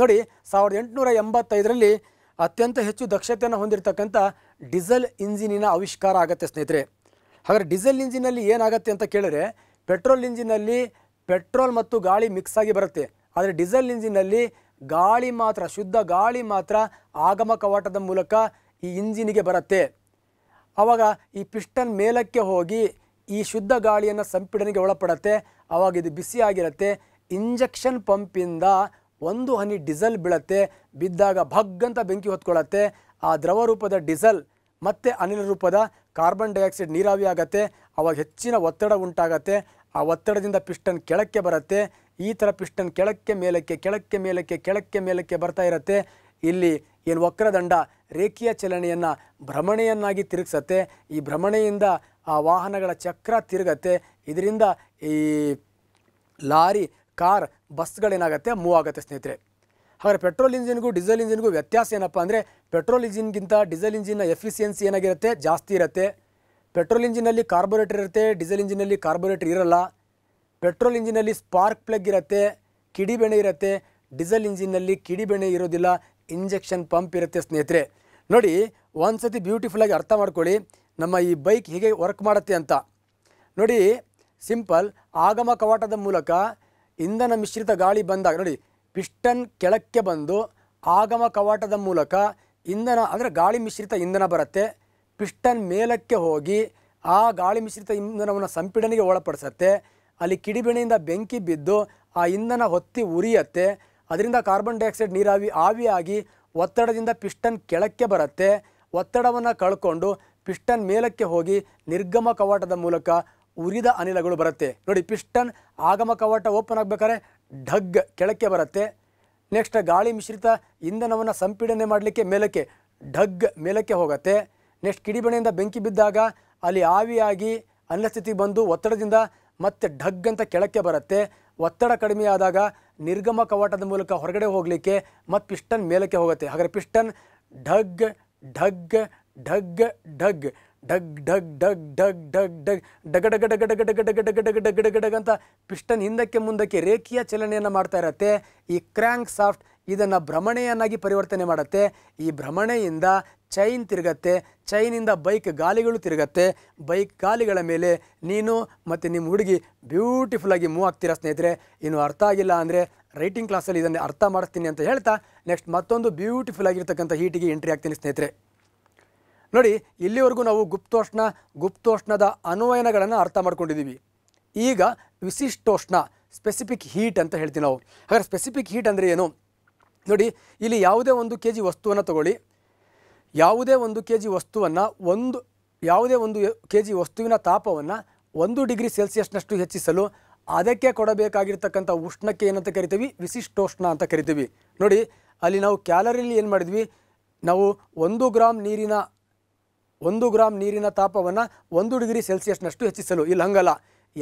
ನೋಡಿ ಸಾವಿರದ ಎಂಟುನೂರ ಎಂಬತ್ತೈದರಲ್ಲಿ ಅತ್ಯಂತ ಹೆಚ್ಚು ದಕ್ಷತೆಯನ್ನು ಹೊಂದಿರತಕ್ಕಂಥ ಡೀಸೆಲ್ ಇಂಜಿನಿನ ಆವಿಷ್ಕಾರ ಆಗುತ್ತೆ ಸ್ನೇಹಿತರೆ ಹಾಗಾದರೆ ಡೀಸೆಲ್ ಇಂಜಿನಲ್ಲಿ ಏನಾಗುತ್ತೆ ಅಂತ ಕೇಳಿದ್ರೆ ಪೆಟ್ರೋಲ್ ಇಂಜಿನಲ್ಲಿ ಪೆಟ್ರೋಲ್ ಮತ್ತು ಗಾಳಿ ಮಿಕ್ಸ್ ಆಗಿ ಬರುತ್ತೆ ಆದರೆ ಡೀಸೆಲ್ ಇಂಜಿನಲ್ಲಿ ಗಾಳಿ ಮಾತ್ರ ಶುದ್ಧ ಗಾಳಿ ಮಾತ್ರ ಆಗಮ ಕವಾಟದ ಮೂಲಕ ಈ ಇಂಜಿನಿಗೆ ಬರುತ್ತೆ ಆವಾಗ ಈ ಪಿಸ್ಟನ್ ಮೇಲಕ್ಕೆ ಹೋಗಿ ಈ ಶುದ್ಧ ಗಾಳಿಯನ್ನು ಸಂಪೀಡನೆಗೆ ಒಳಪಡುತ್ತೆ ಆವಾಗ ಇದು ಬಿಸಿಯಾಗಿರುತ್ತೆ ಇಂಜೆಕ್ಷನ್ ಪಂಪಿಂದ ಒಂದು ಹನಿ ಡೀಸೆಲ್ ಬೀಳತ್ತೆ ಬಿದ್ದಾಗ ಭಗ್ ಅಂತ ಬೆಂಕಿ ಹೊತ್ಕೊಳ್ಳುತ್ತೆ ಆ ದ್ರವ ರೂಪದ ಡೀಸೆಲ್ ಮತ್ತು ಅನಿಲ ರೂಪದ ಕಾರ್ಬನ್ ಡೈಆಕ್ಸೈಡ್ ನೀರಾವಿ ಆಗುತ್ತೆ ಅವಾಗ ಹೆಚ್ಚಿನ ಒತ್ತಡ ಉಂಟಾಗತ್ತೆ ಆ ಒತ್ತಡದಿಂದ ಪಿಸ್ಟನ್ ಕೆಳಕ್ಕೆ ಬರುತ್ತೆ ಈ ಥರ ಪಿಸ್ಟನ್ ಕೆಳಕ್ಕೆ ಮೇಲಕ್ಕೆ ಕೆಳಕ್ಕೆ ಮೇಲಕ್ಕೆ ಕೆಳಕ್ಕೆ ಮೇಲಕ್ಕೆ ಬರ್ತಾ ಇರುತ್ತೆ ಇಲ್ಲಿ ಏನು ವಕ್ರದಂಡ ರೇಖೀಯ ಚಲನೆಯನ್ನು ಭ್ರಮಣೆಯನ್ನಾಗಿ ತಿರುಗಿಸತ್ತೆ ಈ ಭ್ರಮಣೆಯಿಂದ ಆ ವಾಹನಗಳ ಚಕ್ರ ತಿರುಗತ್ತೆ ಇದರಿಂದ ಈ ಲಾರಿ ಕಾರ್ ಬಸ್ಗಳೇನಾಗತ್ತೆ ಮೂವ್ ಆಗುತ್ತೆ ಸ್ನೇಹಿತರೆ ಹಾಗಾದ್ರೆ ಪೆಟ್ರೋಲ್ ಇಂಜಿನ್ಗೂ ಡೀಸೆಲ್ ಇಂಜಿನ್ಗೂ ವ್ಯತ್ಯಾಸ ಏನಪ್ಪ ಅಂದರೆ ಪೆಟ್ರೋಲ್ ಇಂಜಿನ್ಗಿಂತ ಡೀಸೆಲ್ ಇಂಜಿನ್ನ ಎಫಿಷಿಯನ್ಸಿ ಏನಾಗಿರುತ್ತೆ ಜಾಸ್ತಿ ಇರುತ್ತೆ ಪೆಟ್ರೋಲ್ ಇಂಜಿನಲ್ಲಿ ಕಾರ್ಬೋರೇಟರ್ ಇರುತ್ತೆ ಡೀಸೆಲ್ ಇಂಜಿನಲ್ಲಿ ಕಾರ್ಬೋರೇಟರ್ ಇರಲ್ಲ ಪೆಟ್ರೋಲ್ ಇಂಜಿನಲ್ಲಿ ಸ್ಪಾರ್ಕ್ ಪ್ಲಗ್ ಇರುತ್ತೆ ಕಿಡಿಬೆಣೆ ಇರುತ್ತೆ ಡೀಸೆಲ್ ಇಂಜಿನ್ನಲ್ಲಿ ಕಿಡಿಬೆಣೆ ಇರೋದಿಲ್ಲ ಇಂಜೆಕ್ಷನ್ ಪಂಪ್ ಇರುತ್ತೆ ಸ್ನೇಹಿತರೆ ನೋಡಿ ಒಂದು ಸತಿ ಬ್ಯೂಟಿಫುಲ್ಲಾಗಿ ಅರ್ಥ ಮಾಡ್ಕೊಳ್ಳಿ ನಮ್ಮ ಈ ಬೈಕ್ ಹೇಗೆ ವರ್ಕ್ ಮಾಡುತ್ತೆ ಅಂತ ನೋಡಿ ಸಿಂಪಲ್ ಆಗಮ ಕವಾಟದ ಮೂಲಕ ಇಂಧನ ಮಿಶ್ರಿತ ಗಾಳಿ ಬಂದಾಗ ನೋಡಿ ಪಿಸ್ಟನ್ ಕೆಳಕ್ಕೆ ಬಂದು ಆಗಮ ಕವಾಟದ ಮೂಲಕ ಇಂಧನ ಅಂದರೆ ಗಾಳಿ ಮಿಶ್ರಿತ ಇಂಧನ ಬರುತ್ತೆ ಪಿಸ್ಟನ್ ಮೇಲಕ್ಕೆ ಹೋಗಿ ಆ ಗಾಳಿ ಮಿಶ್ರಿತ ಇಂಧನವನ್ನು ಸಂಪೀಡನೆಗೆ ಒಳಪಡಿಸತ್ತೆ ಅಲ್ಲಿ ಕಿಡಿಬಿಣೆಯಿಂದ ಬೆಂಕಿ ಬಿದ್ದು ಆ ಇಂಧನ ಹೊತ್ತಿ ಉರಿಯತ್ತೆ ಅದರಿಂದ ಕಾರ್ಬನ್ ಡೈಆಕ್ಸೈಡ್ ನೀರಾವಿ ಆವಿಯಾಗಿ ಒತ್ತಡದಿಂದ ಪಿಸ್ಟನ್ ಕೆಳಕ್ಕೆ ಬರುತ್ತೆ ಒತ್ತಡವನ್ನು ಕಳ್ಕೊಂಡು ಪಿಸ್ಟನ್ ಮೇಲಕ್ಕೆ ಹೋಗಿ ನಿರ್ಗಮ ಕವಾಟದ ಮೂಲಕ ಉರಿದ ಅನಿಲಗಳು ಬರುತ್ತೆ ನೋಡಿ ಪಿಸ್ಟನ್ ಆಗಮ ಕವಾಟ ಓಪನ್ ಆಗಬೇಕಾದ್ರೆ ಢಗ್ ಕೆಳಕ್ಕೆ ಬರುತ್ತೆ ನೆಕ್ಸ್ಟ್ ಗಾಳಿ ಮಿಶ್ರಿತ ಇಂಧನವನ್ನು ಸಂಪೀಡನೆ ಮಾಡಲಿಕ್ಕೆ ಮೇಲಕ್ಕೆ ಢಗ್ ಮೇಲಕ್ಕೆ ಹೋಗುತ್ತೆ ನೆಕ್ಸ್ಟ್ ಕಿಡಿಬಣೆಯಿಂದ ಬೆಂಕಿ ಬಿದ್ದಾಗ ಅಲ್ಲಿ ಆವಿಯಾಗಿ ಅನ್ನ ಸ್ಥಿತಿಗೆ ಬಂದು ಒತ್ತಡದಿಂದ ಮತ್ತೆ ಢಗ್ ಅಂತ ಕೆಳಕ್ಕೆ ಬರುತ್ತೆ ಒತ್ತಡ ಕಡಿಮೆ ಆದಾಗ ನಿರ್ಗಮ ಕವಾಟದ ಮೂಲಕ ಹೊರಗಡೆ ಹೋಗಲಿಕ್ಕೆ ಮತ್ತು ಪಿಸ್ಟನ್ ಮೇಲಕ್ಕೆ ಹೋಗುತ್ತೆ ಹಾಗಾದರೆ ಪಿಸ್ಟನ್ ಢಗ್ ಢಗ್ ಢಗ್ ಢಗ್ ಡಗ್ ಡಗ್ ಡಗ್ ಡಗ್ ಡಗ್ ಡಗ್ ಡಗ ಡಗ ಡಗ ಡಗ ಡಗ ಡಗ ಡಗ ಡಗ ಡಗ ಡಗ ಡಗ ಅಂತ ಹಿಂದಕ್ಕೆ ಮುಂದಕ್ಕೆ ರೇಖೀಯ ಚಲನೆಯನ್ನು ಮಾಡ್ತಾ ಇರತ್ತೆ ಈ ಕ್ರ್ಯಾಂಕ್ ಸಾಫ್ಟ್ ಇದನ್ನು ಭ್ರಮಣೆಯನ್ನಾಗಿ ಪರಿವರ್ತನೆ ಮಾಡುತ್ತೆ ಈ ಭ್ರಮಣೆಯಿಂದ ಚೈನ್ ತಿರುಗತ್ತೆ ಚೈನಿಂದ ಬೈಕ್ ಗಾಲಿಗಳು ತಿರುಗತ್ತೆ ಬೈಕ್ ಗಾಲಿಗಳ ಮೇಲೆ ನೀನು ಮತ್ತು ನಿಮ್ಮ ಹುಡುಗಿ ಬ್ಯೂಟಿಫುಲ್ಲಾಗಿ ಮೂವ್ ಆಗ್ತೀರಾ ಸ್ನೇಹಿತರೆ ಇನ್ನು ಅರ್ಥ ಆಗಿಲ್ಲ ಅಂದರೆ ರೈಟಿಂಗ್ ಕ್ಲಾಸಲ್ಲಿ ಇದನ್ನು ಅರ್ಥ ಮಾಡಿಸ್ತೀನಿ ಅಂತ ಹೇಳ್ತಾ ನೆಕ್ಸ್ಟ್ ಮತ್ತೊಂದು ಬ್ಯೂಟಿಫುಲ್ ಆಗಿರ್ತಕ್ಕಂಥ ಹೀಟಿಗೆ ಎಂಟ್ರಿ ಆಗ್ತೀನಿ ಸ್ನೇಹಿತರೆ ನೋಡಿ ಇಲ್ಲಿವರೆಗೂ ನಾವು ಗುಪ್ತೋಷ್ಣ ಗುಪ್ತೋಷ್ಣದ ಅನ್ವಯನಗಳನ್ನು ಅರ್ಥ ಮಾಡ್ಕೊಂಡಿದ್ದೀವಿ ಈಗ ವಿಶಿಷ್ಟೋಷ್ಣ ಸ್ಪೆಸಿಫಿಕ್ ಹೀಟ್ ಅಂತ ಹೇಳ್ತೀವಿ ನಾವು ಹಾಗಾದ್ರೆ ಸ್ಪೆಸಿಫಿಕ್ ಹೀಟ್ ಅಂದರೆ ಏನು ನೋಡಿ ಇಲ್ಲಿ ಯಾವುದೇ ಒಂದು ಕೆ ಜಿ ವಸ್ತುವನ್ನು ತಗೊಳ್ಳಿ ಯಾವುದೇ ಒಂದು ಕೆ ಜಿ ವಸ್ತುವನ್ನು ಒಂದು ಯಾವುದೇ ಒಂದು ಕೆ ಜಿ ವಸ್ತುವಿನ ತಾಪವನ್ನು ಒಂದು ಡಿಗ್ರಿ ಸೆಲ್ಸಿಯಸ್ನಷ್ಟು ಹೆಚ್ಚಿಸಲು ಅದಕ್ಕೆ ಕೊಡಬೇಕಾಗಿರ್ತಕ್ಕಂಥ ಉಷ್ಣಕ್ಕೆ ಏನಂತ ಕರಿತೀವಿ ವಿಶಿಷ್ಟೋಷ್ಣ ಅಂತ ಕರಿತೀವಿ ನೋಡಿ ಅಲ್ಲಿ ನಾವು ಕ್ಯಾಲರಿಲಿ ಏನು ಮಾಡಿದ್ವಿ ನಾವು ಒಂದು ಗ್ರಾಮ್ ನೀರಿನ ಒಂದು ಗ್ರಾಮ್ ನೀರಿನ ತಾಪವನ್ನು ಒಂದು ಡಿಗ್ರಿ ಸೆಲ್ಸಿಯಸ್ನಷ್ಟು ಹೆಚ್ಚಿಸಲು ಇಲ್ಲಿ ಹಂಗಲ್ಲ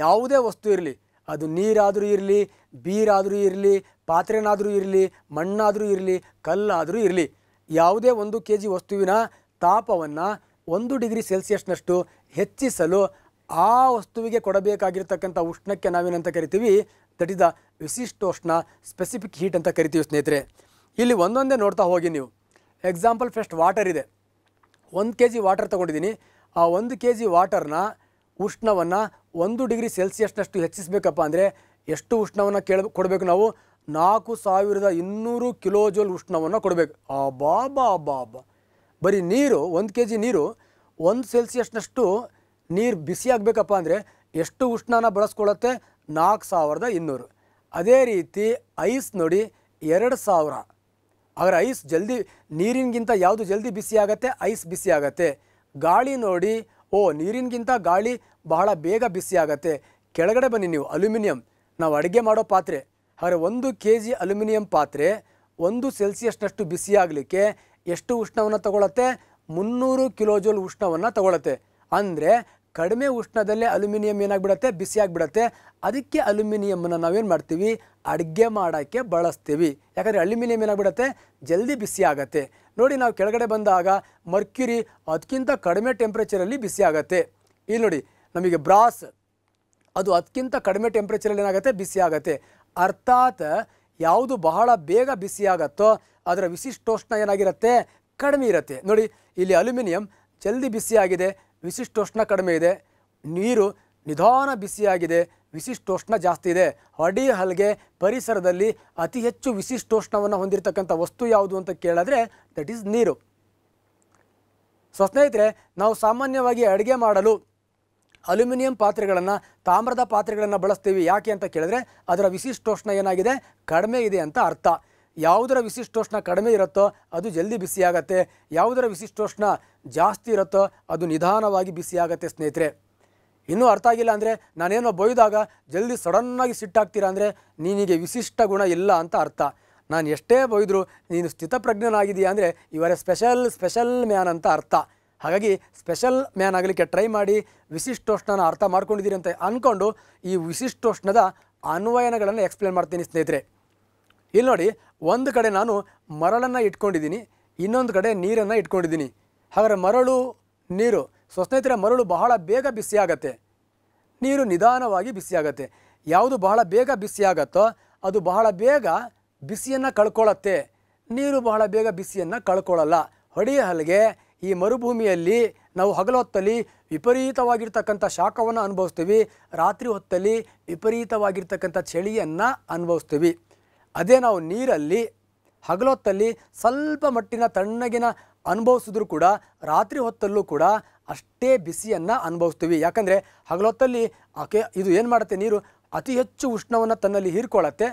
ಯಾವುದೇ ವಸ್ತು ಇರಲಿ ಅದು ನೀರಾದರೂ ಇರಲಿ ಬೀರಾದರೂ ಇರಲಿ ಪಾತ್ರೆನಾದರೂ ಇರಲಿ ಮಣ್ಣಾದರೂ ಇರಲಿ ಕಲ್ಲಾದರೂ ಇರಲಿ ಯಾವುದೇ ಒಂದು ಕೆ ಜಿ ವಸ್ತುವಿನ ತಾಪವನ್ನು ಒಂದು ಡಿಗ್ರಿ ಸೆಲ್ಸಿಯಸ್ನಷ್ಟು ಹೆಚ್ಚಿಸಲು ಆ ವಸ್ತುವಿಗೆ ಕೊಡಬೇಕಾಗಿರ್ತಕ್ಕಂಥ ಉಷ್ಣಕ್ಕೆ ನಾವೇನಂತ ಕರಿತೀವಿ ದಟ್ ಇಸ್ ದ ಉಷ್ಣ ಸ್ಪೆಸಿಫಿಕ್ ಹೀಟ್ ಅಂತ ಕರಿತೀವಿ ಸ್ನೇಹಿತರೆ ಇಲ್ಲಿ ಒಂದೊಂದೇ ನೋಡ್ತಾ ಹೋಗಿ ನೀವು ಎಕ್ಸಾಂಪಲ್ ಫಸ್ಟ್ ವಾಟರ್ ಇದೆ ಒಂದು ಕೆ ಜಿ ವಾಟರ್ ತೊಗೊಂಡಿದ್ದೀನಿ ಆ ಒಂದು ಕೆ ಜಿ ವಾಟರ್ನ ಉಷ್ಣವನ್ನು ಒಂದು ಡಿಗ್ರಿ ಸೆಲ್ಸಿಯಸ್ನಷ್ಟು ಹೆಚ್ಚಿಸಬೇಕಪ್ಪ ಅಂದರೆ ಎಷ್ಟು ಉಷ್ಣವನ್ನು ಕೇಳ ಕೊಡಬೇಕು ನಾವು ನಾಲ್ಕು ಸಾವಿರದ ಇನ್ನೂರು ಕಿಲೋ ಜೋಲ್ ಉಷ್ಣವನ್ನು ಕೊಡಬೇಕು ಆ ಬಾಬಾ ಬಾಬಾ ಬರೀ ನೀರು ಒಂದು ಕೆ ಜಿ ನೀರು ಒಂದು ಸೆಲ್ಸಿಯಸ್ನಷ್ಟು ನೀರು ಬಿಸಿ ಆಗಬೇಕಪ್ಪ ಅಂದರೆ ಎಷ್ಟು ಉಷ್ಣನ ಬಳಸ್ಕೊಳ್ಳುತ್ತೆ ನಾಲ್ಕು ಸಾವಿರದ ಇನ್ನೂರು ಅದೇ ರೀತಿ ಐಸ್ ನೋಡಿ ಎರಡು ಸಾವಿರ ಆದರೆ ಐಸ್ ಜಲ್ದಿ ನೀರಿನಗಿಂತ ಯಾವುದು ಜಲ್ದಿ ಬಿಸಿ ಆಗುತ್ತೆ ಐಸ್ ಬಿಸಿ ಆಗತ್ತೆ ಗಾಳಿ ನೋಡಿ ಓ ನೀರಿನಗಿಂತ ಗಾಳಿ ಬಹಳ ಬೇಗ ಬಿಸಿ ಆಗತ್ತೆ ಕೆಳಗಡೆ ಬನ್ನಿ ನೀವು ಅಲ್ಯೂಮಿನಿಯಂ ನಾವು ಅಡುಗೆ ಮಾಡೋ ಪಾತ್ರೆ ಆದರೆ ಒಂದು ಕೆ ಜಿ ಅಲ್ಯೂಮಿನಿಯಂ ಪಾತ್ರೆ ಒಂದು ಸೆಲ್ಸಿಯಸ್ನಷ್ಟು ಬಿಸಿಯಾಗಲಿಕ್ಕೆ ಎಷ್ಟು ಉಷ್ಣವನ್ನು ತಗೊಳತ್ತೆ ಮುನ್ನೂರು ಕಿಲೋಜೋಲ್ ಉಷ್ಣವನ್ನು ತಗೊಳತ್ತೆ ಅಂದರೆ ಕಡಿಮೆ ಉಷ್ಣದಲ್ಲೇ ಅಲ್ಯೂಮಿನಿಯಂ ಏನಾಗ್ಬಿಡತ್ತೆ ಬಿಸಿಯಾಗಿಬಿಡತ್ತೆ ಅದಕ್ಕೆ ಅಲ್ಯೂಮಿನಿಯಮನ್ನು ನಾವೇನು ಮಾಡ್ತೀವಿ ಅಡುಗೆ ಮಾಡೋಕ್ಕೆ ಬಳಸ್ತೀವಿ ಯಾಕಂದರೆ ಅಲ್ಯೂಮಿನಿಯಂ ಏನಾಗ್ಬಿಡತ್ತೆ ಜಲ್ದಿ ಬಿಸಿ ಆಗುತ್ತೆ ನೋಡಿ ನಾವು ಕೆಳಗಡೆ ಬಂದಾಗ ಮರ್ಕ್ಯೂರಿ ಅದಕ್ಕಿಂತ ಕಡಿಮೆ ಟೆಂಪ್ರೇಚರಲ್ಲಿ ಬಿಸಿ ಆಗುತ್ತೆ ಇಲ್ಲಿ ನೋಡಿ ನಮಗೆ ಬ್ರಾಸ್ ಅದು ಅದಕ್ಕಿಂತ ಕಡಿಮೆ ಟೆಂಪ್ರೇಚರಲ್ಲಿ ಏನಾಗುತ್ತೆ ಬಿಸಿ ಆಗುತ್ತೆ ಅರ್ಥಾತ್ ಯಾವುದು ಬಹಳ ಬೇಗ ಬಿಸಿ ಆಗುತ್ತೋ ಅದರ ವಿಶಿಷ್ಟೋಷ್ಣ ಏನಾಗಿರುತ್ತೆ ಕಡಿಮೆ ಇರುತ್ತೆ ನೋಡಿ ಇಲ್ಲಿ ಅಲ್ಯೂಮಿನಿಯಂ ಜಲ್ದಿ ಬಿಸಿಯಾಗಿದೆ ವಿಶಿಷ್ಟೋಷ್ಣ ಕಡಿಮೆ ಇದೆ ನೀರು ನಿಧಾನ ಬಿಸಿಯಾಗಿದೆ ವಿಶಿಷ್ಟೋಷ್ಣ ಜಾಸ್ತಿ ಇದೆ ಹೊಡಿ ಹಲ್ಗೆ ಪರಿಸರದಲ್ಲಿ ಅತಿ ಹೆಚ್ಚು ವಿಶಿಷ್ಟೋಷ್ಣವನ್ನು ಹೊಂದಿರತಕ್ಕಂಥ ವಸ್ತು ಯಾವುದು ಅಂತ ಕೇಳಿದ್ರೆ ದಟ್ ಈಸ್ ನೀರು ಸೊ ಸ್ನೇಹಿತರೆ ನಾವು ಸಾಮಾನ್ಯವಾಗಿ ಅಡುಗೆ ಮಾಡಲು ಅಲ್ಯೂಮಿನಿಯಂ ಪಾತ್ರೆಗಳನ್ನು ತಾಮ್ರದ ಪಾತ್ರೆಗಳನ್ನು ಬಳಸ್ತೀವಿ ಯಾಕೆ ಅಂತ ಕೇಳಿದ್ರೆ ಅದರ ವಿಶಿಷ್ಟೋಷ್ಣ ಏನಾಗಿದೆ ಕಡಿಮೆ ಇದೆ ಅಂತ ಅರ್ಥ ಯಾವುದರ ವಿಶಿಷ್ಟೋಷ್ಣ ಕಡಿಮೆ ಇರುತ್ತೋ ಅದು ಜಲ್ದಿ ಬಿಸಿಯಾಗತ್ತೆ ಯಾವುದರ ವಿಶಿಷ್ಟೋಷ್ಣ ಜಾಸ್ತಿ ಇರುತ್ತೋ ಅದು ನಿಧಾನವಾಗಿ ಬಿಸಿಯಾಗತ್ತೆ ಸ್ನೇಹಿತರೆ ಇನ್ನೂ ಅರ್ಥ ಆಗಿಲ್ಲ ಅಂದರೆ ನಾನೇನೋ ಬೊಯ್ದಾಗ ಜಲ್ದಿ ಸಡನ್ನಾಗಿ ಸಿಟ್ಟಾಗ್ತೀರಾ ಅಂದರೆ ನೀನಿಗೆ ವಿಶಿಷ್ಟ ಗುಣ ಇಲ್ಲ ಅಂತ ಅರ್ಥ ನಾನು ಎಷ್ಟೇ ಬೊಯ್ದರೂ ನೀನು ಸ್ಥಿತಪ್ರಜ್ಞನಾಗಿದೆಯಾ ಅಂದರೆ ಇವರ ಸ್ಪೆಷಲ್ ಸ್ಪೆಷಲ್ ಮ್ಯಾನ್ ಅಂತ ಅರ್ಥ ಹಾಗಾಗಿ ಸ್ಪೆಷಲ್ ಮ್ಯಾನ್ ಆಗಲಿಕ್ಕೆ ಟ್ರೈ ಮಾಡಿ ವಿಶಿಷ್ಟೋಷ್ಣನ ಅರ್ಥ ಮಾಡ್ಕೊಂಡಿದ್ದೀರಿ ಅಂತ ಅಂದ್ಕೊಂಡು ಈ ವಿಶಿಷ್ಟೋಷ್ಣದ ಅನ್ವಯನಗಳನ್ನು ಎಕ್ಸ್ಪ್ಲೇನ್ ಮಾಡ್ತೀನಿ ಸ್ನೇಹಿತರೆ ಇಲ್ಲಿ ನೋಡಿ ಒಂದು ಕಡೆ ನಾನು ಮರಳನ್ನು ಇಟ್ಕೊಂಡಿದ್ದೀನಿ ಇನ್ನೊಂದು ಕಡೆ ನೀರನ್ನು ಇಟ್ಕೊಂಡಿದ್ದೀನಿ ಹಾಗಾದರೆ ಮರಳು ನೀರು ಸ್ವಸ್ನೇಹಿತರೆ ಮರಳು ಬಹಳ ಬೇಗ ಬಿಸಿಯಾಗತ್ತೆ ನೀರು ನಿಧಾನವಾಗಿ ಬಿಸಿಯಾಗತ್ತೆ ಯಾವುದು ಬಹಳ ಬೇಗ ಬಿಸಿಯಾಗತ್ತೋ ಅದು ಬಹಳ ಬೇಗ ಬಿಸಿಯನ್ನು ಕಳ್ಕೊಳ್ಳತ್ತೆ ನೀರು ಬಹಳ ಬೇಗ ಬಿಸಿಯನ್ನು ಕಳ್ಕೊಳ್ಳಲ್ಲ ಹೊಡೆಯ ಹಲಗೆ ಈ ಮರುಭೂಮಿಯಲ್ಲಿ ನಾವು ಹಗಲೊತ್ತಲ್ಲಿ ವಿಪರೀತವಾಗಿರ್ತಕ್ಕಂಥ ಶಾಖವನ್ನು ಅನುಭವಿಸ್ತೀವಿ ರಾತ್ರಿ ಹೊತ್ತಲ್ಲಿ ವಿಪರೀತವಾಗಿರ್ತಕ್ಕಂಥ ಚಳಿಯನ್ನು ಅನುಭವಿಸ್ತೀವಿ ಅದೇ ನಾವು ನೀರಲ್ಲಿ ಹಗಲೊತ್ತಲ್ಲಿ ಸ್ವಲ್ಪ ಮಟ್ಟಿನ ತಣ್ಣಗಿನ ಅನುಭವಿಸಿದ್ರು ಕೂಡ ರಾತ್ರಿ ಹೊತ್ತಲ್ಲೂ ಕೂಡ ಅಷ್ಟೇ ಬಿಸಿಯನ್ನು ಅನುಭವಿಸ್ತೀವಿ ಯಾಕಂದರೆ ಹಗಲೊತ್ತಲ್ಲಿ ಆಕೆ ಇದು ಏನು ಮಾಡುತ್ತೆ ನೀರು ಅತಿ ಹೆಚ್ಚು ಉಷ್ಣವನ್ನು ತನ್ನಲ್ಲಿ ಹೀರ್ಕೊಳ್ಳುತ್ತೆ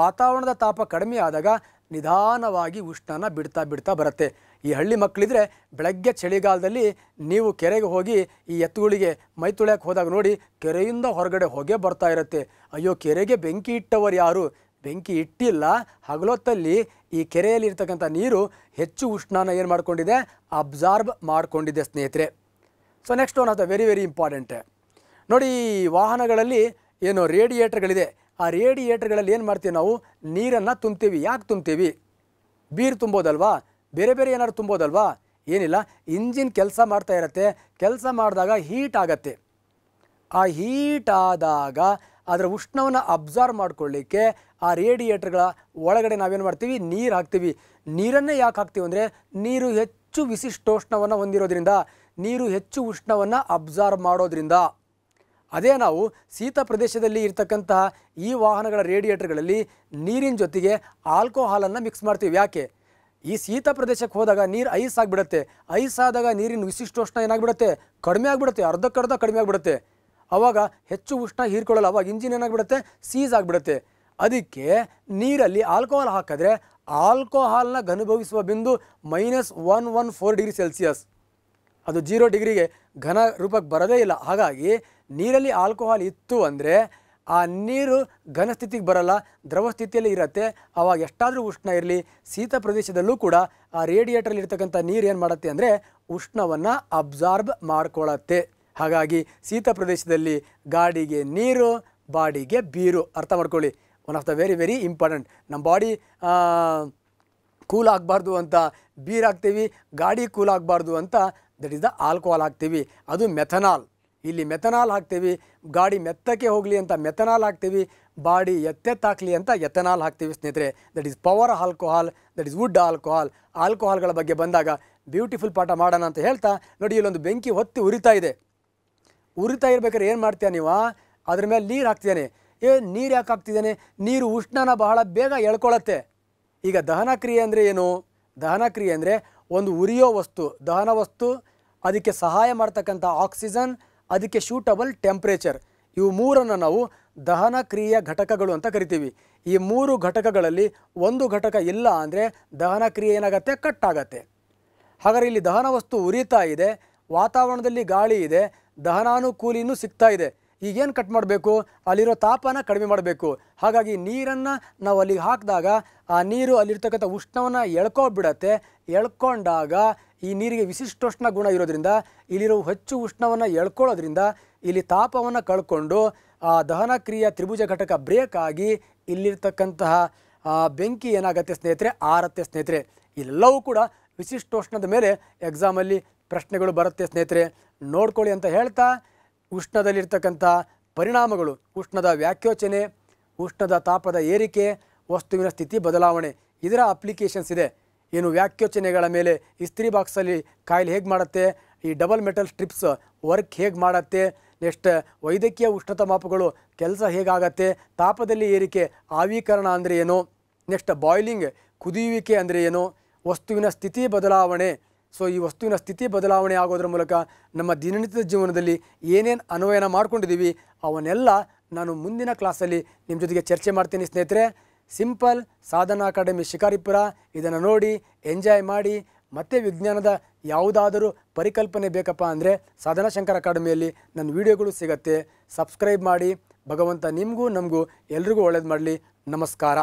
ವಾತಾವರಣದ ತಾಪ ಕಡಿಮೆ ಆದಾಗ ನಿಧಾನವಾಗಿ ಉಷ್ಣನ ಬಿಡ್ತಾ ಬಿಡ್ತಾ ಬರುತ್ತೆ ಈ ಹಳ್ಳಿ ಮಕ್ಕಳಿದ್ರೆ ಬೆಳಗ್ಗೆ ಚಳಿಗಾಲದಲ್ಲಿ ನೀವು ಕೆರೆಗೆ ಹೋಗಿ ಈ ಎತ್ತುಗಳಿಗೆ ಮೈ ತುಳಿಯಕ್ಕೆ ಹೋದಾಗ ನೋಡಿ ಕೆರೆಯಿಂದ ಹೊರಗಡೆ ಹೋಗೇ ಬರ್ತಾ ಇರುತ್ತೆ ಅಯ್ಯೋ ಕೆರೆಗೆ ಬೆಂಕಿ ಇಟ್ಟವರು ಯಾರು ಬೆಂಕಿ ಇಟ್ಟಿಲ್ಲ ಹಗಲೊತ್ತಲ್ಲಿ ಈ ಕೆರೆಯಲ್ಲಿರ್ತಕ್ಕಂಥ ನೀರು ಹೆಚ್ಚು ಉಷ್ಣಾನ ಏನು ಮಾಡಿಕೊಂಡಿದೆ ಅಬ್ಸಾರ್ಬ್ ಮಾಡಿಕೊಂಡಿದೆ ಸ್ನೇಹಿತರೆ ಸೊ ನೆಕ್ಸ್ಟ್ ಒನ್ ಅಥವಾ ವೆರಿ ವೆರಿ ಇಂಪಾರ್ಟೆಂಟ್ ನೋಡಿ ಈ ವಾಹನಗಳಲ್ಲಿ ಏನು ರೇಡಿಯೇಟರ್ಗಳಿದೆ ಆ ರೇಡಿಯೇಟರ್ಗಳಲ್ಲಿ ಏನು ಮಾಡ್ತೀವಿ ನಾವು ನೀರನ್ನು ತುಂಬ್ತೀವಿ ಯಾಕೆ ತುಂಬ್ತೀವಿ ಬೀರು ತುಂಬೋದಲ್ವಾ ಬೇರೆ ಬೇರೆ ಏನಾದ್ರು ತುಂಬೋದಲ್ವಾ ಏನಿಲ್ಲ ಇಂಜಿನ್ ಕೆಲಸ ಮಾಡ್ತಾ ಇರತ್ತೆ ಕೆಲಸ ಮಾಡಿದಾಗ ಹೀಟ್ ಆಗತ್ತೆ ಆ ಹೀಟ್ ಆದಾಗ ಅದರ ಉಷ್ಣವನ್ನು ಅಬ್ಸರ್ವ್ ಮಾಡ್ಕೊಳ್ಳಿಕ್ಕೆ ಆ ರೇಡಿಯೇಟರ್ಗಳ ಒಳಗಡೆ ನಾವೇನು ಮಾಡ್ತೀವಿ ನೀರು ಹಾಕ್ತೀವಿ ನೀರನ್ನೇ ಯಾಕೆ ಹಾಕ್ತೀವಿ ಅಂದರೆ ನೀರು ಹೆಚ್ಚು ವಿಶಿಷ್ಟೋಷ್ಣವನ್ನು ಹೊಂದಿರೋದ್ರಿಂದ ನೀರು ಹೆಚ್ಚು ಉಷ್ಣವನ್ನು ಅಬ್ಸಾರ್ವ್ ಮಾಡೋದ್ರಿಂದ ಅದೇ ನಾವು ಶೀತ ಪ್ರದೇಶದಲ್ಲಿ ಇರ್ತಕ್ಕಂತಹ ಈ ವಾಹನಗಳ ರೇಡಿಯೇಟರ್ಗಳಲ್ಲಿ ನೀರಿನ ಜೊತೆಗೆ ಆಲ್ಕೋಹಾಲನ್ನು ಮಿಕ್ಸ್ ಮಾಡ್ತೀವಿ ಯಾಕೆ ಈ ಶೀತ ಪ್ರದೇಶಕ್ಕೆ ಹೋದಾಗ ನೀರು ಐಸ್ ಆಗಿಬಿಡುತ್ತೆ ಐಸ್ ಆದಾಗ ನೀರಿನ ವಿಶಿಷ್ಟೋಷ್ಣ ಏನಾಗ್ಬಿಡುತ್ತೆ ಕಡಿಮೆ ಆಗಿಬಿಡುತ್ತೆ ಅರ್ಧಕ್ಕರ್ಧ ಕಡಿಮೆ ಆಗಿಬಿಡುತ್ತೆ ಆವಾಗ ಹೆಚ್ಚು ಉಷ್ಣ ಹೀರ್ಕೊಳ್ಳಲ್ಲ ಅವಾಗ ಇಂಜಿನ್ ಏನಾಗ್ಬಿಡುತ್ತೆ ಸೀಸ್ ಆಗಿಬಿಡುತ್ತೆ ಅದಕ್ಕೆ ನೀರಲ್ಲಿ ಆಲ್ಕೋಹಾಲ್ ಹಾಕಿದ್ರೆ ಆಲ್ಕೋಹಾಲ್ನ ಘನುಭವಿಸುವ ಬಿಂದು minus one one four degree Celsius ಅದು ಜೀರೋ ಡಿಗ್ರಿಗೆ ಘನ ರೂಪಕ್ಕೆ ಬರೋದೇ ಇಲ್ಲ ಹಾಗಾಗಿ ನೀರಲ್ಲಿ ಆಲ್ಕೋಹಾಲ್ ಇತ್ತು ಅಂದರೆ ಆ ನೀರು ಘನ ಸ್ಥಿತಿಗೆ ಬರಲ್ಲ ದ್ರವ ಸ್ಥಿತಿಯಲ್ಲಿ ಇರುತ್ತೆ ಆವಾಗ ಎಷ್ಟಾದರೂ ಉಷ್ಣ ಇರಲಿ ಶೀತ ಪ್ರದೇಶದಲ್ಲೂ ಕೂಡ ಆ ರೇಡಿಯೇಟರ್ಲಿ ಇರ್ತಕ್ಕಂಥ ನೀರು ಏನು ಮಾಡುತ್ತೆ ಅಂದರೆ ಉಷ್ಣವನ್ನು ಅಬ್ಸಾರ್ಬ್ ಮಾಡ್ಕೊಳತ್ತೆ ಹಾಗಾಗಿ ಶೀತ ಪ್ರದೇಶದಲ್ಲಿ ಗಾಡಿಗೆ ನೀರು ಬಾಡಿಗೆ ಬೀರು ಅರ್ಥ ಮಾಡ್ಕೊಳ್ಳಿ one of the very very important ನಮ್ಮ ಬಾಡಿ ಕೂಲ್ ಆಗಬಾರ್ದು ಅಂತ ಬೀರ್ ಹಾಕ್ತೀವಿ ಗಾಡಿ ಕೂಲ್ ಆಗಬಾರ್ದು ಅಂತ ದಟ್ ಈಸ್ ದ ಆಲ್ಕೋಹಾಲ್ ಹಾಕ್ತೀವಿ ಅದು ಮೆಥನಾಲ್ ಇಲ್ಲಿ ಮೆಥನಾಲ್ ಹಾಕ್ತೀವಿ ಗಾಡಿ ಮೆತ್ತಕ್ಕೆ ಹೋಗಲಿ ಅಂತ ಮೆಥನಾಲ್ ಹಾಕ್ತೀವಿ ಬಾಡಿ ಎತ್ತೆತ್ತಾಕಲಿ ಅಂತ ಎಥನಾಲ್ ಹಾಕ್ತೀವಿ ಸ್ನೇಹಿತರೆ that is power alcohol that is wood alcohol ಆಲ್ಕೋಹಾಲ್ಗಳ ಬಗ್ಗೆ ಬಂದಾಗ ಬ್ಯೂಟಿಫುಲ್ ಪಾಠ ಮಾಡೋಣ ಅಂತ ಹೇಳ್ತಾ ನೋಡಿ ಇಲ್ಲೊಂದು ಬೆಂಕಿ ಹೊತ್ತಿ ಉರಿತಾ ಇದೆ ಉರಿತಾ ಇರ್ಬೇಕಾದ್ರೆ ಏನು ಮಾಡ್ತೀಯ ನೀವು ಅದ್ರ ಮೇಲೆ ನೀರು ಹಾಕ್ತಿದ್ದಾನೆ ಏ ನೀರು ಯಾಕೆ ಹಾಕ್ತಿದ್ದಾನೆ ನೀರು ಉಷ್ಣನ ಬಹಳ ಬೇಗ ಎಳ್ಕೊಳ್ಳತ್ತೆ ಈಗ ದಹನ ಕ್ರಿಯೆ ಅಂದರೆ ಏನು ದಹನ ಕ್ರಿಯೆ ಅಂದರೆ ಒಂದು ಉರಿಯೋ ವಸ್ತು ದಹನ ವಸ್ತು ಅದಕ್ಕೆ ಸಹಾಯ ಮಾಡ್ತಕ್ಕಂಥ ಆಕ್ಸಿಜನ್ ಅದಕ್ಕೆ ಶೂಟಬಲ್ ಟೆಂಪ್ರೇಚರ್ ಇವು ಮೂರನ್ನು ನಾವು ದಹನ ಕ್ರಿಯೆಯ ಘಟಕಗಳು ಅಂತ ಕರಿತೀವಿ ಈ ಮೂರು ಘಟಕಗಳಲ್ಲಿ ಒಂದು ಘಟಕ ಇಲ್ಲ ಅಂದರೆ ದಹನ ಕ್ರಿಯೆ ಏನಾಗುತ್ತೆ ಆಗತ್ತೆ ಹಾಗಾದರೆ ಇಲ್ಲಿ ದಹನ ವಸ್ತು ಉರಿತಾ ಇದೆ ವಾತಾವರಣದಲ್ಲಿ ಗಾಳಿ ಇದೆ ದಹನಾನುಕೂಲಿನೂ ಸಿಗ್ತಾ ಇದೆ ಈಗೇನು ಕಟ್ ಮಾಡಬೇಕು ಅಲ್ಲಿರೋ ತಾಪನ ಕಡಿಮೆ ಮಾಡಬೇಕು ಹಾಗಾಗಿ ನೀರನ್ನು ನಾವು ಅಲ್ಲಿಗೆ ಹಾಕಿದಾಗ ಆ ನೀರು ಅಲ್ಲಿರ್ತಕ್ಕಂಥ ಉಷ್ಣವನ್ನು ಎಳ್ಕೊಬಿಡತ್ತೆ ಎಳ್ಕೊಂಡಾಗ ಈ ನೀರಿಗೆ ವಿಶಿಷ್ಟೋಷ್ಣ ಗುಣ ಇರೋದ್ರಿಂದ ಇಲ್ಲಿರೋ ಹೆಚ್ಚು ಉಷ್ಣವನ್ನು ಎಳ್ಕೊಳ್ಳೋದ್ರಿಂದ ಇಲ್ಲಿ ತಾಪವನ್ನು ಕಳ್ಕೊಂಡು ಆ ದಹನ ಕ್ರಿಯೆ ತ್ರಿಭುಜ ಘಟಕ ಬ್ರೇಕ್ ಆಗಿ ಇಲ್ಲಿರ್ತಕ್ಕಂತಹ ಬೆಂಕಿ ಏನಾಗುತ್ತೆ ಸ್ನೇಹಿತರೆ ಆರತ್ತೆ ಸ್ನೇಹಿತರೆ ಇಲ್ಲೆಲ್ಲವೂ ಕೂಡ ವಿಶಿಷ್ಟೋಷ್ಣದ ಮೇಲೆ ಎಕ್ಸಾಮಲ್ಲಿ ಪ್ರಶ್ನೆಗಳು ಬರುತ್ತೆ ಸ್ನೇಹಿತರೆ ನೋಡ್ಕೊಳ್ಳಿ ಅಂತ ಹೇಳ್ತಾ ಉಷ್ಣದಲ್ಲಿರ್ತಕ್ಕಂಥ ಪರಿಣಾಮಗಳು ಉಷ್ಣದ ವ್ಯಾಖ್ಯೋಚನೆ ಉಷ್ಣದ ತಾಪದ ಏರಿಕೆ ವಸ್ತುವಿನ ಸ್ಥಿತಿ ಬದಲಾವಣೆ ಇದರ ಅಪ್ಲಿಕೇಶನ್ಸ್ ಇದೆ ಏನು ವ್ಯಾಖ್ಯೋಚನೆಗಳ ಮೇಲೆ ಇಸ್ತ್ರಿ ಬಾಕ್ಸಲ್ಲಿ ಕಾಯಿಲೆ ಹೇಗೆ ಮಾಡುತ್ತೆ ಈ ಡಬಲ್ ಮೆಟಲ್ ಸ್ಟ್ರಿಪ್ಸ್ ವರ್ಕ್ ಹೇಗೆ ಮಾಡುತ್ತೆ ನೆಕ್ಸ್ಟ್ ವೈದ್ಯಕೀಯ ಉಷ್ಣತ ಮಾಪುಗಳು ಕೆಲಸ ಹೇಗಾಗತ್ತೆ ತಾಪದಲ್ಲಿ ಏರಿಕೆ ಆವೀಕರಣ ಅಂದರೆ ಏನು ನೆಕ್ಸ್ಟ್ ಬಾಯ್ಲಿಂಗ್ ಕುದಿಯುವಿಕೆ ಅಂದರೆ ಏನು ವಸ್ತುವಿನ ಸ್ಥಿತಿ ಬದಲಾವಣೆ ಸೊ ಈ ವಸ್ತುವಿನ ಸ್ಥಿತಿ ಬದಲಾವಣೆ ಆಗೋದ್ರ ಮೂಲಕ ನಮ್ಮ ದಿನನಿತ್ಯದ ಜೀವನದಲ್ಲಿ ಏನೇನು ಅನ್ವಯನ ಮಾಡ್ಕೊಂಡಿದ್ದೀವಿ ಅವನ್ನೆಲ್ಲ ನಾನು ಮುಂದಿನ ಕ್ಲಾಸಲ್ಲಿ ನಿಮ್ಮ ಜೊತೆಗೆ ಚರ್ಚೆ ಮಾಡ್ತೀನಿ ಸ್ನೇಹಿತರೆ ಸಿಂಪಲ್ ಸಾಧನಾ ಅಕಾಡೆಮಿ ಶಿಕಾರಿಪುರ ಇದನ್ನು ನೋಡಿ ಎಂಜಾಯ್ ಮಾಡಿ ಮತ್ತೆ ವಿಜ್ಞಾನದ ಯಾವುದಾದರೂ ಪರಿಕಲ್ಪನೆ ಬೇಕಪ್ಪ ಅಂದರೆ ಶಂಕರ ಅಕಾಡೆಮಿಯಲ್ಲಿ ನನ್ನ ವೀಡಿಯೋಗಳು ಸಿಗತ್ತೆ ಸಬ್ಸ್ಕ್ರೈಬ್ ಮಾಡಿ ಭಗವಂತ ನಿಮಗೂ ನಮಗೂ ಎಲ್ರಿಗೂ ಒಳ್ಳೇದು ಮಾಡಲಿ ನಮಸ್ಕಾರ